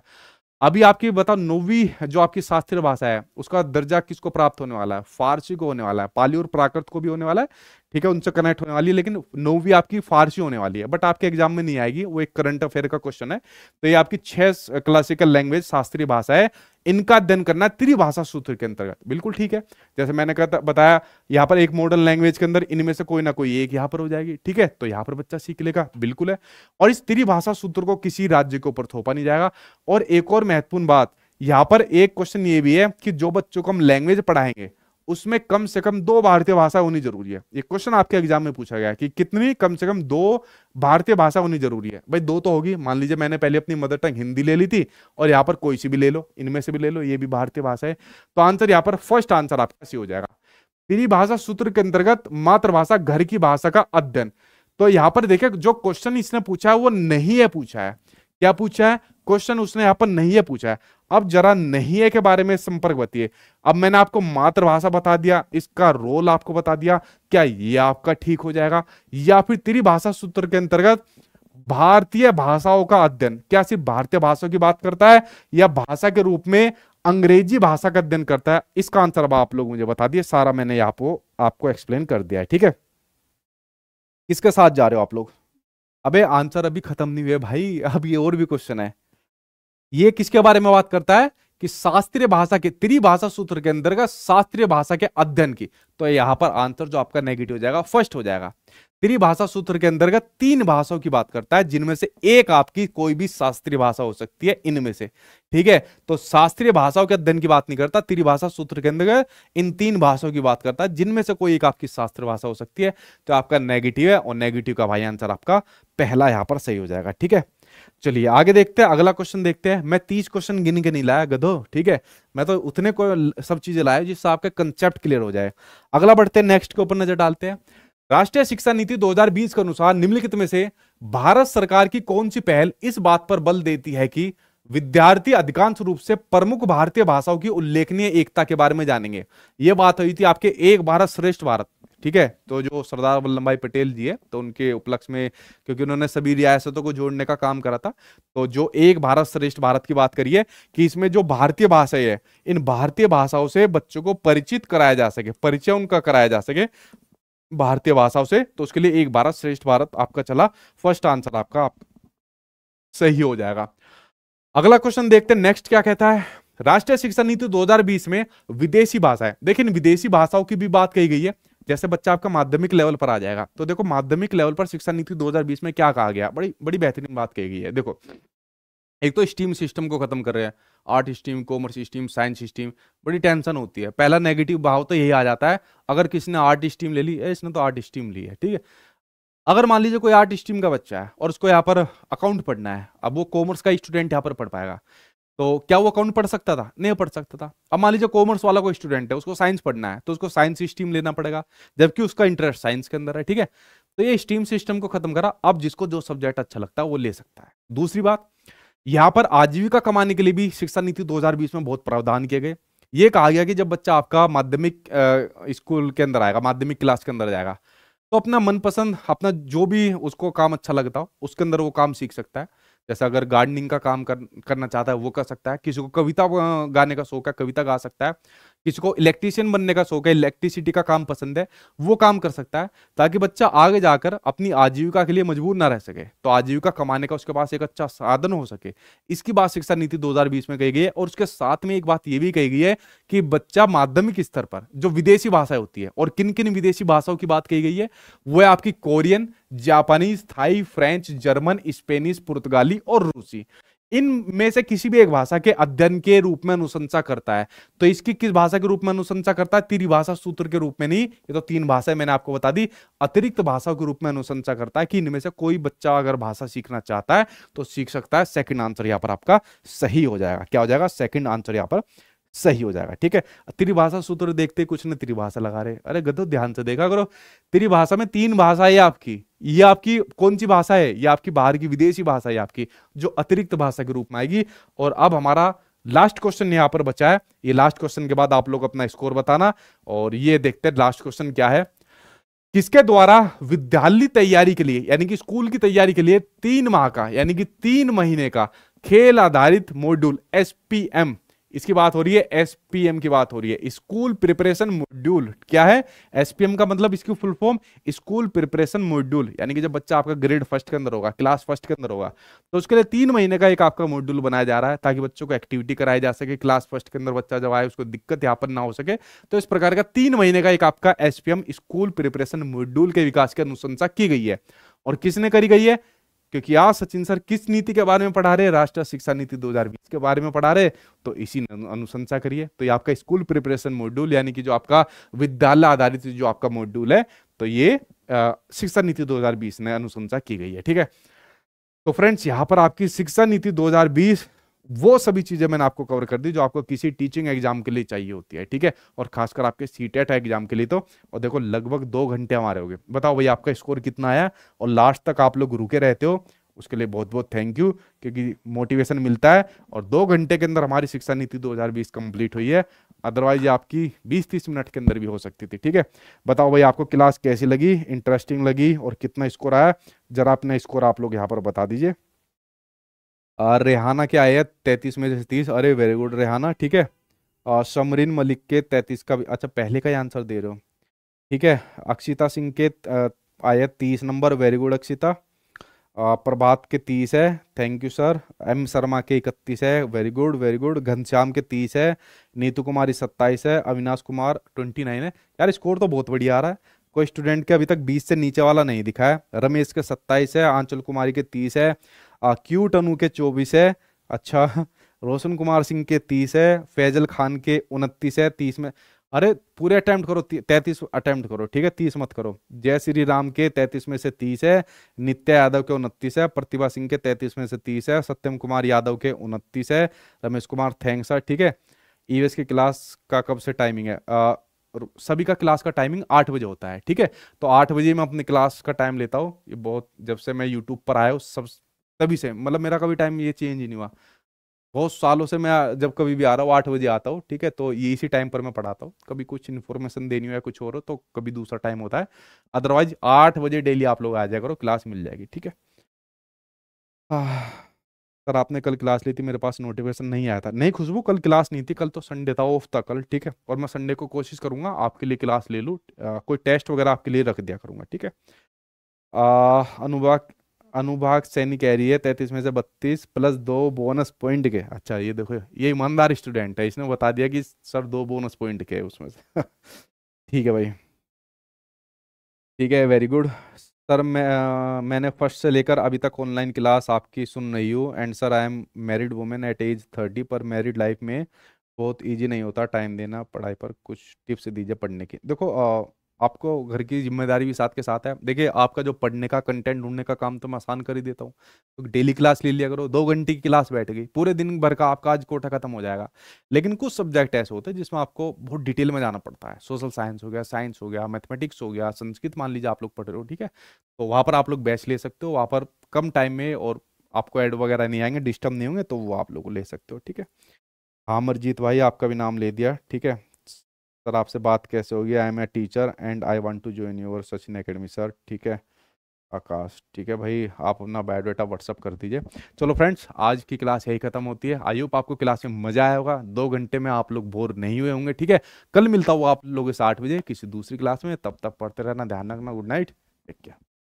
अभी आपकी बताओ नोवी जो आपकी शास्त्रीय भाषा है उसका दर्जा किसको प्राप्त होने वाला है फारसी को होने वाला है पाली और प्राकृत को भी होने वाला है ठीक है उनसे कनेक्ट होने वाली है लेकिन नौवीं आपकी फारसी होने वाली है बट आपके एग्जाम में नहीं आएगी वो एक करंट अफेयर का क्वेश्चन है तो ये आपकी छह क्लासिकल लैंग्वेज शास्त्रीय भाषा है इनका अध्ययन करना त्रिभाषा सूत्र के अंतर्गत बिल्कुल ठीक है जैसे मैंने कहा बताया यहाँ पर एक मॉडर्न लैंग्वेज के अंदर इनमें से कोई ना कोई एक यहाँ पर हो जाएगी ठीक है तो यहाँ पर बच्चा सीख लेगा बिल्कुल है और इस त्रिभाषा सूत्र को किसी राज्य के ऊपर थोपा नहीं जाएगा और एक और महत्वपूर्ण बात यहाँ पर एक क्वेश्चन ये भी है कि जो बच्चों को हम लैंग्वेज पढ़ाएंगे उसमें कम से कम दो भारतीय भाषा होनी जरूरी है ये क्वेश्चन आपके एग्जाम में पूछा गया है कि कितनी कम से कम दो भारतीय भाषा होनी जरूरी है भाई दो तो होगी मान लीजिए मैंने पहले अपनी मदर टंग हिंदी ले ली थी और यहाँ पर कोई सी भी ले लो इनमें से भी ले लो ये भी भारतीय भाषा है तो आंसर यहाँ पर फर्स्ट आंसर आपका सी हो जाएगा फ्री भाषा सूत्र के अंतर्गत मातृभाषा घर की भाषा का अध्ययन तो यहाँ पर देखिए जो क्वेश्चन इसने पूछा है वो नहीं है पूछा है क्या पूछा है क्वेश्चन उसने यहाँ पर नहीं है पूछा है अब जरा नहीं है के बारे में संपर्क बताइए अब मैंने आपको मातृभाषा बता दिया इसका रोल आपको बता दिया क्या ये आपका ठीक हो जाएगा या फिर त्रिभाषा सूत्र के अंतर्गत भारतीय भाषाओं का अध्ययन क्या सिर्फ भारतीय भाषाओं की बात करता है या भाषा के रूप में अंग्रेजी भाषा का अध्ययन करता है इसका आंसर अब आप लोग मुझे बता दिए सारा मैंने आपको आपको एक्सप्लेन कर दिया है ठीक है किसके साथ जा रहे हो आप लोग अबे आंसर अभी खत्म नहीं हुए भाई अब ये और भी क्वेश्चन है ये किसके बारे में बात करता है कि शास्त्रीय भाषा के त्रिभाषा सूत्र के अंतर्गत शास्त्रीय भाषा के अध्ययन की तो यहां पर आंसर जो आपका नेगेटिव हो जाएगा फर्स्ट हो जाएगा त्रिभाषा सूत्र के अंतर्गत तीन भाषाओं की बात करता है जिनमें से एक आपकी कोई भी शास्त्रीय भाषा हो सकती है इनमें से ठीक है तो शास्त्रीय भाषाओं के अध्ययन की बात नहीं करता त्रिभाषा सूत्र के अंतर्गत इन तीन भाषाओं की बात करता है जिनमें से कोई एक आपकी शास्त्रीय भाषा हो सकती है तो आपका नेगेटिव है और नेगेटिव का भाई आंसर आपका पहला यहां पर सही हो जाएगा ठीक है चलिए आगे देखते हैं अगला क्वेश्चन देखते हैं मैं तीस क्वेश्चन गिन के नहीं लाया गधो ठीक है मैं तो उतने को सब चीजें लाया जिससे आपका कंसेप्ट क्लियर हो जाए अगला बढ़ते हैं नेक्स्ट के ऊपर नजर डालते हैं राष्ट्रीय शिक्षा नीति 2020 के अनुसार निम्नलिखित में से भारत सरकार की कौन सी पहल इस बात पर बल देती है कि विद्यार्थी अधिकांश रूप से प्रमुख भारतीय भाषाओं की उल्लेखनीय एकता के बारे में जानेंगे ये बात हुई थी आपके एक भारत श्रेष्ठ भारत ठीक है तो जो सरदार वल्लभ भाई पटेल जी है तो उनके उपलक्ष्य में क्योंकि उन्होंने सभी रियासतों को जोड़ने का काम करा था तो जो एक भारत श्रेष्ठ भारत की बात करिए कि इसमें जो भारतीय भाषाएं है इन भारतीय भाषाओं से बच्चों को परिचित कराया जा सके परिचय उनका कराया जा सके भारतीय भाषाओं से तो उसके लिए एक भारत श्रेष्ठ भारत आपका चला फर्स्ट आंसर आपका आप सही हो जाएगा अगला क्वेश्चन देखते हैं नेक्स्ट क्या कहता है राष्ट्रीय शिक्षा नीति 2020 में विदेशी भाषा है देखिए विदेशी भाषाओं की भी बात कही गई है जैसे बच्चा आपका माध्यमिक लेवल पर आ जाएगा तो देखो माध्यमिक लेवल पर शिक्षा नीति 2020 में क्या कहा गया बड़ी बड़ी बेहतरीन बात कही गई है देखो एक तो स्टीम सिस्टम को खत्म कर रहे हैं art stream commerce stream science stream बड़ी टेंशन होती है पहला नेगेटिव भाव तो यही आ जाता है अगर किसी ने आर्ट स्ट्रीम ले ली है इसने तो आर्ट स्ट्रीम ली है ठीक है अगर मान लीजिए कोई आर्ट स्ट्रीम का बच्चा है और उसको यहाँ पर अकाउंट पढ़ना है अब वो कॉमर्स का स्टूडेंट यहाँ पर पढ़ पाएगा तो क्या वो अकाउंट पढ़ सकता था नहीं पढ़ सकता था अब मान लीजिए कॉमर्स वाला कोई स्टूडेंट है उसको साइंस पढ़ना है तो उसको साइंस स्ट्रीम लेना पड़ेगा जबकि उसका इंटरेस्ट साइंस के अंदर है ठीक है तो ये स्ट्रीम सिस्टम को खत्म करा अब जिसको जो सब्जेक्ट अच्छा लगता है वो ले सकता है दूसरी बात यहाँ पर आजीविका कमाने के लिए भी शिक्षा नीति दो में बहुत प्रावधान किए गए ये कहा गया कि जब बच्चा आपका माध्यमिक स्कूल के अंदर आएगा माध्यमिक क्लास के अंदर जाएगा तो अपना मनपसंद अपना जो भी उसको काम अच्छा लगता हो उसके अंदर वो काम सीख सकता है जैसे अगर गार्डनिंग का काम कर, करना चाहता है वो कर सकता है किसी को कविता गाने का शौक है कविता गा सकता है किसी को इलेक्ट्रीशियन बनने का शौक है इलेक्ट्रिसिटी का काम पसंद है वो काम कर सकता है ताकि बच्चा आगे जाकर अपनी आजीविका के लिए मजबूर ना रह सके तो आजीविका कमाने का उसके पास एक अच्छा साधन हो सके इसकी बात शिक्षा नीति 2020 में कही गई है और उसके साथ में एक बात ये भी कही गई है कि बच्चा माध्यमिक स्तर पर जो विदेशी भाषाएं होती है और किन किन विदेशी भाषाओं की बात कही गई है वह आपकी Korean Japanese Thai French German Spanish पुर्तगाली और रूसी इन में से किसी भी एक भाषा के अध्ययन के रूप में अनुशंसा करता है तो इसकी किस भाषा के रूप में अनुशंसा करता है त्रिभाषा सूत्र के रूप में नहीं ये तो तीन भाषाएं मैंने आपको बता दी अतिरिक्त भाषा के रूप में अनुशंसा करता है कि इनमें से कोई बच्चा अगर भाषा सीखना चाहता है तो सीख सकता है सेकंड आंसर यहाँ पर आपका सही हो जाएगा क्या हो जाएगा सेकंड आंसर यहाँ पर सही हो जाएगा ठीक है त्रिभाषा सूत्र देखते कुछ ने त्रिभाषा लगा रहे अरे गदो ध्यान से देखा करो त्रिभाषा में तीन भाषा है आपकी ये आपकी कौन सी भाषा है ये आपकी बाहर की विदेशी भाषा है आपकी जो अतिरिक्त भाषा के रूप में आएगी और अब हमारा लास्ट क्वेश्चन यहाँ पर बचा है ये लास्ट क्वेश्चन के बाद आप लोग अपना स्कोर बताना और ये देखते हैं लास्ट क्वेश्चन क्या है किसके द्वारा विद्यालय तैयारी के लिए यानी कि स्कूल की तैयारी के लिए तीन माह का यानी कि तीन महीने का खेल आधारित मॉड्यूल एस पी एम इसकी बात हो रही है एसपीएम की बात हो रही है स्कूल प्रिपरेशन मॉड्यूल क्या है एसपीएम का मतलब इसकी full form school preparation module यानी कि जब बच्चा आपका ग्रेड फर्स्ट के अंदर होगा क्लास फर्स्ट के अंदर होगा तो उसके लिए तीन महीने का एक आपका मॉड्यूल बनाया जा रहा है ताकि बच्चों को एक्टिविटी कराई जा सके क्लास फर्स्ट के अंदर बच्चा जब आए उसको दिक्कत यहाँ पर ना हो सके तो इस प्रकार का तीन महीने का एक आपका एसपीएम स्कूल प्रिपरेशन मॉड्यूल के विकास की अनुशंसा की गई है और किसने करी गई है क्योंकि आज सचिन सर किस नीति के बारे में पढ़ा रहे राष्ट्रीय शिक्षा नीति 2020 के बारे में पढ़ा रहे तो इसी अनुशंसा करिए तो ये आपका स्कूल प्रिपरेशन मॉड्यूल यानी कि जो आपका विद्यालय आधारित जो आपका मॉड्यूल है तो ये शिक्षा नीति 2020 ने अनुशंसा की गई है ठीक है तो फ्रेंड्स यहाँ पर आपकी शिक्षा नीति 2020 वो सभी चीज़ें मैंने आपको कवर कर दी जो आपको किसी टीचिंग एग्जाम के लिए चाहिए होती है ठीक है और खासकर आपके सी एग्जाम e के लिए तो और देखो लगभग दो घंटे हमारे हो गए बताओ भाई आपका स्कोर कितना आया और लास्ट तक आप लोग रुके रहते हो उसके लिए बहुत बहुत थैंक यू क्योंकि मोटिवेशन मिलता है और दो घंटे के अंदर हमारी शिक्षा नीति दो कंप्लीट हुई है अदरवाइज ये आपकी 20-30 मिनट के अंदर भी हो सकती थी ठीक है बताओ भाई आपको क्लास कैसी लगी इंटरेस्टिंग लगी और कितना स्कोर आया जरा अपना स्कोर आप लोग यहाँ पर बता दीजिए रेहाना के आए तैतीस में से तीस अरे वेरी गुड रेहाना ठीक है और समरीन मलिक के तैतीस का भी अच्छा पहले का ही आंसर दे रहे हो ठीक है अक्षिता सिंह के आया तीस number very good Akshita Prabhat के तीस है thank you sir M Sharma के इकतीस है very good very good Ghanshyam के तीस है नीतू कुमारी सत्ताईस है अविनाश कुमार ट्वेंटी नाइन है यार स्कोर तो बहुत बढ़िया आ रहा है कोई स्टूडेंट के अभी तक बीस से नीचे वाला नहीं दिखा है रमेश के सत्ताईस है आंचल कुमारी के तीस है क्यूट अनु के चौबीस है अच्छा रोशन कुमार सिंह के तीस है फैजल खान के उनतीस है तीस में अरे पूरे अटैम्प्ट करो तैतीस अटैम्प्ट करो ठीक है तीस मत करो जय श्री राम के तैतीस में से तीस है नित्या यादव के उनतीस है प्रतिभा सिंह के तैतीस में से तीस है सत्यम कुमार यादव के उनतीस है रमेश कुमार थैंक्स है ठीक है ईवीएस e के क्लास का कब से टाइमिंग है आ, सभी का क्लास का टाइमिंग आठ बजे होता है ठीक है तो आठ बजे मैं अपने क्लास का टाइम लेता हूँ ये बहुत जब से मैं यूट्यूब पर आया हूँ सब तभी से मतलब मेरा कभी टाइम ये चेंज ही नहीं हुआ बहुत सालों से मैं जब कभी भी आ रहा हूँ आठ बजे आता हूँ ठीक है तो ये इसी टाइम पर मैं पढ़ाता हूँ कभी कुछ इन्फॉर्मेशन देनी हो या कुछ और हो तो कभी दूसरा टाइम होता है अदरवाइज आठ बजे डेली आप लोग आ जाया करो क्लास मिल जाएगी ठीक है <sighs> सर आपने कल क्लास ली थी मेरे पास नोटिफिकेशन नहीं आया था नहीं खुशबू कल क्लास नहीं थी कल तो संडे था ऑफ था कल ठीक है और मैं संडे को कोशिश करूंगा आपके लिए क्लास ले लूँ कोई टेस्ट वगैरह आपके लिए रख दिया करूँगा ठीक है अनुभाग अनुभाग सैनिक कह रही है तैतीस में से बत्तीस प्लस दो बोनस पॉइंट के अच्छा ये देखो ये ईमानदार स्टूडेंट है इसने बता दिया कि सर दो बोनस पॉइंट के उसमें से <laughs> ठीक है भाई ठीक है वेरी गुड सर मैं आ, मैंने फर्स्ट से लेकर अभी तक ऑनलाइन क्लास आपकी सुन रही हूँ and sir I am married women at age thirty पर मैरिड लाइफ में बहुत इजी नहीं होता टाइम देना पढ़ाई पर कुछ टिप्स दीजिए पढ़ने की देखो आ, आपको घर की जिम्मेदारी भी साथ के साथ है देखिए आपका जो पढ़ने का कंटेंट ढूंढने का काम तो मैं आसान कर ही देता हूँ तो डेली क्लास ले लिया करो दो घंटे की क्लास बैठ गई पूरे दिन भर का आपका आज कोटा खत्म हो जाएगा लेकिन कुछ सब्जेक्ट ऐसे होते हैं जिसमें आपको बहुत डिटेल में जाना पड़ता है सोशल साइंस हो गया साइंस हो गया मैथमेटिक्स हो गया संस्कृत मान लीजिए आप लोग पढ़ रहे हो ठीक है तो वहाँ पर आप लोग बैच ले सकते हो वहाँ पर कम टाइम में और आपको एड वगैरह नहीं आएंगे डिस्टर्ब नहीं होंगे तो वो आप लोग ले सकते हो ठीक है हाँ मरजीत भाई आपका भी नाम ले दिया ठीक है सर आपसे बात कैसे होगी I am a teacher and I want to join your Sachin academy sir ठीक है आकाश ठीक है भाई आप अपना बायोडाटा व्हाट्सअप कर दीजिए चलो फ्रेंड्स आज की क्लास यही खत्म होती है आई होप आपको क्लास में मजा आया होगा दो घंटे में आप लोग बोर नहीं हुए होंगे ठीक है कल मिलता हुआ आप लोगों से आठ बजे किसी दूसरी क्लास में तब तक पढ़ते रहना ध्यान रखना गुड नाइट टेक केयर